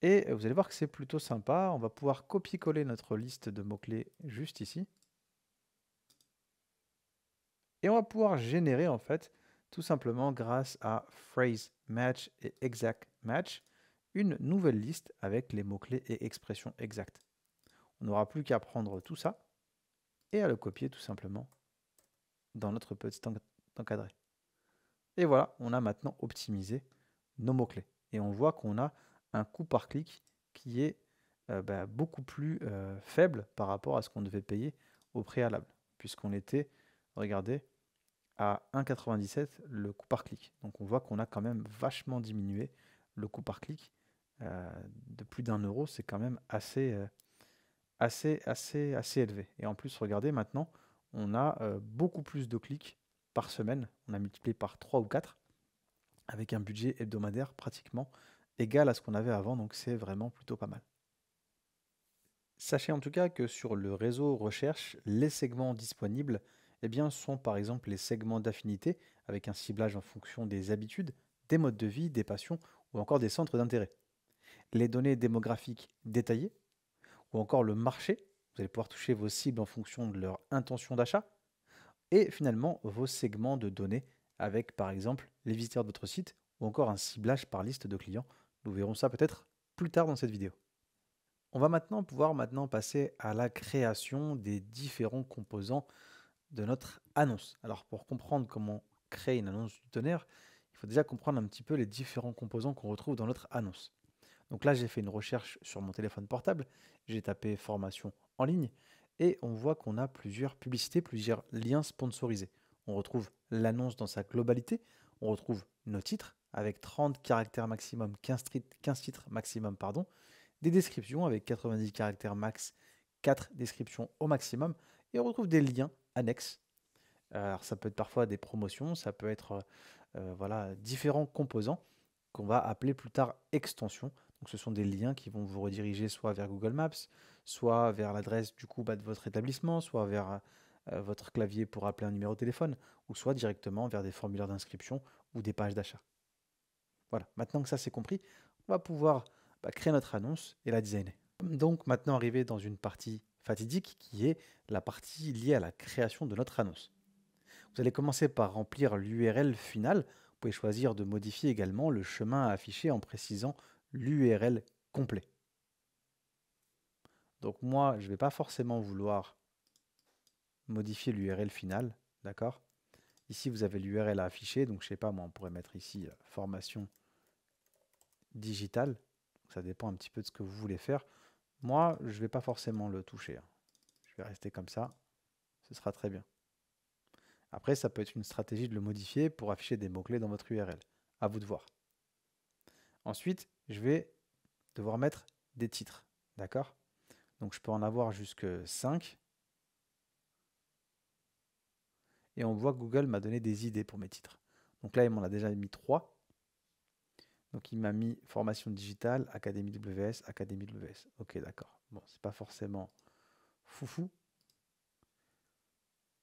et vous allez voir que c'est plutôt sympa. On va pouvoir copier-coller notre liste de mots-clés juste ici. Et on va pouvoir générer en fait tout simplement grâce à phrase match et exact match, une nouvelle liste avec les mots-clés et expressions exactes. On n'aura plus qu'à prendre tout ça et à le copier tout simplement dans notre petit encadré. Et voilà, on a maintenant optimisé nos mots-clés. Et on voit qu'on a un coût par clic qui est euh, bah, beaucoup plus euh, faible par rapport à ce qu'on devait payer au préalable, puisqu'on était, regardez, à 1,97 le coût par clic. Donc on voit qu'on a quand même vachement diminué le coût par clic euh, de plus d'un euro. C'est quand même assez, euh, assez, assez, assez élevé. Et en plus, regardez maintenant, on a euh, beaucoup plus de clics par semaine. On a multiplié par 3 ou 4 avec un budget hebdomadaire pratiquement égal à ce qu'on avait avant. Donc c'est vraiment plutôt pas mal. Sachez en tout cas que sur le réseau recherche, les segments disponibles eh bien, sont par exemple les segments d'affinité, avec un ciblage en fonction des habitudes, des modes de vie, des passions ou encore des centres d'intérêt. Les données démographiques détaillées, ou encore le marché, vous allez pouvoir toucher vos cibles en fonction de leur intention d'achat, et finalement vos segments de données avec par exemple les visiteurs de votre site ou encore un ciblage par liste de clients. Nous verrons ça peut-être plus tard dans cette vidéo. On va maintenant pouvoir maintenant passer à la création des différents composants de notre annonce. Alors pour comprendre comment créer une annonce du tonnerre, il faut déjà comprendre un petit peu les différents composants qu'on retrouve dans notre annonce. Donc là, j'ai fait une recherche sur mon téléphone portable, j'ai tapé formation en ligne et on voit qu'on a plusieurs publicités, plusieurs liens sponsorisés. On retrouve l'annonce dans sa globalité, on retrouve nos titres avec 30 caractères maximum, 15, titres maximum, pardon, des descriptions avec 90 caractères max, 4 descriptions au maximum, et on retrouve des liens annexe Alors, ça peut être parfois des promotions, ça peut être euh, euh, voilà, différents composants qu'on va appeler plus tard extensions. Donc, ce sont des liens qui vont vous rediriger soit vers Google Maps, soit vers l'adresse du coup bah, de votre établissement, soit vers euh, votre clavier pour appeler un numéro de téléphone, ou soit directement vers des formulaires d'inscription ou des pages d'achat. Voilà, maintenant que ça c'est compris, on va pouvoir bah, créer notre annonce et la designer. Donc maintenant arrivé dans une partie qui est la partie liée à la création de notre annonce. Vous allez commencer par remplir l'URL final. Vous pouvez choisir de modifier également le chemin à afficher en précisant l'URL complet. Donc moi, je ne vais pas forcément vouloir modifier l'URL finale, d'accord Ici, vous avez l'URL à afficher, donc je ne sais pas, moi, on pourrait mettre ici euh, formation digitale. Ça dépend un petit peu de ce que vous voulez faire. Moi, je ne vais pas forcément le toucher. Hein. Je vais rester comme ça. Ce sera très bien. Après, ça peut être une stratégie de le modifier pour afficher des mots-clés dans votre URL. À vous de voir. Ensuite, je vais devoir mettre des titres. D'accord Donc, je peux en avoir jusque 5. Et on voit que Google m'a donné des idées pour mes titres. Donc là, il m'en a déjà mis 3. Donc il m'a mis formation digitale, Académie WS, Académie WS. Ok, d'accord. Bon, c'est pas forcément foufou.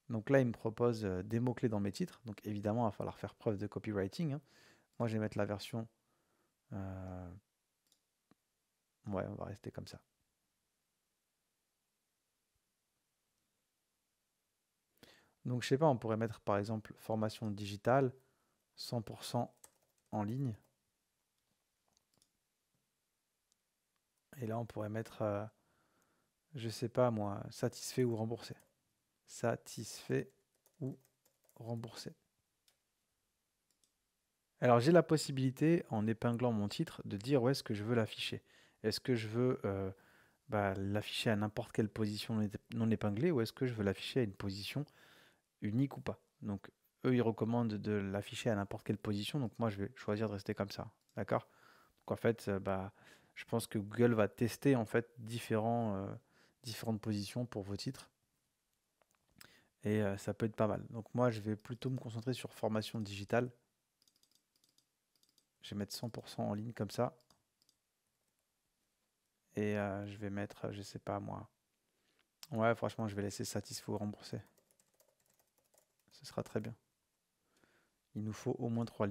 Donc là, il me propose euh, des mots-clés dans mes titres. Donc évidemment, il va falloir faire preuve de copywriting. Hein. Moi, je vais mettre la version. Euh, ouais, on va rester comme ça. Donc je sais pas, on pourrait mettre par exemple formation digitale 100% en ligne. Et là, on pourrait mettre, je euh, je sais pas moi, satisfait ou remboursé. Satisfait ou remboursé. Alors j'ai la possibilité, en épinglant mon titre, de dire où est-ce que je veux l'afficher. Est-ce que je veux euh, bah, l'afficher à n'importe quelle position non épinglée ou est-ce que je veux l'afficher à une position unique ou pas Donc eux, ils recommandent de l'afficher à n'importe quelle position, donc moi, je vais choisir de rester comme ça. D'accord Donc en fait, euh, bah, je pense que Google va tester en fait différents, euh, différentes positions pour vos titres. Et euh, ça peut être pas mal. Donc moi, je vais plutôt me concentrer sur formation digitale. Je vais mettre 100% en ligne comme ça. Et euh, je vais mettre, je sais pas moi. Ouais, franchement, je vais laisser satisfait ou remboursé. Ce sera très bien. Il nous faut au moins 3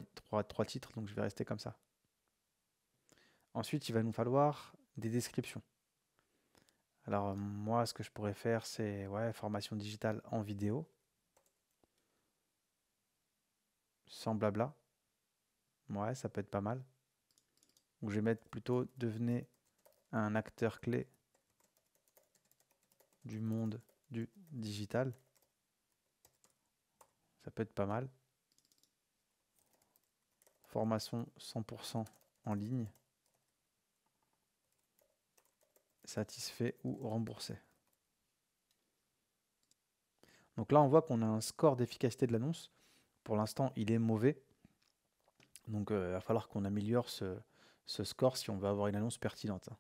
titres, donc je vais rester comme ça. Ensuite, il va nous falloir des descriptions. Alors euh, moi, ce que je pourrais faire, c'est ouais, formation digitale en vidéo. Sans blabla. Ouais, ça peut être pas mal. Donc je vais mettre plutôt devenez un acteur clé du monde du digital. Ça peut être pas mal. Formation 100% en ligne satisfait ou remboursé. Donc là, on voit qu'on a un score d'efficacité de l'annonce. Pour l'instant, il est mauvais. Donc il euh, va falloir qu'on améliore ce, score si on veut avoir une annonce pertinente.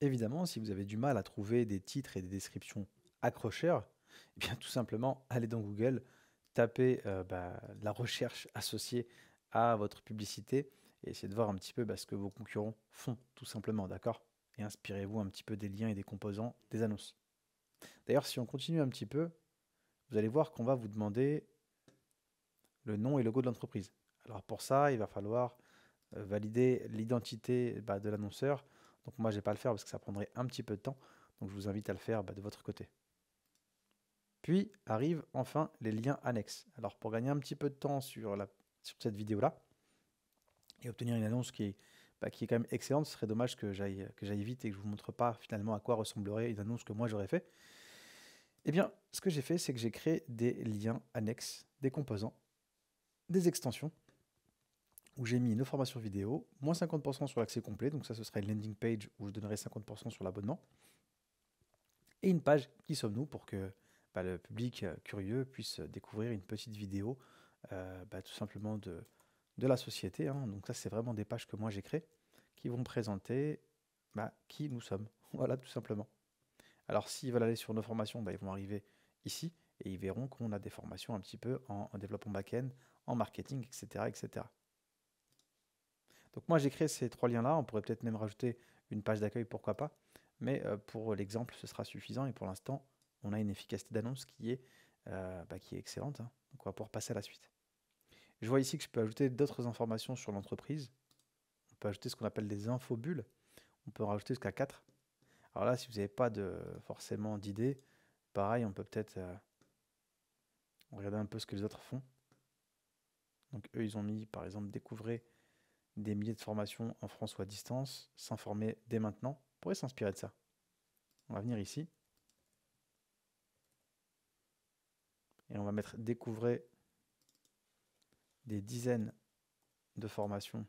Évidemment, si vous avez du mal à trouver des titres et des descriptions accrocheurs, eh bien tout simplement, allez dans Google, tapez euh, bah, la recherche associée à votre publicité et essayez de voir un petit peu bah, ce que vos concurrents font, tout simplement, d'accord Et inspirez-vous un petit peu des liens et des composants des annonces. D'ailleurs, si on continue un petit peu, vous allez voir qu'on va vous demander le nom et le logo de l'entreprise. Alors pour ça, il va falloir euh, valider l'identité bah, de l'annonceur. Donc moi, je ne vais pas le faire parce que ça prendrait un petit peu de temps. Donc je vous invite à le faire bah, de votre côté. Puis arrivent enfin les liens annexes. Alors pour gagner un petit peu de temps sur cette vidéo-là, et obtenir une annonce qui est, bah, qui est quand même excellente. Ce serait dommage que j'aille, que j'aille vite et que je ne vous montre pas finalement à quoi ressemblerait une annonce que moi j'aurais fait. Eh bien, ce que j'ai fait, c'est que j'ai créé des liens annexes, des composants, des extensions, où j'ai mis nos formations vidéo, moins 50% sur l'accès complet, donc ça ce serait une landing page où je donnerais 50% sur l'abonnement, et une page qui sommes-nous pour que bah, le public euh, curieux puisse découvrir une petite vidéo euh, bah, tout simplement de, de la société. Hein. Donc ça, c'est vraiment des pages que moi j'ai créées, qui vont présenter bah, qui nous sommes. (laughs) Voilà, tout simplement. Alors s'ils veulent aller sur nos formations, bah, ils vont arriver ici et ils verront qu'on a des formations un petit peu en, développement back-end, en marketing, etc., etc. Donc moi j'ai créé ces trois liens-là, on pourrait peut-être même rajouter une page d'accueil, pourquoi pas, mais euh, pour l'exemple ce sera suffisant et pour l'instant on a une efficacité d'annonce qui, est, euh, bah, excellente, hein. donc on va pouvoir passer à la suite. Je vois ici que je peux ajouter d'autres informations sur l'entreprise. On peut ajouter ce qu'on appelle des infobules. On peut en rajouter jusqu'à 4. Alors là, si vous n'avez pas forcément d'idées, pareil, on peut peut-être euh, regarder un peu ce que les autres font. Donc eux, ils ont mis, par exemple, découvrir des milliers de formations en France ou à distance, s'informer dès maintenant. On pourrait s'inspirer de ça. On va venir ici. Et on va mettre découvrir des dizaines de formations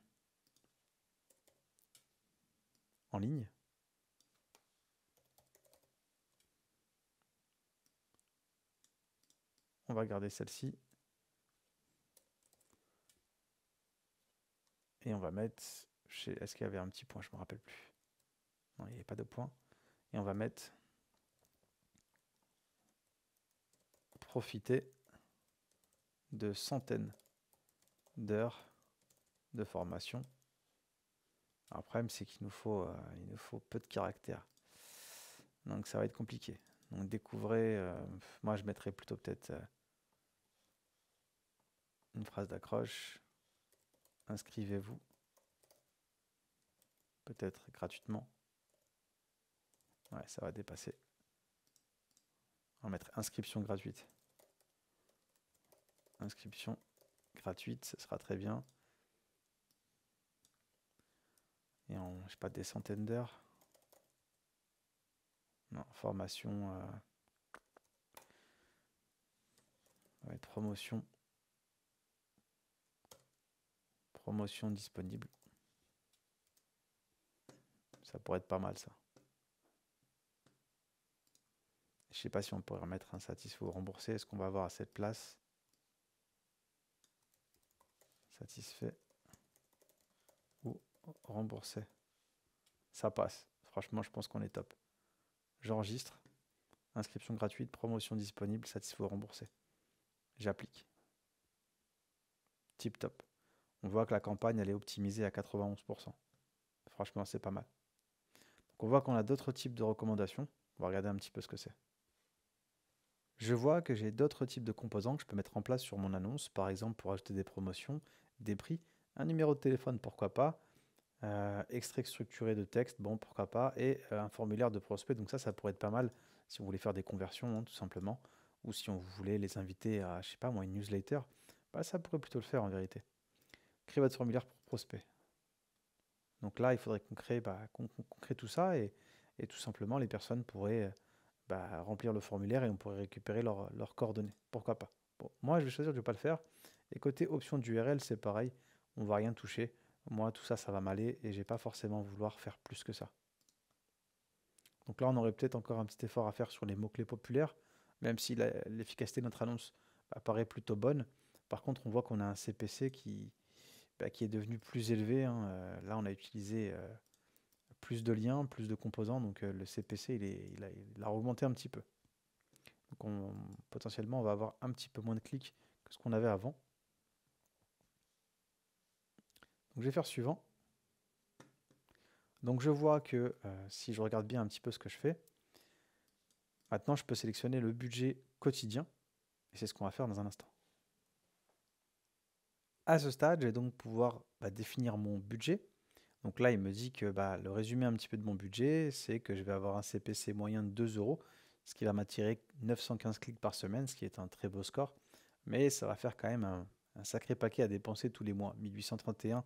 en ligne. On va garder celle-ci. Et on va mettre chez... Est-ce qu'il y avait un petit point Je ne me rappelle plus. Non, il n'y avait pas de point. Et on va mettre profiter de centaines d'heures de formation. Alors, le problème, c'est qu'il nous, faut, euh, il nous faut peu de caractères. Donc, ça va être compliqué. Donc, découvrez. Euh, moi, je mettrais plutôt peut-être euh, une phrase d'accroche. Inscrivez-vous. Peut-être gratuitement. Ouais, ça va dépasser. On va mettre inscription gratuite. Inscription gratuite, ce sera très bien. Et en, je sais pas, des centaines d'heures. Non, formation. Euh, promotion. Promotion disponible. Ça pourrait être pas mal ça. Je sais pas si on pourrait remettre un satisfait ou remboursé. Est-ce qu'on va avoir à cette place satisfait ou remboursé. Ça passe. Franchement, je pense qu'on est top. J'enregistre. Inscription gratuite, promotion disponible, satisfait ou remboursé. J'applique. Tip top. On voit que la campagne, elle est optimisée à 91%. Franchement, c'est pas mal. on voit qu'on a d'autres types de recommandations. On va regarder un petit peu ce que c'est. Je vois que j'ai d'autres types de composants que je peux mettre en place sur mon annonce, par exemple pour ajouter des promotions des prix, un numéro de téléphone, pourquoi pas, euh, extrait structuré de texte, bon, pourquoi pas, et euh, un formulaire de prospect. Donc ça, ça pourrait être pas mal si vous voulez faire des conversions, hein, tout simplement, ou si on voulait les inviter à, je sais pas, moi, une newsletter, bah, ça pourrait plutôt le faire en vérité. Créer votre formulaire pour prospect. Donc là, il faudrait qu'on crée, bah, tout ça et, tout simplement les personnes pourraient euh, bah, remplir le formulaire et on pourrait récupérer leurs coordonnées. Pourquoi pas bon, Moi, je vais choisir de ne pas le faire et côté option d'URL, c'est pareil, on ne va rien toucher. Moi, tout ça, ça va m'aller et je n'ai pas forcément vouloir faire plus que ça. Donc là, on aurait peut-être encore un petit effort à faire sur les mots-clés populaires, même si l'efficacité de notre annonce apparaît plutôt bonne. Par contre, on voit qu'on a un CPC bah, qui, est devenu plus élevé. Hein. Euh, là, on a utilisé euh, plus de liens, plus de composants, donc euh, le CPC, il, a, augmenté un petit peu. Donc potentiellement, on va avoir un petit peu moins de clics que ce qu'on avait avant. Donc, je vais faire suivant. Donc je vois que euh, si je regarde bien un petit peu ce que je fais, maintenant je peux sélectionner le budget quotidien. Et c'est ce qu'on va faire dans un instant. À ce stade, je vais donc pouvoir bah, définir mon budget. Donc là, il me dit que bah, le résumé un petit peu de mon budget, c'est que je vais avoir un CPC moyen de 2 euros, ce qui va m'attirer 915 clics par semaine, ce qui est un très beau score. Mais ça va faire quand même un, un sacré paquet à dépenser tous les mois. 1831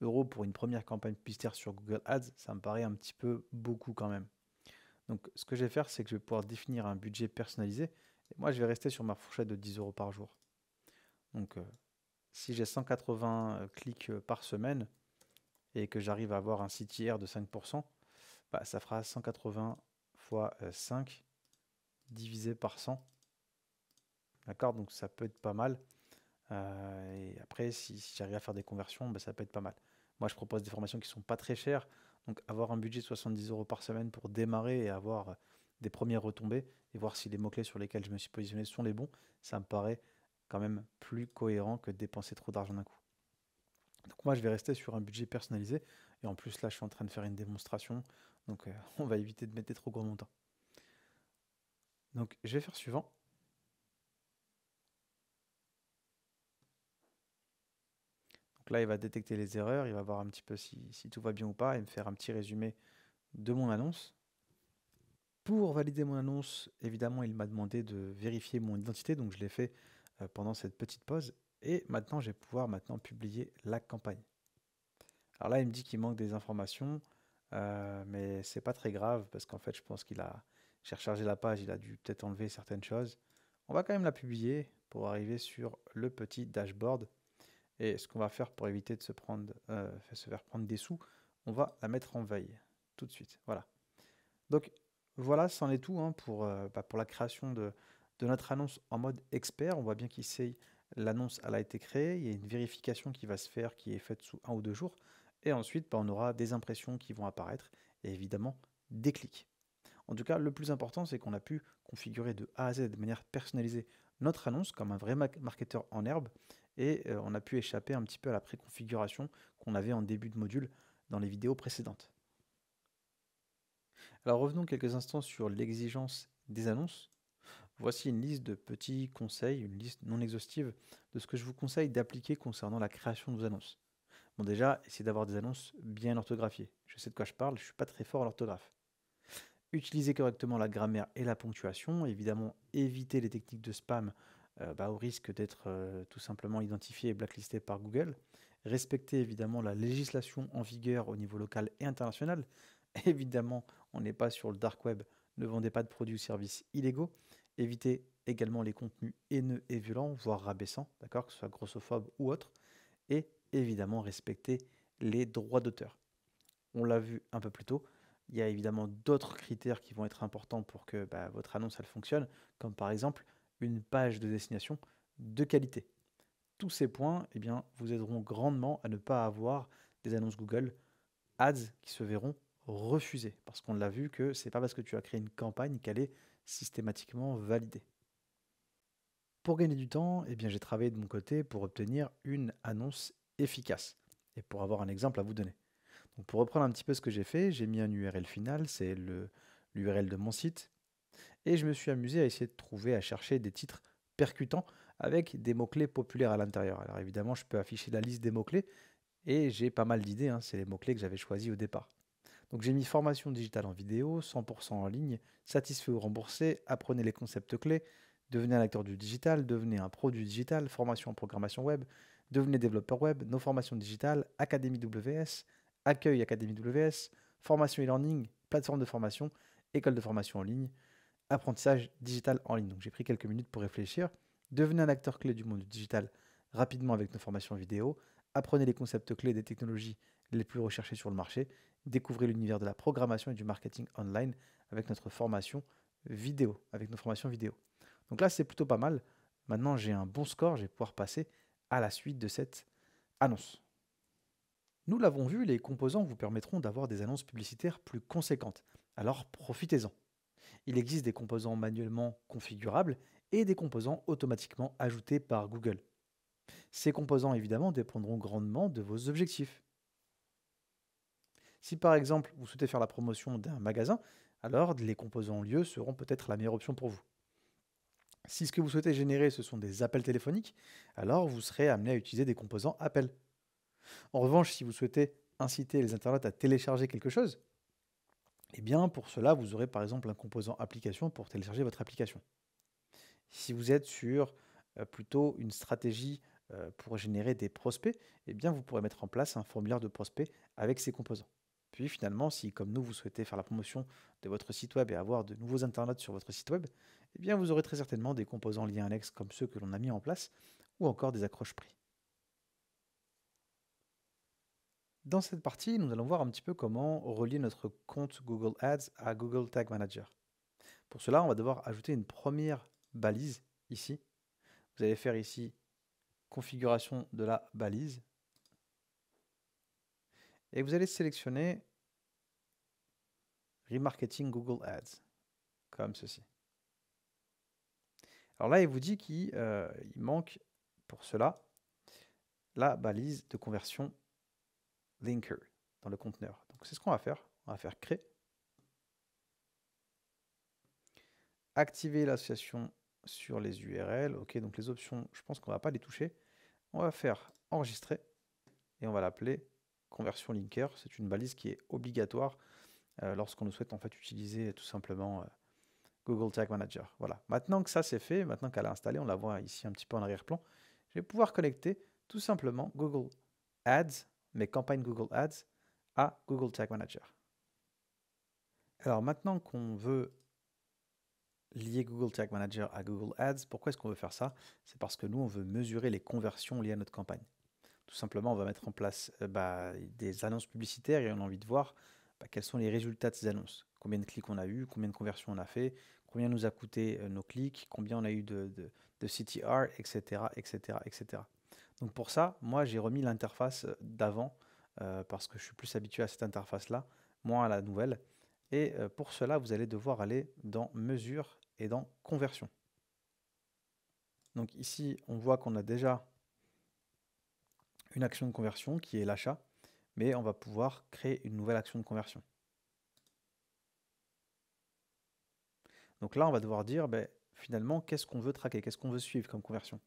euros pour une première campagne publicitaire sur Google Ads, ça me paraît un petit peu beaucoup quand même. Donc ce que je vais faire, c'est que je vais pouvoir définir un budget personnalisé. Et moi, je vais rester sur ma fourchette de 10 euros par jour. Donc euh, si j'ai 180 euh, clics euh, par semaine et que j'arrive à avoir un CTR de 5%, bah, ça fera 180 fois 5 divisé par 100. D'accord Donc ça peut être pas mal. Euh, et après, si, j'arrive à faire des conversions, bah, ça peut être pas mal. Moi, je propose des formations qui ne sont pas très chères. Donc, avoir un budget de 70 euros par semaine pour démarrer et avoir euh, des premières retombées et voir si les mots-clés sur lesquels je me suis positionné sont les bons, ça me paraît quand même plus cohérent que dépenser trop d'argent d'un coup. Donc moi, je vais rester sur un budget personnalisé. Et en plus, là, je suis en train de faire une démonstration. Donc, euh, (laughs) on va éviter de mettre des trop gros montants. Donc, je vais faire suivant. Donc là, il va détecter les erreurs, il va voir un petit peu si, tout va bien ou pas et me faire un petit résumé de mon annonce. Pour valider mon annonce, évidemment, il m'a demandé de vérifier mon identité, donc je l'ai fait euh, pendant cette petite pause. Et maintenant, je vais pouvoir maintenant publier la campagne. Alors là, il me dit qu'il manque des informations, mais euh, mais c'est pas très grave parce qu'en fait, je pense qu'il a, j'ai rechargé la page, il a dû peut-être enlever certaines choses. On va quand même la publier pour arriver sur le petit dashboard et ce qu'on va faire pour éviter de se, prendre, euh, se faire prendre des sous, on va la mettre en veille tout de suite. Voilà. Donc voilà, c'en est tout hein, pour, euh, bah, pour la création de, notre annonce en mode expert. On voit bien qu'ici, l'annonce a été créée. Il y a une vérification qui va se faire, qui est faite sous un ou deux jours. Et ensuite, bah, on aura des impressions qui vont apparaître et évidemment des clics. En tout cas, le plus important, c'est qu'on a pu configurer de A à Z de manière personnalisée notre annonce comme un vrai marketeur en herbe et euh, on a pu échapper un petit peu à la préconfiguration qu'on avait en début de module dans les vidéos précédentes. Alors revenons quelques instants sur l'exigence des annonces. Voici une liste de petits conseils, une liste non exhaustive de ce que je vous conseille d'appliquer concernant la création de vos annonces. Bon déjà, essayez d'avoir des annonces bien orthographiées. Je sais de quoi je parle, je ne suis pas très fort à l'orthographe. Utilisez correctement la grammaire et la ponctuation, évidemment évitez les techniques de spam euh, bah, au risque d'être euh, tout simplement identifié et blacklisté par Google. Respectez évidemment la législation en vigueur au niveau local et international. (laughs) Évidemment, on n'est pas sur le dark web, ne vendez pas de produits ou services illégaux. Évitez également les contenus haineux et violents, voire rabaissants, d'accord, que ce soit grossophobe ou autre. Et évidemment, respectez les droits d'auteur. On l'a vu un peu plus tôt. Il y a évidemment d'autres critères qui vont être importants pour que bah, votre annonce elle fonctionne, comme par exemple une page de destination de qualité. Tous ces points eh bien, vous aideront grandement à ne pas avoir des annonces Google Ads qui se verront refusées. Parce qu'on l'a vu que c'est pas parce que tu as créé une campagne qu'elle est systématiquement validée. Pour gagner du temps, eh bien, j'ai travaillé de mon côté pour obtenir une annonce efficace. Et pour avoir un exemple à vous donner. Donc pour reprendre un petit peu ce que j'ai fait, j'ai mis un URL final, c'est le l'URL de mon site et je me suis amusé à essayer de trouver, à chercher des titres percutants avec des mots-clés populaires à l'intérieur. Alors évidemment, je peux afficher la liste des mots-clés et j'ai pas mal d'idées, hein. c'est les mots-clés que j'avais choisis au départ. Donc j'ai mis formation digitale en vidéo, 100% en ligne, satisfait ou remboursé, apprenez les concepts clés, devenez un acteur du digital, devenez un produit digital, formation en programmation web, devenez développeur web, nos formations digitales, Académie WS, accueil Académie WS, formation e-learning, plateforme de formation, école de formation en ligne apprentissage digital en ligne. Donc j'ai pris quelques minutes pour réfléchir. Devenez un acteur clé du monde digital rapidement avec nos formations vidéo. Apprenez les concepts clés des technologies les plus recherchées sur le marché. Découvrez l'univers de la programmation et du marketing online avec notre formation vidéo, avec nos formations vidéo. Donc là, c'est plutôt pas mal. Maintenant, j'ai un bon score, je vais pouvoir passer à la suite de cette annonce. Nous l'avons vu, les composants vous permettront d'avoir des annonces publicitaires plus conséquentes. Alors profitez-en. Il existe des composants manuellement configurables et des composants automatiquement ajoutés par Google. Ces composants évidemment dépendront grandement de vos objectifs. Si par exemple vous souhaitez faire la promotion d'un magasin, alors les composants lieux seront peut-être la meilleure option pour vous. Si ce que vous souhaitez générer ce sont des appels téléphoniques, alors vous serez amené à utiliser des composants appels. En revanche, si vous souhaitez inciter les internautes à télécharger quelque chose, eh bien, pour cela, vous aurez par exemple un composant application pour télécharger votre application. Si vous êtes sur euh, plutôt une stratégie euh, pour générer des prospects, eh bien, vous pourrez mettre en place un formulaire de prospects avec ces composants. Puis finalement, si comme nous, vous souhaitez faire la promotion de votre site web et avoir de nouveaux internautes sur votre site web, eh bien, vous aurez très certainement des composants liés annexes comme ceux que l'on a mis en place ou encore des accroches prix. Dans cette partie, nous allons voir un petit peu comment relier notre compte Google Ads à Google Tag Manager. Pour cela, on va devoir ajouter une première balise ici. Vous allez faire ici configuration de la balise. Et vous allez sélectionner Remarketing Google Ads, comme ceci. Alors là, il vous dit qu'il euh, manque pour cela la balise de conversion linker dans le conteneur. Donc c'est ce qu'on va faire. On va faire créer. Activer l'association sur les URL. Ok, donc les options, je pense qu'on ne va pas les toucher. On va faire enregistrer et on va l'appeler conversion linker. C'est une balise qui est obligatoire euh, lorsqu'on lorsqu'on souhaite en fait utiliser tout simplement euh, Google Tag Manager. Voilà. Maintenant que ça c'est fait, maintenant qu'elle est installée, on la voit ici un petit peu en arrière-plan, je vais pouvoir connecter tout simplement Google Ads mes campagnes Google Ads à Google Tag Manager. Alors maintenant qu'on veut lier Google Tag Manager à Google Ads, pourquoi est-ce qu'on veut faire ça C'est parce que nous, on veut mesurer les conversions liées à notre campagne. Tout simplement, on va mettre en place euh, bah, des annonces publicitaires et on a envie de voir bah, quels sont les résultats de ces annonces. Combien de clics on a eu, combien de conversions on a fait, combien nous a coûté euh, nos clics, combien on a eu de, de CTR, etc., etc., etc. Donc pour ça, moi j'ai remis l'interface euh, d'avant euh, parce que je suis plus habitué à cette interface-là, moins à la nouvelle. Et euh, pour cela, vous allez devoir aller dans Mesures et dans Conversion. Donc ici, on voit qu'on a déjà une action de conversion qui est l'achat, mais on va pouvoir créer une nouvelle action de conversion. Donc là, on va devoir dire ben, finalement qu'est-ce qu'on veut traquer, qu'est-ce qu'on veut suivre comme conversion.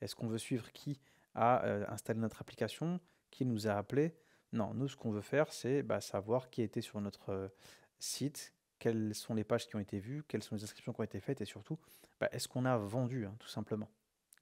Est-ce qu'on veut suivre qui à euh, installer notre application, qui nous a appelé. Non, nous, ce qu'on veut faire, c'est bah, savoir qui était sur notre euh, site, quelles sont les pages qui ont été vues, quelles sont les inscriptions qui ont été faites, et surtout, bah, est-ce qu'on a vendu, hein, tout simplement,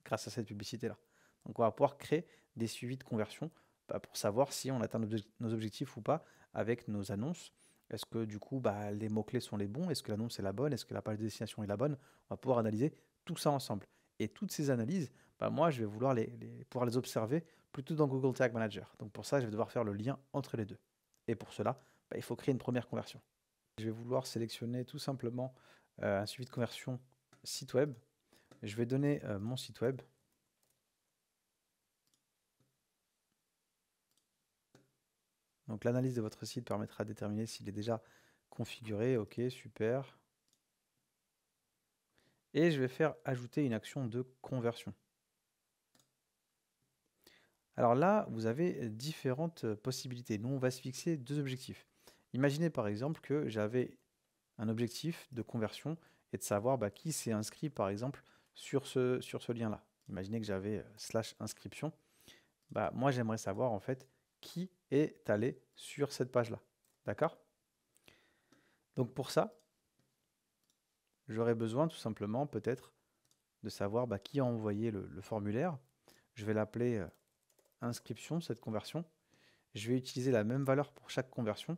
grâce à cette publicité-là. Donc, on va pouvoir créer des suivis de conversion bah, pour savoir si on atteint nos objectifs ou pas avec nos annonces. Est-ce que du coup, bah, les mots-clés sont les bons Est-ce que l'annonce est la bonne Est-ce que la page de destination est la bonne On va pouvoir analyser tout ça ensemble. Et toutes ces analyses, bah, moi, je vais vouloir les, pouvoir les observer plutôt dans Google Tag Manager. Donc pour ça, je vais devoir faire le lien entre les deux. Et pour cela, bah, il faut créer une première conversion. Je vais vouloir sélectionner tout simplement euh, un suivi de conversion site web. Je vais donner euh, mon site web. Donc l'analyse de votre site permettra de déterminer s'il est déjà configuré. Ok, super. Et je vais faire ajouter une action de conversion. Alors là, vous avez euh, différentes euh, possibilités. Nous, on va se fixer deux objectifs. Imaginez par exemple que j'avais un objectif de conversion et de savoir bah, qui s'est inscrit par exemple sur ce, lien-là. Imaginez que j'avais euh, slash inscription. Bah, moi, j'aimerais savoir en fait qui est allé sur cette page-là. D'accord Donc pour ça, j'aurais besoin tout simplement peut-être de savoir bah, qui a envoyé le formulaire. Je vais l'appeler inscription, cette conversion, je vais utiliser la même valeur pour chaque conversion.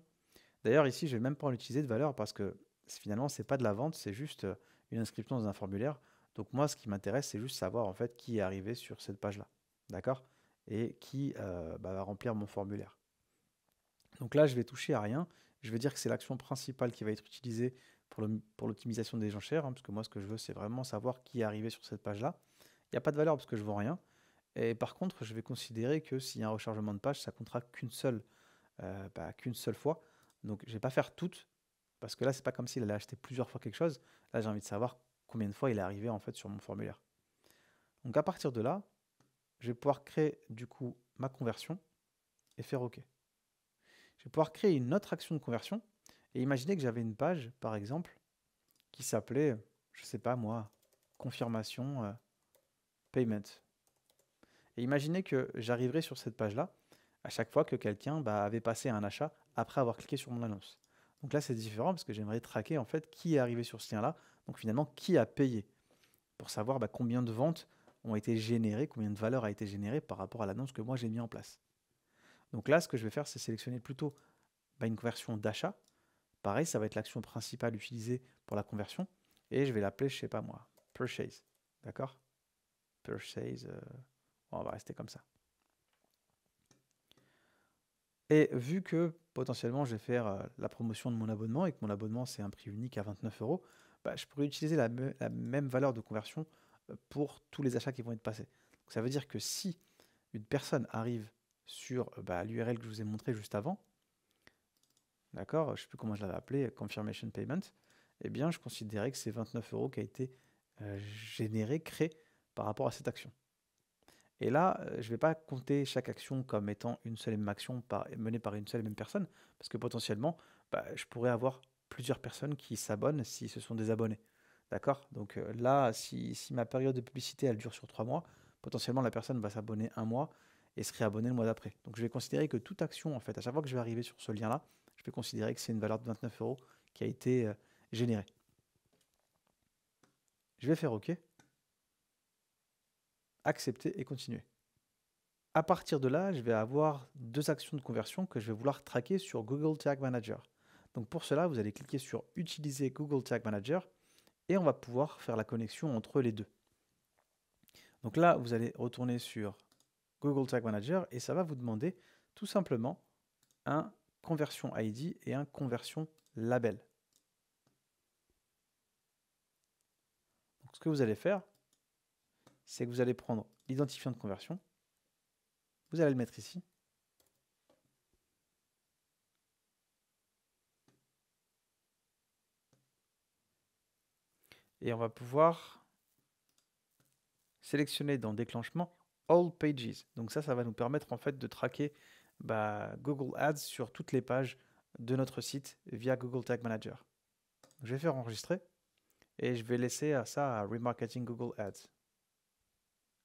D'ailleurs, ici, je vais même pas l'utiliser de valeur parce que finalement, ce n'est pas de la vente, c'est juste euh, une inscription dans un formulaire. Donc moi, ce qui m'intéresse, c'est juste savoir en fait qui est arrivé sur cette page-là. D'accord Et qui euh, bah, va remplir mon formulaire. Donc là, je vais toucher à rien. Je vais dire que c'est l'action principale qui va être utilisée pour l'optimisation pour des enchères, hein, parce que moi, ce que je veux, c'est vraiment savoir qui est arrivé sur cette page-là. Il n'y a pas de valeur parce que je ne rien. Et par contre, je vais considérer que s'il y a un rechargement de page, ça comptera qu'une seule, euh, bah, qu'une seule fois. Donc, je vais pas faire toutes parce que là, c'est pas comme s'il allait acheter plusieurs fois quelque chose. Là, j'ai envie de savoir combien de fois il est arrivé en fait sur mon formulaire. Donc, à partir de là, je vais pouvoir créer du coup ma conversion et faire OK. Je vais pouvoir créer une autre action de conversion et imaginer que j'avais une page, par exemple, qui s'appelait, je ne sais pas moi, confirmation euh, payment imaginez que j'arriverais sur cette page-là à chaque fois que quelqu'un bah, avait passé un achat après avoir cliqué sur mon annonce. Donc là, c'est différent parce que j'aimerais traquer en fait qui est arrivé sur ce lien-là, donc finalement qui a payé, pour savoir bah, combien de ventes ont été générées, combien de valeur a été générée par rapport à l'annonce que moi j'ai mis en place. Donc là, ce que je vais faire, c'est sélectionner plutôt bah, une conversion d'achat. Pareil, ça va être l'action principale utilisée pour la conversion, et je vais l'appeler, je ne sais pas moi, purchase, d'accord Purchase. Euh, on va rester comme ça. Et vu que potentiellement je vais faire euh, la promotion de mon abonnement et que mon abonnement c'est un prix unique à 29 euros, bah, je pourrais utiliser la, même valeur de conversion euh, pour tous les achats qui vont être passés. ça veut dire que si une personne arrive sur euh, bah, l'URL que je vous ai montré juste avant, d'accord, je ne sais plus comment je l'avais appelé, confirmation payment, eh bien je considérais que c'est 29 euros qui a été généré, créé par rapport à cette action. Et là, euh, je ne vais pas compter chaque action comme étant une seule et même action menée par une seule et même personne, parce que potentiellement, bah, je pourrais avoir plusieurs personnes qui s'abonnent si ce sont des abonnés. D'accord Donc euh, là, si, ma période de publicité, elle dure sur trois mois, potentiellement la personne va s'abonner un mois et se réabonner le mois d'après. Donc je vais considérer que toute action, en fait, à chaque fois que je vais arriver sur ce lien-là, je vais considérer que c'est une valeur de 29 euros qui a été euh, générée. Je vais faire OK accepter et continuer. À partir de là, je vais avoir deux actions de conversion que je vais vouloir traquer sur Google Tag Manager. Donc pour cela, vous allez cliquer sur Utiliser Google Tag Manager et on va pouvoir faire la connexion entre les deux. Donc là, vous allez retourner sur Google Tag Manager et ça va vous demander tout simplement un conversion ID et un conversion label. Donc ce que vous allez faire, c'est que vous allez prendre l'identifiant de conversion, vous allez le mettre ici, et on va pouvoir sélectionner dans déclenchement All Pages. Donc ça, ça va nous permettre en fait de traquer bah, Google Ads sur toutes les pages de notre site via Google Tag Manager. Je vais faire enregistrer et je vais laisser à ça à Remarketing Google Ads.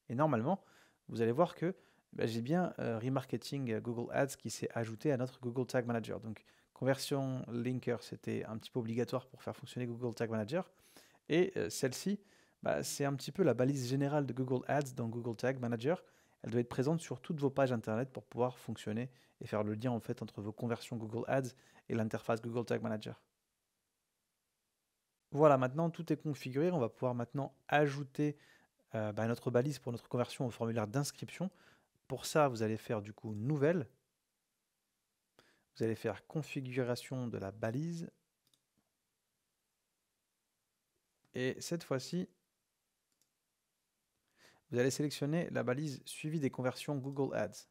Et normalement, vous allez voir que bah, j'ai bien euh, remarketing euh, Google Ads qui s'est ajouté à notre Google Tag Manager. Donc, conversion linker, c'était un petit peu obligatoire pour faire fonctionner Google Tag Manager. Et euh, celle-ci, bah, c'est un petit peu la balise générale de Google Ads dans Google Tag Manager. Elle doit être présente sur toutes vos pages internet pour pouvoir fonctionner et faire le lien en fait entre vos conversions Google Ads et l'interface Google Tag Manager. Voilà, maintenant tout est configuré. On va pouvoir maintenant ajouter euh, bah, notre balise pour notre conversion au formulaire d'inscription. Pour ça, vous allez faire du coup nouvelle. Vous allez faire configuration de la balise. Et cette fois-ci, vous allez sélectionner la balise Suivi des conversions Google Ads,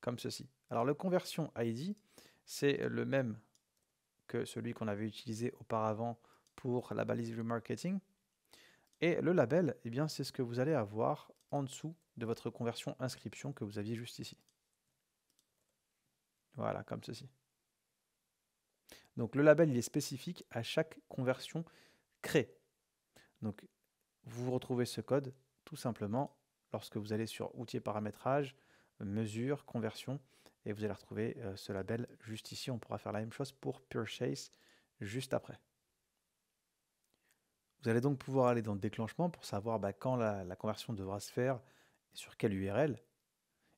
comme ceci. Alors le conversion ID, c'est le même que celui qu'on avait utilisé auparavant pour la balise remarketing. Et le label, eh bien, c'est ce que vous allez avoir en dessous de votre conversion inscription que vous aviez juste ici. Voilà, comme ceci. Donc le label, il est spécifique à chaque conversion créée. Donc vous retrouvez ce code tout simplement lorsque vous allez sur outils paramétrage, mesure, conversion, et vous allez retrouver euh, ce label juste ici. On pourra faire la même chose pour purchase juste après. Vous allez donc pouvoir aller dans le déclenchement pour savoir bah, quand la, conversion devra se faire et sur quelle URL.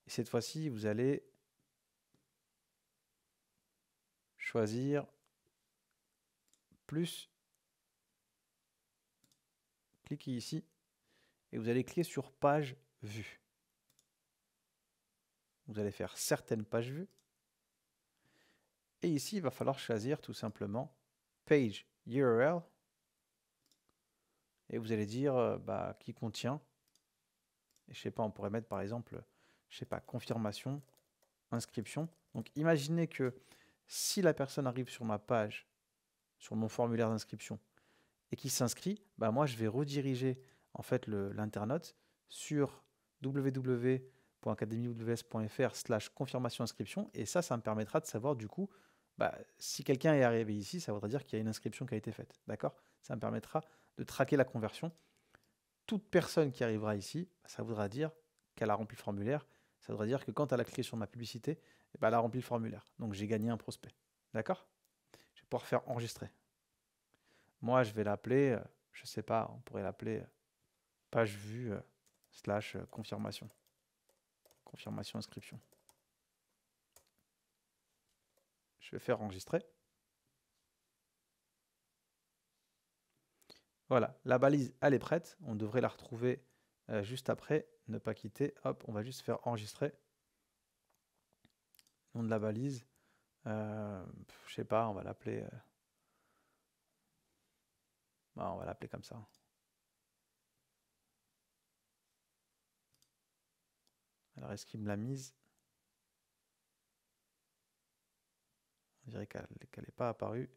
Et cette fois-ci, vous allez choisir plus. Cliquez ici et vous allez cliquer sur page vue. Vous allez faire certaines pages vues. Et ici, il va falloir choisir tout simplement page URL et vous allez dire euh, bah, qui contient. Et je sais pas, on pourrait mettre par exemple, je sais pas, confirmation, inscription. Donc imaginez que si la personne arrive sur ma page, sur mon formulaire d'inscription, et qui s'inscrit, bah moi je vais rediriger en fait l'internaute sur www.academyws.fr slash confirmation inscription et ça, ça me permettra de savoir du coup bah, si quelqu'un est arrivé ici, ça voudra dire qu'il y a une inscription qui a été faite. D'accord Ça me permettra de traquer la conversion. Toute personne qui arrivera ici, ça voudra dire qu'elle a rempli le formulaire. Ça voudra dire que quand elle a cliqué sur ma publicité, eh ben, elle a rempli le formulaire. Donc j'ai gagné un prospect. D'accord Je vais pouvoir faire enregistrer. Moi, je vais l'appeler, euh, je ne sais pas, on pourrait l'appeler euh, page vue euh, slash confirmation. Confirmation inscription. Je vais faire enregistrer. Voilà, la balise, elle est prête. On devrait la retrouver euh, juste après. Ne pas quitter. Hop, on va juste faire enregistrer. Nom de la balise. Euh, Je sais pas, on va l'appeler. Euh, bah, on va l'appeler comme ça. Alors, est-ce qu'il me l'a mise On dirait qu'elle n'est pas apparue.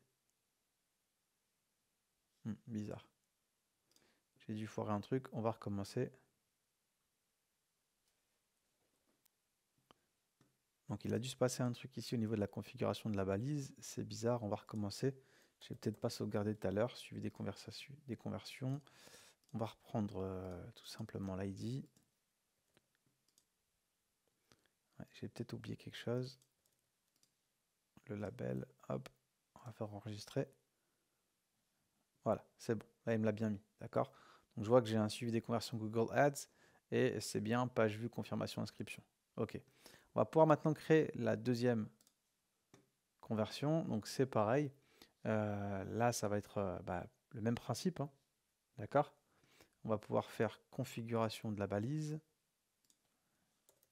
Hmm, bizarre. J'ai dû foirer un truc, on va recommencer. Donc il a dû se passer un truc ici au niveau de la configuration de la balise. C'est bizarre, on va recommencer. Je n'ai peut-être pas sauvegardé tout à l'heure, suivi des, conversations, des conversions. On va reprendre euh, tout simplement l'ID. J'ai peut-être oublié quelque chose. Le label, hop, on va faire enregistrer. Voilà, c'est bon. Là, il me l'a bien mis, d'accord je vois que j'ai un suivi des conversions Google Ads et c'est bien page vue, confirmation, inscription. OK. On va pouvoir maintenant créer la deuxième conversion. Donc c'est pareil. Euh, là, ça va être euh, bah, le même principe. Hein. D'accord On va pouvoir faire configuration de la balise,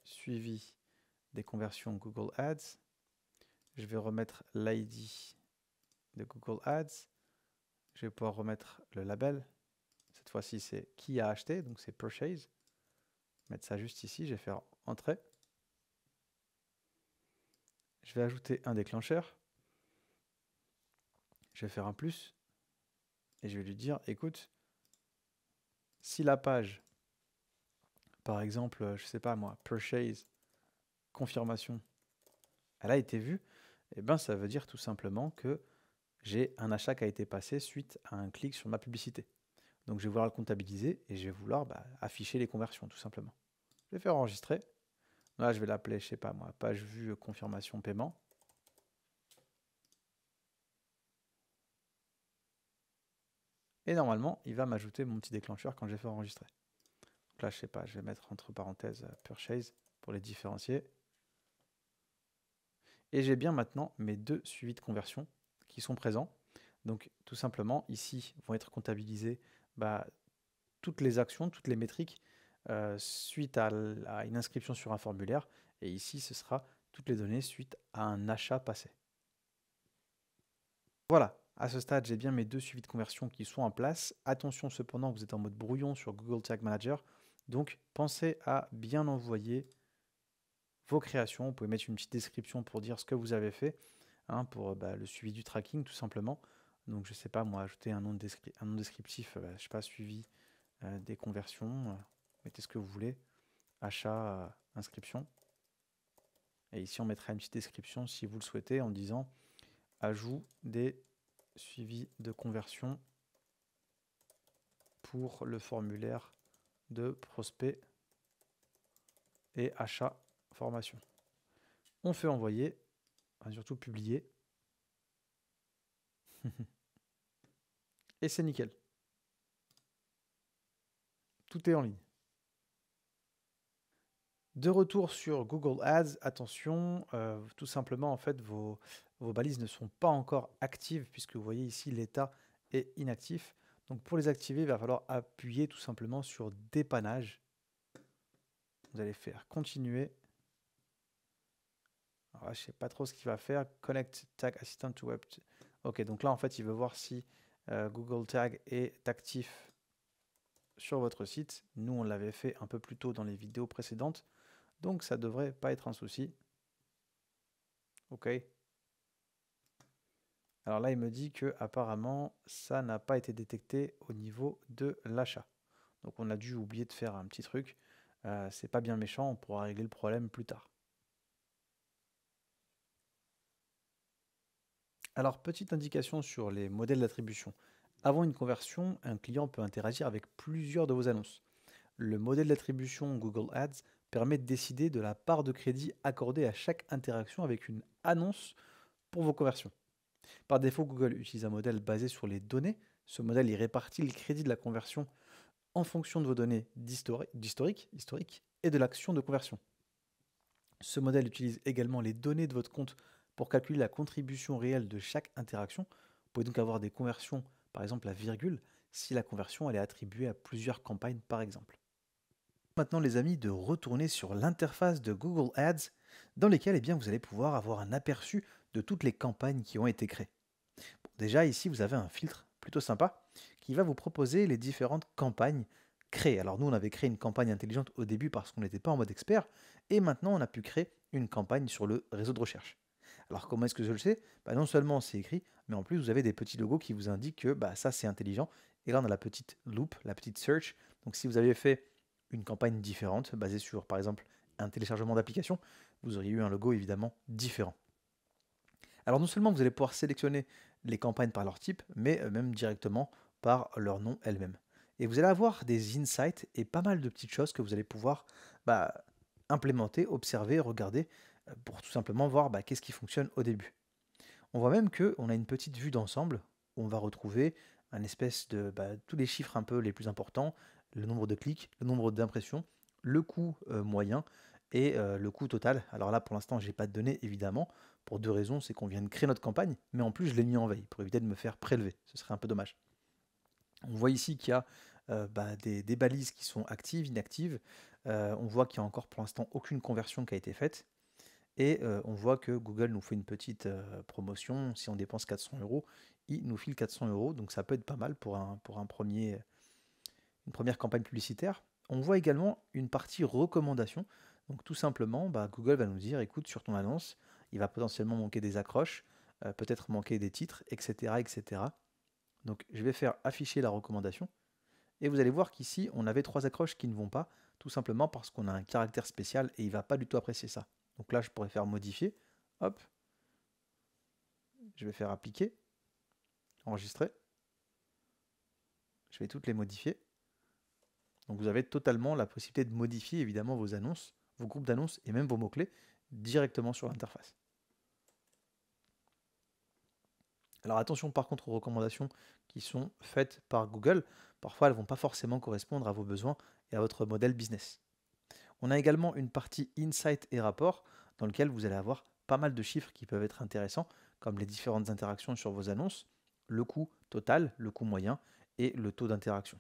suivi des conversions Google Ads. Je vais remettre l'ID de Google Ads. Je vais pouvoir remettre le label. Voici, c'est qui a acheté, donc c'est purchase. Mettre ça juste ici, je vais faire entrée. Je vais ajouter un déclencheur. Je vais faire un plus. Et je vais lui dire, écoute, si la page, par exemple, je sais pas moi, purchase, confirmation, elle a été vue, eh ben, ça veut dire tout simplement que j'ai un achat qui a été passé suite à un clic sur ma publicité. Donc je vais vouloir le comptabiliser et je vais vouloir bah, afficher les conversions tout simplement. Je vais faire enregistrer. Là, je vais l'appeler, je ne sais pas moi, page vue confirmation paiement. Et normalement, il va m'ajouter mon petit déclencheur quand j'ai fait enregistrer. Donc là, je ne sais pas, je vais mettre entre parenthèses euh, purchase pour les différencier. Et j'ai bien maintenant mes deux suivis de conversion qui sont présents. Donc tout simplement, ici vont être comptabilisés bah, toutes les actions, toutes les métriques euh, suite à, une inscription sur un formulaire. Et ici, ce sera toutes les données suite à un achat passé. Voilà, à ce stade, j'ai bien mes deux suivis de conversion qui sont en place. Attention cependant, vous êtes en mode brouillon sur Google Tag Manager. Donc, pensez à bien envoyer vos créations. Vous pouvez mettre une petite description pour dire ce que vous avez fait, hein, pour bah, le suivi du tracking tout simplement. Donc, je sais pas, moi, ajouter un nom, un nom descriptif, je euh, je sais pas, suivi euh, des conversions, euh, mettez ce que vous voulez, achat, inscription. Et ici, on mettra une petite description si vous le souhaitez en disant ajout des suivis de conversion pour le formulaire de prospect et achat formation. On fait envoyer, surtout publier. Et c'est nickel. Tout est en ligne. De retour sur Google Ads, attention, euh, tout simplement en fait vos, balises ne sont pas encore actives puisque vous voyez ici l'état est inactif. Donc pour les activer, il va falloir appuyer tout simplement sur dépannage. Vous allez faire continuer. je ne sais pas trop ce qu'il va faire. Connect Tag Assistant to Web Ok, donc là, en fait, il veut voir si euh, Google Tag est actif sur votre site. Nous, on l'avait fait un peu plus tôt dans les vidéos précédentes. Donc, ça devrait pas être un souci. Ok. Alors là, il me dit que apparemment, ça n'a pas été détecté au niveau de l'achat. Donc, on a dû oublier de faire un petit truc. Euh, c'est pas bien méchant, on pourra régler le problème plus tard. Alors, petite indication sur les modèles d'attribution. Avant une conversion, un client peut interagir avec plusieurs de vos annonces. Le modèle d'attribution Google Ads permet de décider de la part de crédit accordée à chaque interaction avec une annonce pour vos conversions. Par défaut, Google utilise un modèle basé sur les données. Ce modèle y répartit le crédit de la conversion en fonction de vos données d'historique et de l'action de conversion. Ce modèle utilise également les données de votre compte pour calculer la contribution réelle de chaque interaction. Vous pouvez donc avoir des conversions, par exemple la virgule, si la conversion elle est attribuée à plusieurs campagnes, par exemple. Maintenant les amis, de retourner sur l'interface de Google Ads, dans lesquelles eh bien, vous allez pouvoir avoir un aperçu de toutes les campagnes qui ont été créées. déjà ici, vous avez un filtre plutôt sympa qui va vous proposer les différentes campagnes créées. Alors nous, on avait créé une campagne intelligente au début parce qu'on n'était pas en mode expert, et maintenant on a pu créer une campagne sur le réseau de recherche. Alors comment est-ce que je le sais bah, Non seulement c'est écrit, mais en plus vous avez des petits logos qui vous indiquent que bah, ça c'est intelligent. Et là on a la petite loop, la petite search. Donc si vous aviez fait une campagne différente, basée sur par exemple un téléchargement d'application, vous auriez eu un logo évidemment différent. Alors non seulement vous allez pouvoir sélectionner les campagnes par leur type, mais euh, même directement par leur nom elle-même. Et vous allez avoir des insights et pas mal de petites choses que vous allez pouvoir bah, implémenter, observer, regarder pour tout simplement voir bah, qu'est-ce qui fonctionne au début. On voit même qu'on a une petite vue d'ensemble où on va retrouver un espèce de bah, tous les chiffres un peu les plus importants, le nombre de clics, le nombre d'impressions, le coût euh, moyen et euh, le coût total. Alors là, pour l'instant, je n'ai pas de données, évidemment, pour deux raisons. C'est qu'on vient de créer notre campagne, mais en plus, je l'ai mis en veille pour éviter de me faire prélever. Ce serait un peu dommage. On voit ici qu'il y a euh, bah, des, des, balises qui sont actives, inactives. on voit qu'il n'y a encore pour l'instant aucune conversion qui a été faite. Et on voit que Google nous fait une petite promotion. Si on dépense 400 euros, il nous file 400 euros. Donc ça peut être pas mal pour, un, pour un premier, une première campagne publicitaire. On voit également une partie recommandation. Donc tout simplement, bah, Google va nous dire, écoute, sur ton annonce, il va potentiellement manquer des accroches, peut-être manquer des titres, etc., etc. Donc je vais faire afficher la recommandation. Et vous allez voir qu'ici, on avait trois accroches qui ne vont pas, tout simplement parce qu'on a un caractère spécial et il ne va pas du tout apprécier ça. Donc là, je pourrais faire modifier. Hop. Je vais faire appliquer. Enregistrer. Je vais toutes les modifier. Donc vous avez totalement la possibilité de modifier évidemment vos annonces, vos groupes d'annonces et même vos mots-clés directement sur l'interface. Alors attention par contre aux recommandations qui sont faites par Google. Parfois elles ne vont pas forcément correspondre à vos besoins et à votre modèle business. On a également une partie insight et rapport dans lequel vous allez avoir pas mal de chiffres qui peuvent être intéressants, comme les différentes interactions sur vos annonces, le coût total, le coût moyen et le taux d'interaction.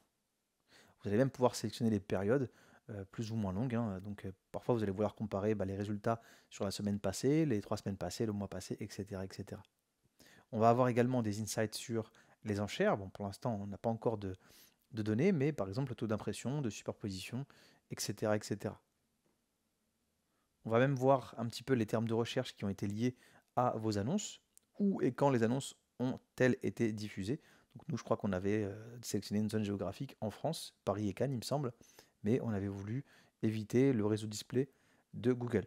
Vous allez même pouvoir sélectionner les périodes euh, plus ou moins longues. Hein, donc euh, parfois vous allez vouloir comparer bah, les résultats sur la semaine passée, les trois semaines passées, le mois passé, etc. etc. On va avoir également des insights sur les enchères. Bon, pour l'instant, on n'a pas encore de, de données, mais par exemple le taux d'impression, de superposition, etc. etc. On va même voir un petit peu les termes de recherche qui ont été liés à vos annonces, où et quand les annonces ont-elles été diffusées. Donc nous, je crois qu'on avait euh, sélectionné une zone géographique en France, Paris et Cannes, il me semble, mais on avait voulu éviter le réseau display de Google.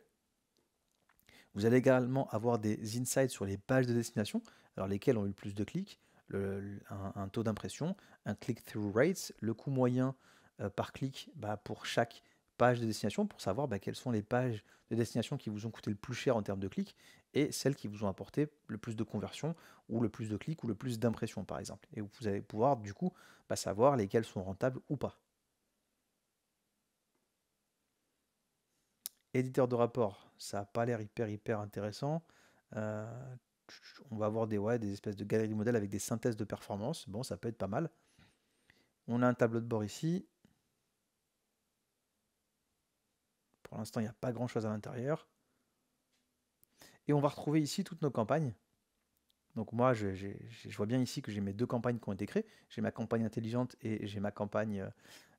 Vous allez également avoir des insights sur les pages de destination, alors lesquelles ont eu le plus de clics, un, taux d'impression, un click-through rate, le coût moyen euh, par clic bah, pour chaque pages de destination pour savoir bah, quelles sont les pages de destination qui vous ont coûté le plus cher en termes de clics et celles qui vous ont apporté le plus de conversions ou le plus de clics ou le plus d'impressions par exemple. Et vous allez pouvoir du coup bah, savoir lesquelles sont rentables ou pas. Éditeur de rapport, ça n'a pas l'air hyper hyper intéressant. Euh, on va avoir des, des espèces de galeries de modèles avec des synthèses de performance. Bon, ça peut être pas mal. On a un tableau de bord ici. Pour l'instant, il n'y a pas grand-chose à l'intérieur. Et on va retrouver ici toutes nos campagnes. Donc moi, je, vois bien ici que j'ai mes deux campagnes qui ont été créées. J'ai ma campagne intelligente et j'ai ma campagne euh,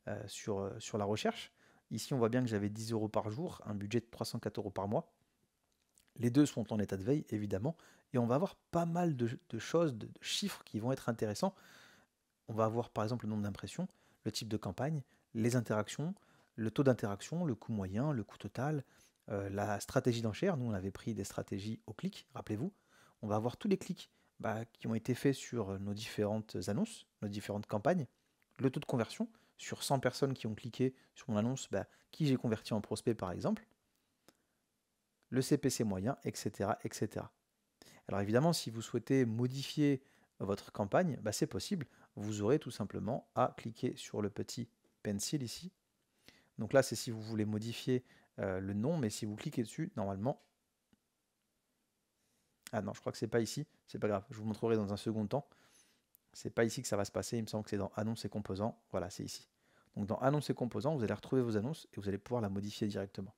euh, sur, euh, sur la recherche. Ici, on voit bien que j'avais 10 euros par jour, un budget de 304 euros par mois. Les deux sont en état de veille, évidemment, et on va avoir pas mal de, choses, de, chiffres qui vont être intéressants. On va avoir par exemple le nombre d'impressions, le type de campagne, les interactions, le taux d'interaction, le coût moyen, le coût total, euh, la stratégie d'enchère. Nous, on avait pris des stratégies au clic, rappelez-vous. On va avoir tous les clics bah, qui ont été faits sur nos différentes annonces, nos différentes campagnes, le taux de conversion sur 100 personnes qui ont cliqué sur mon annonce, bah, qui j'ai converti en prospect par exemple, le CPC moyen, etc. etc. Alors évidemment, si vous souhaitez modifier votre campagne, bah, c'est possible. Vous aurez tout simplement à cliquer sur le petit pencil ici donc là, c'est si vous voulez modifier euh, le nom, mais si vous cliquez dessus, normalement... Ah non, je crois que c'est pas ici, c'est pas grave, je vous montrerai dans un second temps. C'est pas ici que ça va se passer, il me semble que c'est dans Annonces et composants, voilà, c'est ici. Donc dans Annonces et composants, vous allez retrouver vos annonces et vous allez pouvoir la modifier directement.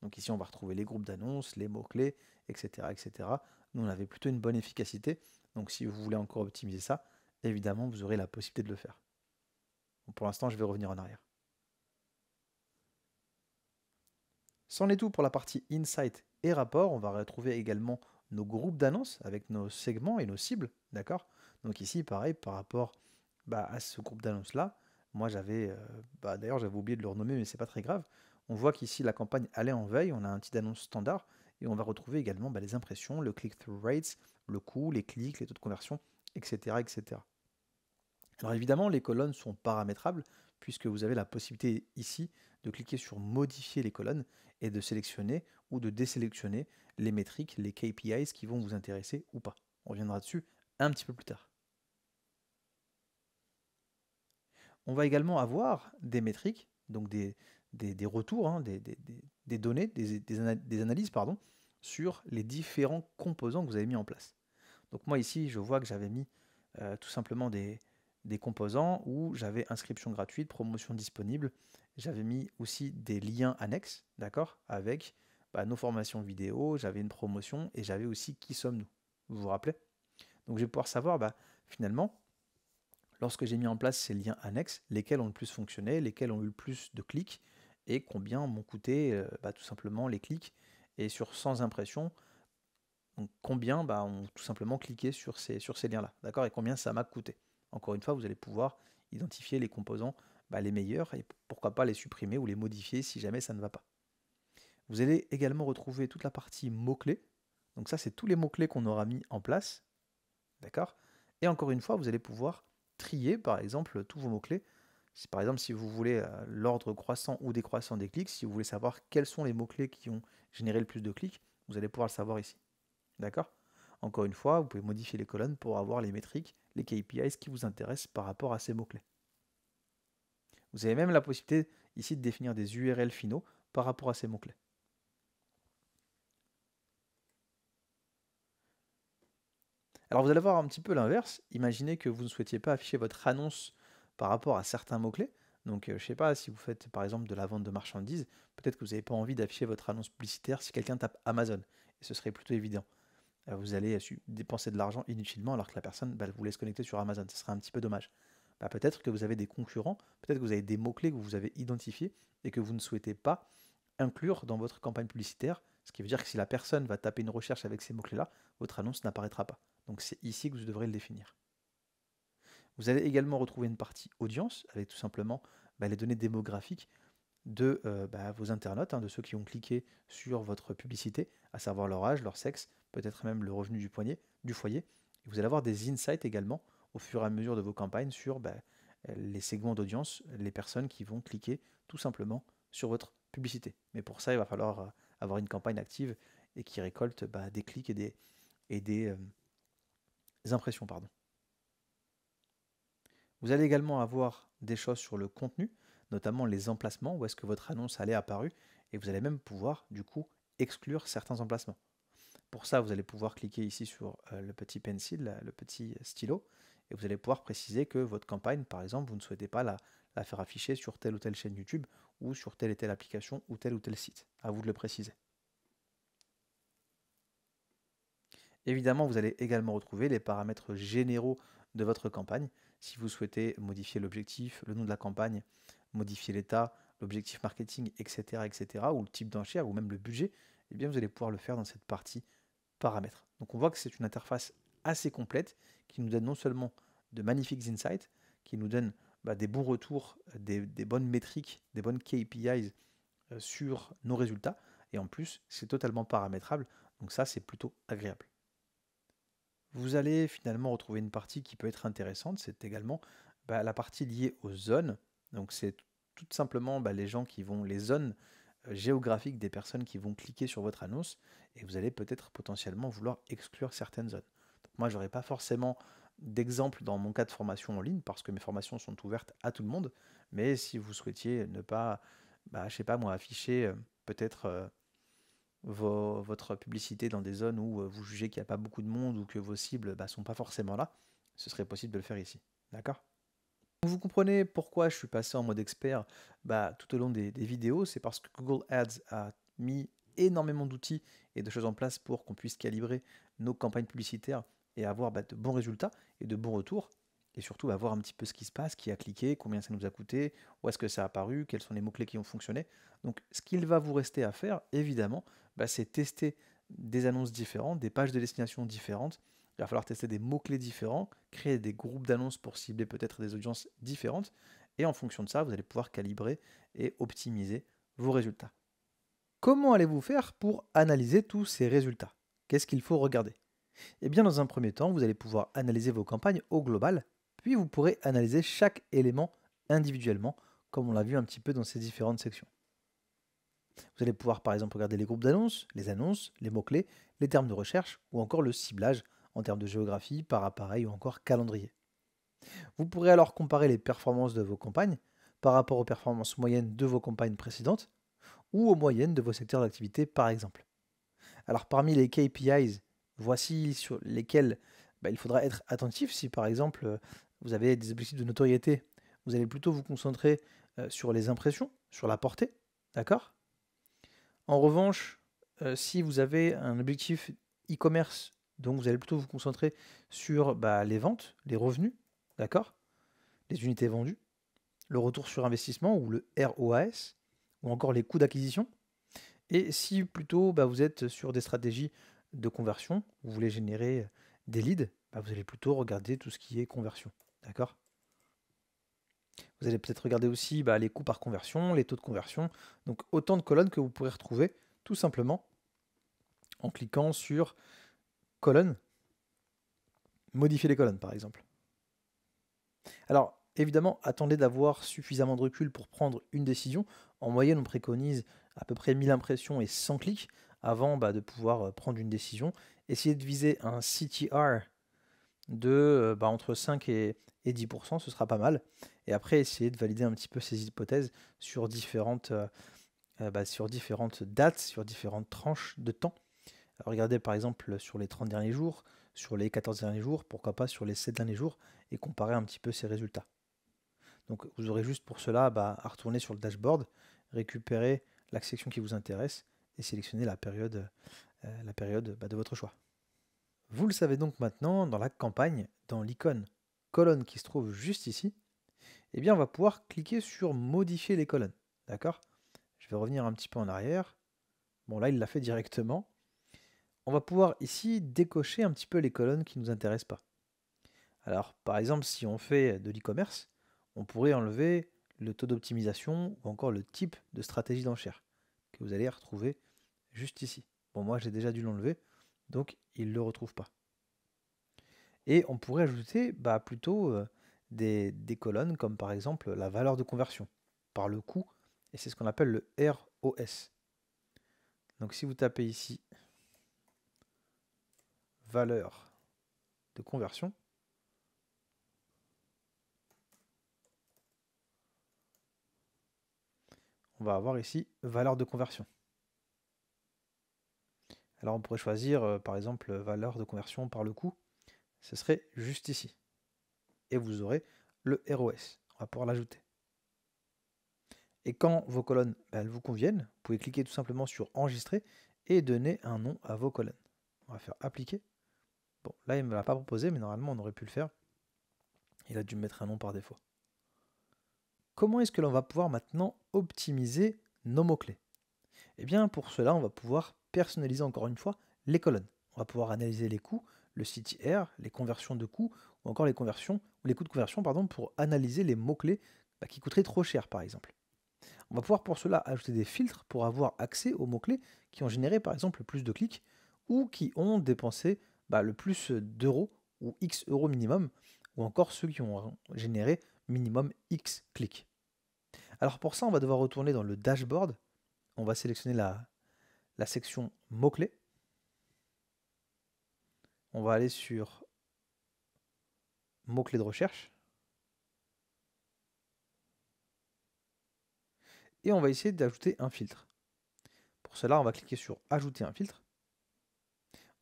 Donc ici, on va retrouver les groupes d'annonces, les mots-clés, etc., etc. Nous, on avait plutôt une bonne efficacité. Donc si vous voulez encore optimiser ça, évidemment, vous aurez la possibilité de le faire. Pour l'instant, je vais revenir en arrière. C'en est tout pour la partie insight et rapport. On va retrouver également nos groupes d'annonces avec nos segments et nos cibles, d'accord Donc ici, pareil, par rapport bah, à ce groupe d'annonces-là, moi j'avais, euh, bah, d'ailleurs j'avais oublié de le renommer, mais ce n'est pas très grave. On voit qu'ici la campagne allait en veille, on a un titre d'annonce standard, et on va retrouver également bah, les impressions, le click-through rates, le coût, les clics, les taux de conversion, etc. etc. Alors évidemment, les colonnes sont paramétrables puisque vous avez la possibilité ici de cliquer sur modifier les colonnes et de sélectionner ou de désélectionner les métriques, les KPIs qui vont vous intéresser ou pas. On reviendra dessus un petit peu plus tard. On va également avoir des métriques, donc des, des, retours, hein, des, données, des, analyses pardon, sur les différents composants que vous avez mis en place. Donc moi ici, je vois que j'avais mis euh, tout simplement des, des composants où j'avais inscription gratuite, promotion disponible. J'avais mis aussi des liens annexes, d'accord, avec bah, nos formations vidéo, j'avais une promotion et j'avais aussi qui sommes-nous. Vous vous rappelez Donc je vais pouvoir savoir bah, finalement, lorsque j'ai mis en place ces liens annexes, lesquels ont le plus fonctionné, lesquels ont eu le plus de clics et combien m'ont coûté euh, bah, tout simplement les clics et sur sans impression, combien ont tout simplement cliqué sur ces liens-là, d'accord Et combien ça m'a coûté. Encore une fois, vous allez pouvoir identifier les composants bah, les meilleurs et pourquoi pas les supprimer ou les modifier si jamais ça ne va pas. Vous allez également retrouver toute la partie mots-clés. Donc ça, c'est tous les mots-clés qu'on aura mis en place. D'accord Et encore une fois, vous allez pouvoir trier, par exemple, tous vos mots-clés. par exemple, si vous voulez euh, l'ordre croissant ou décroissant des clics, si vous voulez savoir quels sont les mots-clés qui ont généré le plus de clics, vous allez pouvoir le savoir ici. D'accord Encore une fois, vous pouvez modifier les colonnes pour avoir les métriques les KPIs qui vous intéressent par rapport à ces mots-clés. Vous avez même la possibilité ici de définir des URL finaux par rapport à ces mots-clés. Alors vous allez voir un petit peu l'inverse. Imaginez que vous ne souhaitiez pas afficher votre annonce par rapport à certains mots-clés. Donc euh, je ne sais pas si vous faites par exemple de la vente de marchandises, peut-être que vous n'avez pas envie d'afficher votre annonce publicitaire si quelqu'un tape Amazon. Et ce serait plutôt évident. Euh, vous allez dépenser de l'argent inutilement alors que la personne bah, vous laisse connecter sur Amazon. Ce serait un petit peu dommage. Bah, peut-être que vous avez des concurrents, peut-être que vous avez des mots-clés que vous avez identifiés et que vous ne souhaitez pas inclure dans votre campagne publicitaire, ce qui veut dire que si la personne va taper une recherche avec ces mots-clés-là, votre annonce n'apparaîtra pas. Donc c'est ici que vous devrez le définir. Vous allez également retrouver une partie audience avec tout simplement bah, les données démographiques de euh, bah, vos internautes, hein, de ceux qui ont cliqué sur votre publicité, à savoir leur âge, leur sexe, peut-être même le revenu du, poignet, du foyer. vous allez avoir des insights également au fur et à mesure de vos campagnes sur bah, les segments d'audience, les personnes qui vont cliquer tout simplement sur votre publicité. Mais pour ça, il va falloir euh, avoir une campagne active et qui récolte bah, des clics et des, des euh, impressions. Pardon. Vous allez également avoir des choses sur le contenu notamment les emplacements où est-ce que votre annonce allait apparue, et vous allez même pouvoir du coup exclure certains emplacements. Pour ça, vous allez pouvoir cliquer ici sur euh, le petit pencil, le petit stylo, et vous allez pouvoir préciser que votre campagne, par exemple, vous ne souhaitez pas la, faire afficher sur telle ou telle chaîne YouTube ou sur telle et telle application ou tel ou tel site. À vous de le préciser. Évidemment, vous allez également retrouver les paramètres généraux de votre campagne. Si vous souhaitez modifier l'objectif, le nom de la campagne, modifier l'état, l'objectif marketing, etc., etc., ou le type d'enchère, ou même le budget, eh bien vous allez pouvoir le faire dans cette partie paramètres. Donc on voit que c'est une interface assez complète qui nous donne non seulement de magnifiques insights, qui nous donne bah, des bons retours, des, bonnes métriques, des bonnes KPIs euh, sur nos résultats, et en plus c'est totalement paramétrable, donc ça c'est plutôt agréable. Vous allez finalement retrouver une partie qui peut être intéressante, c'est également bah, la partie liée aux zones, donc c'est tout simplement bah, les gens qui vont, les zones euh, géographiques des personnes qui vont cliquer sur votre annonce et vous allez peut-être potentiellement vouloir exclure certaines zones. Donc moi, j'aurais pas forcément d'exemple dans mon cas de formation en ligne parce que mes formations sont ouvertes à tout le monde. Mais si vous souhaitiez ne pas, bah, je sais pas moi, afficher euh, peut-être euh, votre publicité dans des zones où vous jugez qu'il n'y a pas beaucoup de monde ou que vos cibles ne bah, sont pas forcément là, ce serait possible de le faire ici. D'accord vous comprenez pourquoi je suis passé en mode expert bah, tout au long des, vidéos, c'est parce que Google Ads a mis énormément d'outils et de choses en place pour qu'on puisse calibrer nos campagnes publicitaires et avoir bah, de bons résultats et de bons retours. Et surtout, avoir un petit peu ce qui se passe, qui a cliqué, combien ça nous a coûté, où est-ce que ça a apparu, quels sont les mots-clés qui ont fonctionné. Donc, ce qu'il va vous rester à faire, évidemment, bah, c'est tester des annonces différentes, des pages de destination différentes, il va falloir tester des mots-clés différents, créer des groupes d'annonces pour cibler peut-être des audiences différentes, et en fonction de ça, vous allez pouvoir calibrer et optimiser vos résultats. Comment allez-vous faire pour analyser tous ces résultats Qu'est-ce qu'il faut regarder Eh bien, dans un premier temps, vous allez pouvoir analyser vos campagnes au global, puis vous pourrez analyser chaque élément individuellement, comme on l'a vu un petit peu dans ces différentes sections. Vous allez pouvoir par exemple regarder les groupes d'annonces, les annonces, les mots-clés, les termes de recherche ou encore le ciblage en termes de géographie, par appareil ou encore calendrier. Vous pourrez alors comparer les performances de vos campagnes par rapport aux performances moyennes de vos campagnes précédentes ou aux moyennes de vos secteurs d'activité par exemple. Alors parmi les KPIs, voici sur lesquels bah, il faudra être attentif si par exemple euh, vous avez des objectifs de notoriété. Vous allez plutôt vous concentrer euh, sur les impressions, sur la portée, d'accord En revanche, euh, si vous avez un objectif e-commerce donc vous allez plutôt vous concentrer sur bah, les ventes, les revenus, d'accord Les unités vendues, le retour sur investissement ou le ROAS, ou encore les coûts d'acquisition. Et si plutôt bah, vous êtes sur des stratégies de conversion, vous voulez générer des leads, bah, vous allez plutôt regarder tout ce qui est conversion, d'accord vous allez peut-être regarder aussi les coûts par conversion, les taux de conversion. Donc autant de colonnes que vous pourrez retrouver tout simplement en cliquant sur colonnes, modifier les colonnes par exemple. Alors évidemment, attendez d'avoir suffisamment de recul pour prendre une décision. En moyenne, on préconise à peu près 1000 impressions et 100 clics avant bah, de pouvoir euh, prendre une décision. Essayez de viser un CTR de euh, bah, entre 5 et, 10%, ce sera pas mal. Et après, essayez de valider un petit peu ces hypothèses sur différentes, euh, bah, sur différentes dates, sur différentes tranches de temps regardez par exemple sur les 30 derniers jours, sur les 14 derniers jours, pourquoi pas sur les 7 derniers jours, et comparer un petit peu ces résultats. Donc vous aurez juste pour cela bah, à retourner sur le dashboard, récupérer la section qui vous intéresse et sélectionner la période, euh, la période bah, de votre choix. Vous le savez donc maintenant, dans la campagne, dans l'icône colonne qui se trouve juste ici, eh bien on va pouvoir cliquer sur modifier les colonnes. D'accord Je vais revenir un petit peu en arrière. Bon là il l'a fait directement on va pouvoir ici décocher un petit peu les colonnes qui ne nous intéressent pas. Alors, par exemple, si on fait de l'e-commerce, on pourrait enlever le taux d'optimisation ou encore le type de stratégie d'enchère que vous allez retrouver juste ici. Bon, moi j'ai déjà dû l'enlever, donc il ne le retrouve pas. Et on pourrait ajouter bah, plutôt euh, des, des, colonnes comme par exemple la valeur de conversion par le coût, et c'est ce qu'on appelle le ROS. Donc si vous tapez ici valeur de conversion. On va avoir ici valeur de conversion. Alors on pourrait choisir euh, par exemple valeur de conversion par le coût. Ce serait juste ici. Et vous aurez le ROS. On va pouvoir l'ajouter. Et quand vos colonnes ben, elles vous conviennent, vous pouvez cliquer tout simplement sur enregistrer et donner un nom à vos colonnes. On va faire appliquer. Bon, là, il ne me l'a pas proposé, mais normalement, on aurait pu le faire. Il a dû me mettre un nom par défaut. Comment est-ce que l'on va pouvoir maintenant optimiser nos mots-clés Eh bien, pour cela, on va pouvoir personnaliser encore une fois les colonnes. On va pouvoir analyser les coûts, le CTR, les conversions de coûts, ou encore les conversions, ou les coûts de conversion, pardon, pour analyser les mots-clés bah, qui coûteraient trop cher, par exemple. On va pouvoir pour cela ajouter des filtres pour avoir accès aux mots-clés qui ont généré par exemple plus de clics ou qui ont dépensé bah, le plus euh, d'euros ou X euros minimum, ou encore ceux qui ont euh, généré minimum X clics. Alors pour ça, on va devoir retourner dans le dashboard. On va sélectionner la, la section mots-clés. On va aller sur mots-clés de recherche. Et on va essayer d'ajouter un filtre. Pour cela, on va cliquer sur Ajouter un filtre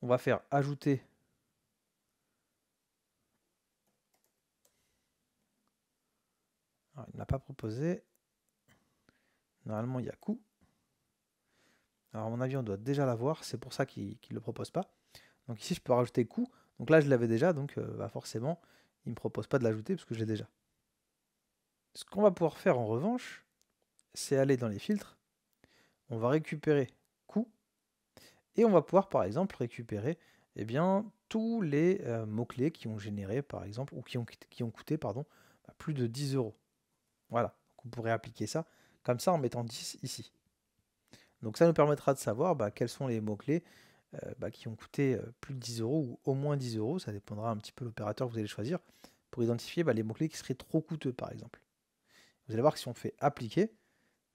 on va faire ajouter ah, il ne l'a pas proposé. Normalement, il y a coût. Alors, à mon avis, on doit déjà l'avoir. C'est pour ça qu'il ne le propose pas. Donc, ici, je peux rajouter coût. Donc là, je l'avais déjà. Donc, euh, bah, forcément, il ne me propose pas de l'ajouter parce que je l'ai déjà. Ce qu'on va pouvoir faire en revanche, c'est aller dans les filtres. On va récupérer et on va pouvoir par exemple récupérer eh bien, tous les euh, mots-clés qui ont généré par exemple, ou qui ont, qui ont coûté pardon, bah, plus de 10 euros. Voilà, on pourrait appliquer ça comme ça en mettant 10 ici. Donc ça nous permettra de savoir bah, quels sont les mots-clés euh, bah, qui ont coûté euh, plus de 10 euros ou au moins 10 euros, ça dépendra un petit peu l'opérateur que vous allez choisir, pour identifier les mots-clés qui seraient trop coûteux par exemple. Vous allez voir que si on fait appliquer,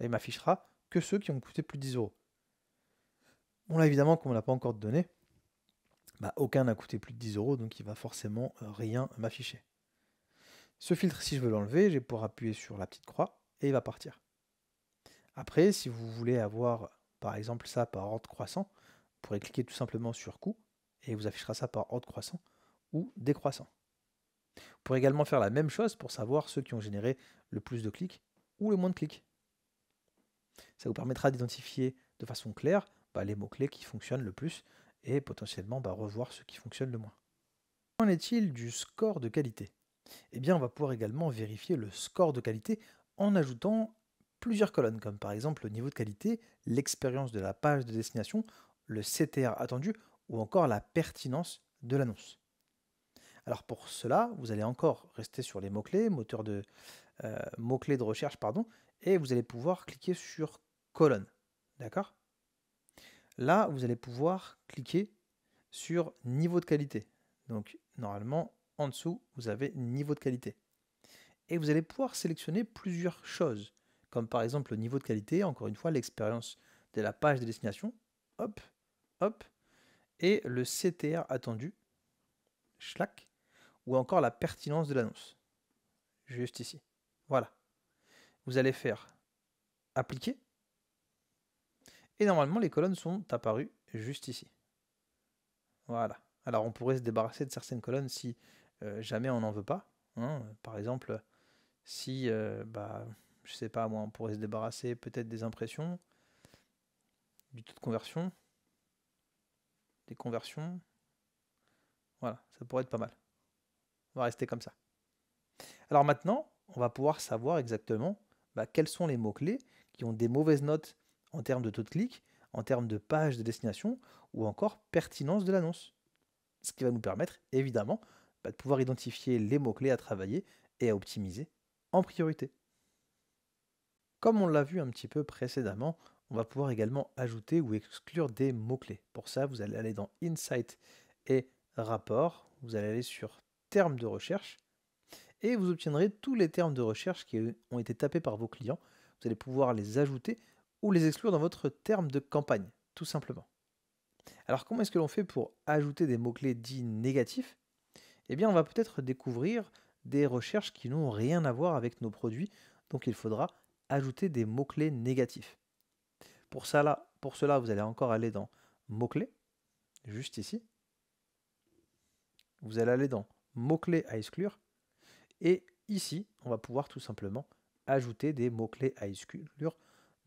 il m'affichera que ceux qui ont coûté plus de 10 euros. Bon, là, évidemment, comme on ne pas encore donné, données, bah, aucun n'a coûté plus de 10 euros, donc il va forcément euh, rien m'afficher. Ce filtre, si je veux l'enlever, je vais pouvoir appuyer sur la petite croix et il va partir. Après, si vous voulez avoir par exemple ça par ordre croissant, vous pourrez cliquer tout simplement sur coût et vous affichera ça par ordre croissant ou décroissant. Vous pourrez également faire la même chose pour savoir ceux qui ont généré le plus de clics ou le moins de clics. Ça vous permettra d'identifier de façon claire les mots-clés qui fonctionnent le plus et potentiellement bah, revoir ceux qui fonctionnent le moins. Qu'en est-il du score de qualité Eh bien, on va pouvoir également vérifier le score de qualité en ajoutant plusieurs colonnes, comme par exemple le niveau de qualité, l'expérience de la page de destination, le CTR attendu ou encore la pertinence de l'annonce. Alors pour cela, vous allez encore rester sur les mots-clés, moteur de euh, mots-clés de recherche, pardon, et vous allez pouvoir cliquer sur colonnes ». D'accord Là, vous allez pouvoir cliquer sur niveau de qualité. Donc normalement, en dessous, vous avez niveau de qualité. Et vous allez pouvoir sélectionner plusieurs choses, comme par exemple le niveau de qualité, encore une fois, l'expérience de la page de destination. Hop, hop. Et le CTR attendu. Schlack. Ou encore la pertinence de l'annonce. Juste ici. Voilà. Vous allez faire appliquer. Et normalement, les colonnes sont apparues juste ici. Voilà. Alors on pourrait se débarrasser de certaines colonnes si euh, jamais on n'en veut pas. Hein. Par exemple, si, je euh, bah, je sais pas moi, on pourrait se débarrasser peut-être des impressions, du taux de conversion, des conversions. Voilà, ça pourrait être pas mal. On va rester comme ça. Alors maintenant, on va pouvoir savoir exactement bah, quels sont les mots-clés qui ont des mauvaises notes en termes de taux de clic, en termes de page de destination ou encore pertinence de l'annonce. Ce qui va nous permettre évidemment bah, de pouvoir identifier les mots-clés à travailler et à optimiser en priorité. Comme on l'a vu un petit peu précédemment, on va pouvoir également ajouter ou exclure des mots-clés. Pour ça, vous allez aller dans Insight et Rapport, vous allez aller sur Termes de recherche et vous obtiendrez tous les termes de recherche qui ont été tapés par vos clients. Vous allez pouvoir les ajouter ou les exclure dans votre terme de campagne, tout simplement. Alors comment est-ce que l'on fait pour ajouter des mots-clés dits négatifs Eh bien on va peut-être découvrir des recherches qui n'ont rien à voir avec nos produits, donc il faudra ajouter des mots-clés négatifs. Pour, ça, pour cela, vous allez encore aller dans mots-clés, juste ici. Vous allez aller dans mots-clés à exclure. Et ici, on va pouvoir tout simplement ajouter des mots-clés à exclure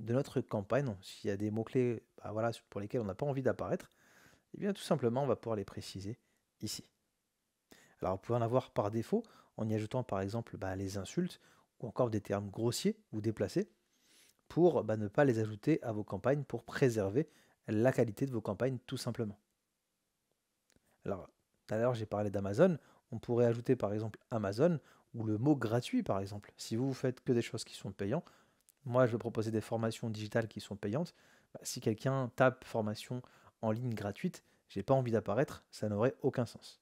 de notre campagne. S'il y a des mots-clés bah, voilà, pour lesquels on n'a pas envie d'apparaître, eh bien tout simplement on va pouvoir les préciser ici. Alors vous pouvez en avoir par défaut en y ajoutant par exemple bah, les insultes ou encore des termes grossiers ou déplacés pour bah, ne pas les ajouter à vos campagnes pour préserver la qualité de vos campagnes tout simplement. Alors tout à l'heure j'ai parlé d'Amazon, on pourrait ajouter par exemple Amazon ou le mot gratuit par exemple. Si vous faites que des choses qui sont payantes, moi, je vais proposer des formations digitales qui sont payantes. Bah, si quelqu'un tape formation en ligne gratuite, je n'ai pas envie d'apparaître, ça n'aurait aucun sens.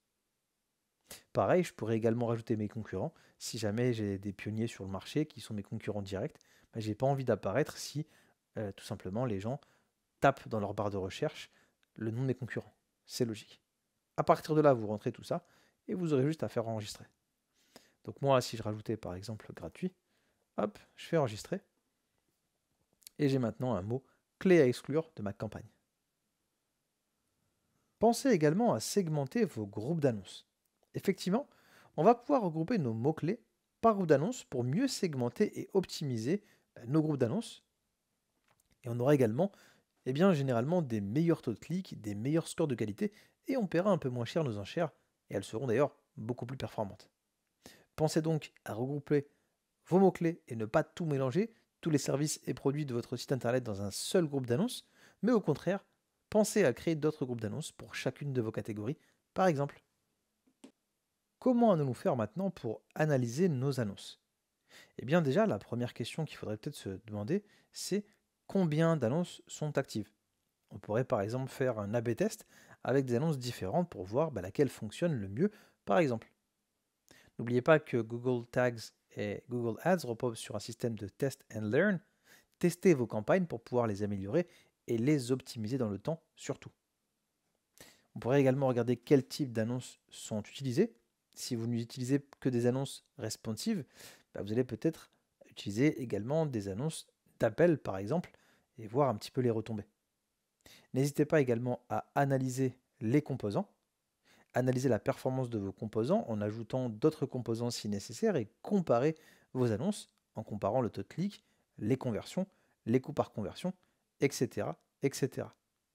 Pareil, je pourrais également rajouter mes concurrents. Si jamais j'ai des pionniers sur le marché qui sont mes concurrents directs, bah, je n'ai pas envie d'apparaître si euh, tout simplement les gens tapent dans leur barre de recherche le nom de mes concurrents. C'est logique. À partir de là, vous rentrez tout ça et vous aurez juste à faire enregistrer. Donc moi, si je rajoutais par exemple gratuit, hop, je fais enregistrer. Et j'ai maintenant un mot clé à exclure de ma campagne. Pensez également à segmenter vos groupes d'annonces. Effectivement, on va pouvoir regrouper nos mots-clés par groupe d'annonces pour mieux segmenter et optimiser euh, nos groupes d'annonces. Et on aura également eh bien, généralement des meilleurs taux de clics, des meilleurs scores de qualité, et on paiera un peu moins cher nos enchères, et elles seront d'ailleurs beaucoup plus performantes. Pensez donc à regrouper vos mots-clés et ne pas tout mélanger, tous les services et produits de votre site internet dans un seul groupe d'annonces, mais au contraire, pensez à créer d'autres groupes d'annonces pour chacune de vos catégories, par exemple. Comment allons-nous faire maintenant pour analyser nos annonces Eh bien déjà, la première question qu'il faudrait peut-être se demander, c'est combien d'annonces sont actives On pourrait par exemple faire un A-B test avec des annonces différentes pour voir bah, laquelle fonctionne le mieux, par exemple. N'oubliez pas que Google Tags Google Ads repose sur un système de test and learn. Testez vos campagnes pour pouvoir les améliorer et les optimiser dans le temps surtout. On pourrait également regarder quel type d'annonces sont utilisées. Si vous n'utilisez que des annonces responsives, bah, vous allez peut-être utiliser également des annonces d'appel par exemple et voir un petit peu les retombées. N'hésitez pas également à analyser les composants Analysez la performance de vos composants en ajoutant d'autres composants si nécessaire et comparez vos annonces en comparant le taux de clic, les conversions, les coûts par conversion, etc. etc.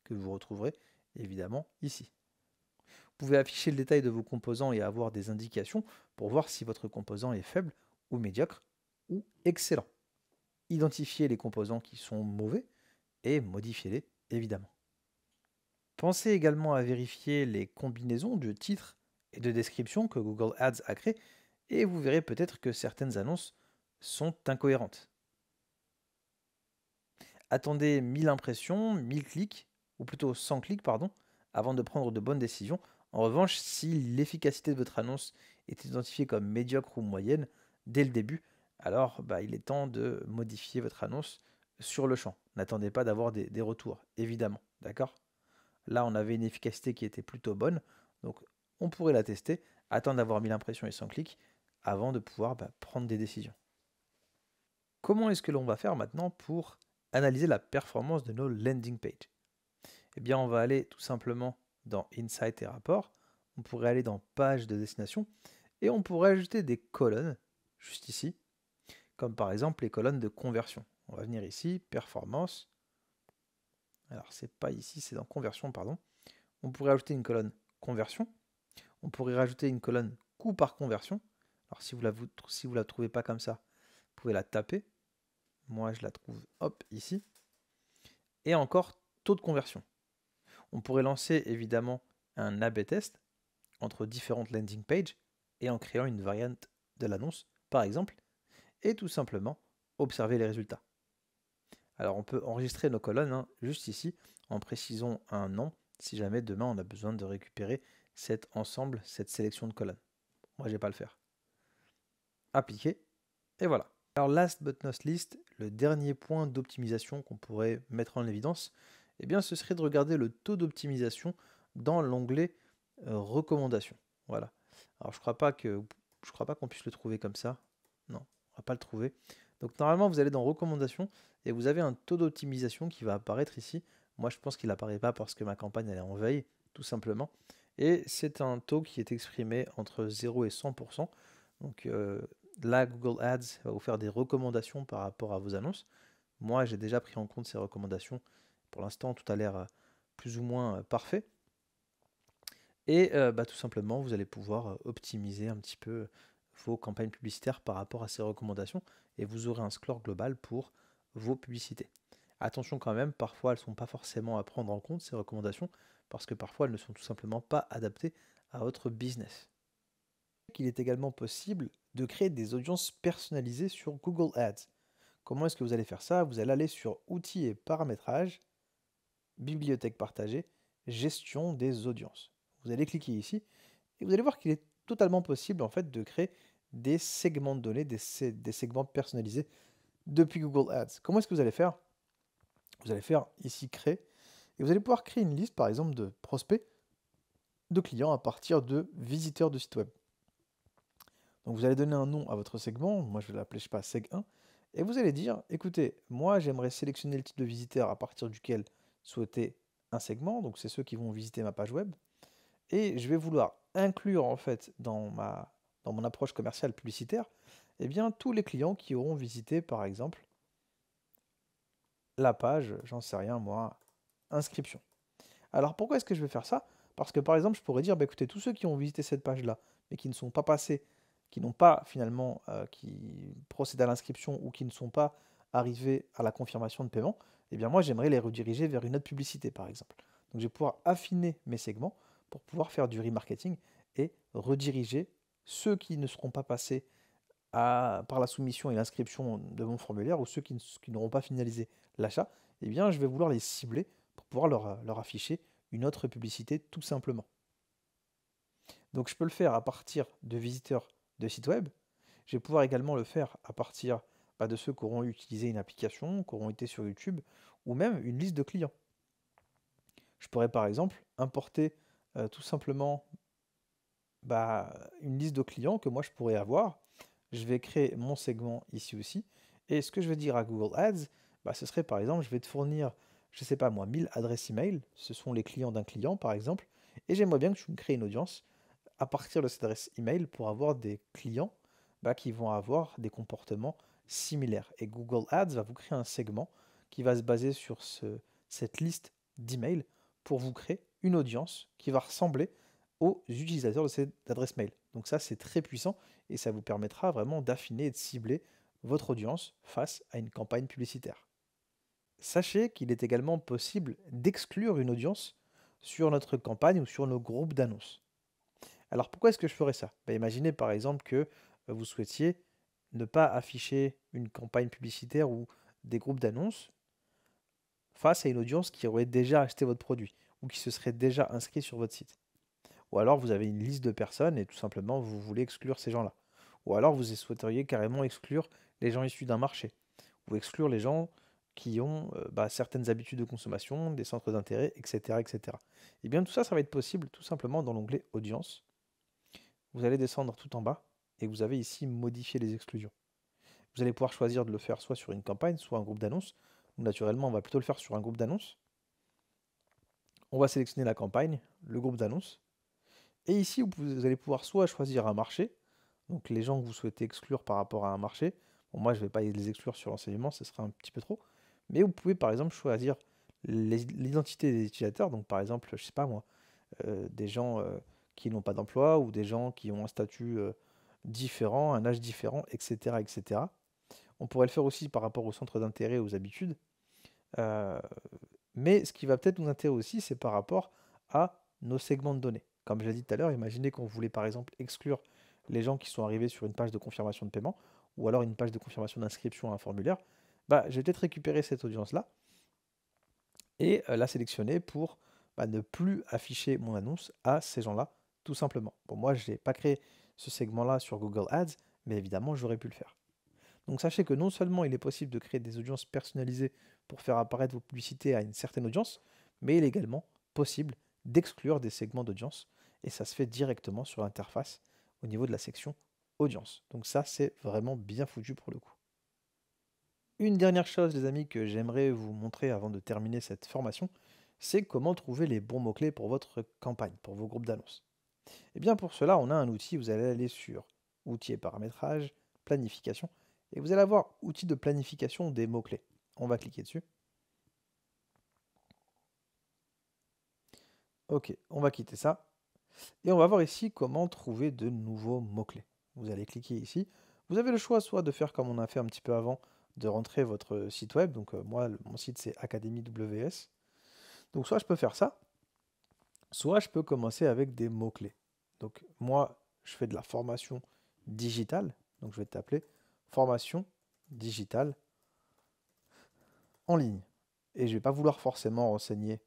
que vous retrouverez évidemment ici. Vous pouvez afficher le détail de vos composants et avoir des indications pour voir si votre composant est faible ou médiocre ou excellent. Identifiez les composants qui sont mauvais et modifiez-les évidemment. Pensez également à vérifier les combinaisons de titres et de descriptions que Google Ads a créées et vous verrez peut-être que certaines annonces sont incohérentes. Attendez 1000 impressions, 1000 clics, ou plutôt 100 clics, pardon, avant de prendre de bonnes décisions. En revanche, si l'efficacité de votre annonce est identifiée comme médiocre ou moyenne dès le début, alors bah, il est temps de modifier votre annonce sur le champ. N'attendez pas d'avoir des retours, évidemment. D'accord Là, on avait une efficacité qui était plutôt bonne, donc on pourrait la tester, attendre d'avoir mis l'impression et sans clic, avant de pouvoir bah, prendre des décisions. Comment est-ce que l'on va faire maintenant pour analyser la performance de nos landing pages Eh bien, on va aller tout simplement dans Insight et Rapport, on pourrait aller dans Page de destination, et on pourrait ajouter des colonnes, juste ici, comme par exemple les colonnes de conversion. On va venir ici, Performance, alors c'est pas ici, c'est dans conversion, pardon. On pourrait ajouter une colonne conversion. On pourrait rajouter une colonne coût par conversion. Alors si vous la, la trouvez pas comme ça, vous pouvez la taper. Moi je la trouve, hop, ici. Et encore taux de conversion. On pourrait lancer évidemment un AB test entre différentes landing pages et en créant une variante de l'annonce, par exemple, et tout simplement observer les résultats. Alors on peut enregistrer nos colonnes hein, juste ici en précisant un nom si jamais demain on a besoin de récupérer cet ensemble, cette sélection de colonnes. Moi je vais pas le faire. Appliquer et voilà. Alors last but not least, le dernier point d'optimisation qu'on pourrait mettre en évidence, eh bien ce serait de regarder le taux d'optimisation dans l'onglet euh, recommandations. Voilà. Alors je crois pas que je crois pas qu'on puisse le trouver comme ça. Non, on va pas le trouver. Donc normalement, vous allez dans recommandations et vous avez un taux d'optimisation qui va apparaître ici. Moi, je pense qu'il n'apparaît pas parce que ma campagne elle est en veille, tout simplement. Et c'est un taux qui est exprimé entre 0 et 100%. Donc euh, là, Google Ads va vous faire des recommandations par rapport à vos annonces. Moi, j'ai déjà pris en compte ces recommandations. Pour l'instant, tout a l'air euh, plus ou moins euh, parfait. Et bah, tout simplement, vous allez pouvoir optimiser un petit peu vos campagnes publicitaires par rapport à ces recommandations et vous aurez un score global pour vos publicités. Attention quand même, parfois elles ne sont pas forcément à prendre en compte ces recommandations parce que parfois elles ne sont tout simplement pas adaptées à votre business. Il est également possible de créer des audiences personnalisées sur Google Ads. Comment est-ce que vous allez faire ça Vous allez aller sur Outils et paramétrages, Bibliothèque partagée, Gestion des audiences. Vous allez cliquer ici et vous allez voir qu'il est totalement possible en fait de créer des segments de données, des, segments personnalisés depuis Google Ads. Comment est-ce que vous allez faire Vous allez faire ici créer et vous allez pouvoir créer une liste par exemple de prospects, de clients à partir de visiteurs de site web. Donc vous allez donner un nom à votre segment, moi je vais l'appeler je sais pas seg1 et vous allez dire écoutez, moi j'aimerais sélectionner le type de visiteur à partir duquel souhaiter un segment, donc c'est ceux qui vont visiter ma page web et je vais vouloir inclure en fait dans ma dans mon approche commerciale publicitaire, eh bien, tous les clients qui auront visité, par exemple, la page, j'en sais rien moi, inscription. Alors pourquoi est-ce que je vais faire ça Parce que par exemple, je pourrais dire, bah, écoutez, tous ceux qui ont visité cette page-là, mais qui ne sont pas passés, qui n'ont pas finalement, euh, qui à l'inscription ou qui ne sont pas arrivés à la confirmation de paiement, eh bien moi j'aimerais les rediriger vers une autre publicité par exemple. Donc je vais pouvoir affiner mes segments pour pouvoir faire du remarketing et rediriger ceux qui ne seront pas passés par la soumission et l'inscription de mon formulaire ou ceux qui, n'auront pas finalisé l'achat, eh bien, je vais vouloir les cibler pour pouvoir leur, afficher une autre publicité tout simplement. Donc, je peux le faire à partir de visiteurs de sites web. Je vais pouvoir également le faire à partir bah, de ceux qui auront utilisé une application, qui auront été sur YouTube ou même une liste de clients. Je pourrais par exemple importer euh, tout simplement bah, une liste de clients que moi je pourrais avoir. Je vais créer mon segment ici aussi. Et ce que je vais dire à Google Ads, bah, ce serait par exemple, je vais te fournir, je ne sais pas moi, 1000 adresses email. Ce sont les clients d'un client par exemple. Et j'aimerais bien que tu me crées une audience à partir de cette adresse email pour avoir des clients bah, qui vont avoir des comportements similaires. Et Google Ads va vous créer un segment qui va se baser sur cette liste d'emails pour vous créer une audience qui va ressembler aux utilisateurs de cette adresse mail. Donc ça, c'est très puissant et ça vous permettra vraiment d'affiner et de cibler votre audience face à une campagne publicitaire. Sachez qu'il est également possible d'exclure une audience sur notre campagne ou sur nos groupes d'annonces. Alors pourquoi est-ce que je ferais ça ben, Imaginez par exemple que euh, vous souhaitiez ne pas afficher une campagne publicitaire ou des groupes d'annonces face à une audience qui aurait déjà acheté votre produit ou qui se serait déjà inscrit sur votre site ou alors vous avez une liste de personnes et tout simplement vous voulez exclure ces gens-là. Ou alors vous souhaiteriez carrément exclure les gens issus d'un marché, ou exclure les gens qui ont euh, bah, certaines habitudes de consommation, des centres d'intérêt, etc., etc. Et eh bien tout ça, ça va être possible tout simplement dans l'onglet Audience. Vous allez descendre tout en bas et vous avez ici Modifier les exclusions. Vous allez pouvoir choisir de le faire soit sur une campagne, soit un groupe d'annonces. Naturellement, on va plutôt le faire sur un groupe d'annonces. On va sélectionner la campagne, le groupe d'annonces. Et ici, vous allez pouvoir soit choisir un marché, donc les gens que vous souhaitez exclure par rapport à un marché. Bon, moi, je ne vais pas les exclure sur l'enseignement, ce serait un petit peu trop. Mais vous pouvez par exemple choisir l'identité des utilisateurs, donc par exemple, je ne sais pas moi, euh, des gens euh, qui n'ont pas d'emploi ou des gens qui ont un statut euh, différent, un âge différent, etc., etc. On pourrait le faire aussi par rapport au centres d'intérêt aux habitudes. mais ce qui va peut-être nous intéresser aussi, c'est par rapport à nos segments de données. Comme je l'ai dit tout à l'heure, imaginez qu'on voulait par exemple exclure les gens qui sont arrivés sur une page de confirmation de paiement ou alors une page de confirmation d'inscription à un formulaire. Bah, je vais peut-être récupérer cette audience-là et euh, la sélectionner pour bah, ne plus afficher mon annonce à ces gens-là, tout simplement. Bon, moi, je n'ai pas créé ce segment-là sur Google Ads, mais évidemment, j'aurais pu le faire. Donc sachez que non seulement il est possible de créer des audiences personnalisées pour faire apparaître vos publicités à une certaine audience, mais il est également possible d'exclure des segments d'audience et ça se fait directement sur l'interface au niveau de la section audience. Donc ça, c'est vraiment bien foutu pour le coup. Une dernière chose, les amis, que j'aimerais vous montrer avant de terminer cette formation, c'est comment trouver les bons mots-clés pour votre campagne, pour vos groupes d'annonces. Et eh bien pour cela, on a un outil, vous allez aller sur outils et paramétrage, planification, et vous allez avoir outils de planification des mots-clés. On va cliquer dessus. Ok, on va quitter ça. Et on va voir ici comment trouver de nouveaux mots-clés. Vous allez cliquer ici. Vous avez le choix soit de faire comme on a fait un petit peu avant, de rentrer votre site web. Donc euh, moi, mon site c'est academyws. Donc soit je peux faire ça, soit je peux commencer avec des mots-clés. Donc moi, je fais de la formation digitale. Donc je vais t'appeler formation digitale en ligne. Et je ne vais pas vouloir forcément renseigner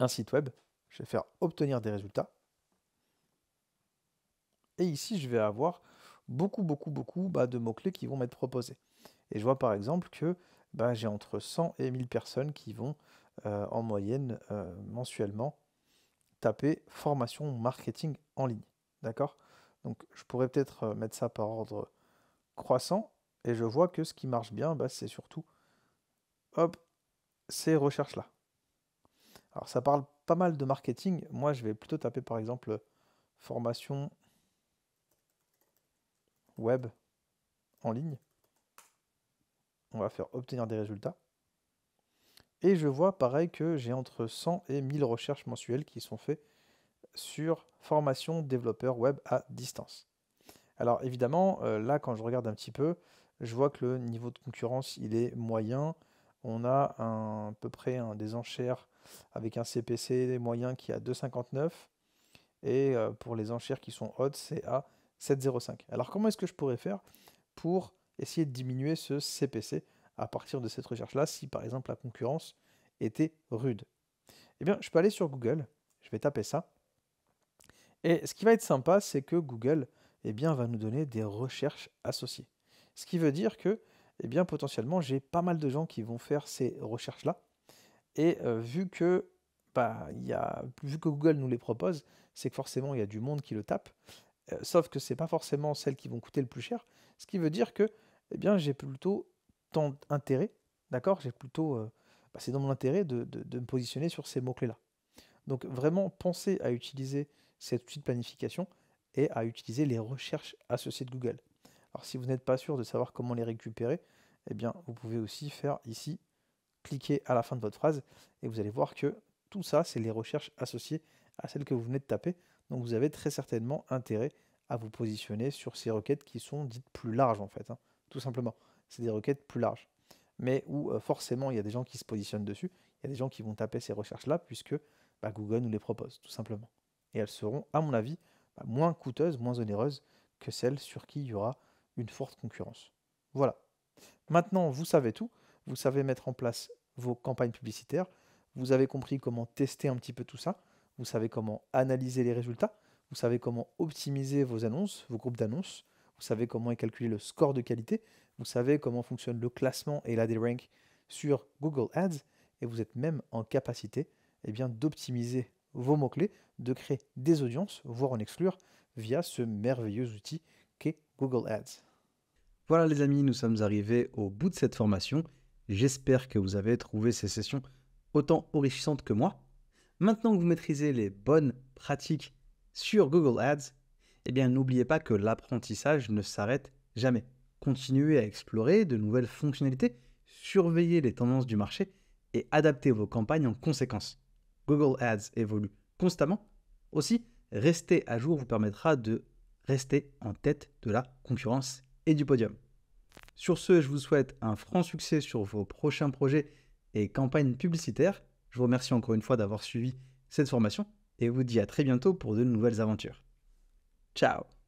un site web. Je vais faire obtenir des résultats. Et ici, je vais avoir beaucoup, beaucoup, beaucoup bah, de mots-clés qui vont m'être proposés. Et je vois par exemple que bah, j'ai entre 100 et 1000 personnes qui vont euh, en moyenne euh, mensuellement taper formation marketing en ligne. D'accord Donc je pourrais peut-être euh, mettre ça par ordre croissant et je vois que ce qui marche bien, bah, c'est surtout hop, ces recherches-là. Alors ça parle pas mal de marketing. Moi, je vais plutôt taper par exemple formation web en ligne. On va faire obtenir des résultats. Et je vois pareil que j'ai entre 100 et 1000 recherches mensuelles qui sont faites sur formation développeur web à distance. Alors évidemment, euh, là quand je regarde un petit peu, je vois que le niveau de concurrence il est moyen. On a à peu près des enchères avec un CPC moyen qui est à 2,59 et euh, pour les enchères qui sont hautes, c'est à 7,05. Alors comment est-ce que je pourrais faire pour essayer de diminuer ce CPC à partir de cette recherche-là si par exemple la concurrence était rude Eh bien, je peux aller sur Google, je vais taper ça. Et ce qui va être sympa, c'est que Google eh bien, va nous donner des recherches associées. Ce qui veut dire que eh bien, potentiellement, j'ai pas mal de gens qui vont faire ces recherches-là et euh, vu que bah, y a, vu que Google nous les propose, c'est que forcément il y a du monde qui le tape. Euh, sauf que ce n'est pas forcément celles qui vont coûter le plus cher, ce qui veut dire que eh bien j'ai plutôt tant d'intérêt, d'accord J'ai plutôt, euh, bah, c'est dans mon intérêt de, me positionner sur ces mots clés là. Donc vraiment pensez à utiliser cet outil de planification et à utiliser les recherches associées de Google. Alors si vous n'êtes pas sûr de savoir comment les récupérer, eh bien vous pouvez aussi faire ici à la fin de votre phrase et vous allez voir que tout ça, c'est les recherches associées à celles que vous venez de taper. Donc vous avez très certainement intérêt à vous positionner sur ces requêtes qui sont dites plus larges en fait, hein, tout simplement. C'est des requêtes plus larges. Mais où euh, forcément il y a des gens qui se positionnent dessus, il y a des gens qui vont taper ces recherches-là puisque bah, Google nous les propose, tout simplement. Et elles seront, à mon avis, bah, moins coûteuses, moins onéreuses que celles sur qui il y aura une forte concurrence. Voilà. Maintenant, vous savez tout. Vous savez mettre en place vos campagnes publicitaires. Vous avez compris comment tester un petit peu tout ça. Vous savez comment analyser les résultats. Vous savez comment optimiser vos annonces, vos groupes d'annonces. Vous savez comment est calculé le score de qualité. Vous savez comment fonctionne le classement et la rank sur Google Ads. Et vous êtes même en capacité eh bien, d'optimiser vos mots-clés, de créer des audiences, voire en exclure, via ce merveilleux outil qu'est Google Ads. Voilà les amis, nous sommes arrivés au bout de cette formation. J'espère que vous avez trouvé ces sessions autant enrichissantes que moi. Maintenant que vous maîtrisez les bonnes pratiques sur Google Ads, eh bien n'oubliez pas que l'apprentissage ne s'arrête jamais. Continuez à explorer de nouvelles fonctionnalités, surveillez les tendances du marché et adaptez vos campagnes en conséquence. Google Ads évolue constamment. Aussi, rester à jour vous permettra de rester en tête de la concurrence et du podium. Sur ce, je vous souhaite un franc succès sur vos prochains projets et campagnes publicitaires. Je vous remercie encore une fois d'avoir suivi cette formation et vous dis à très bientôt pour de nouvelles aventures. Ciao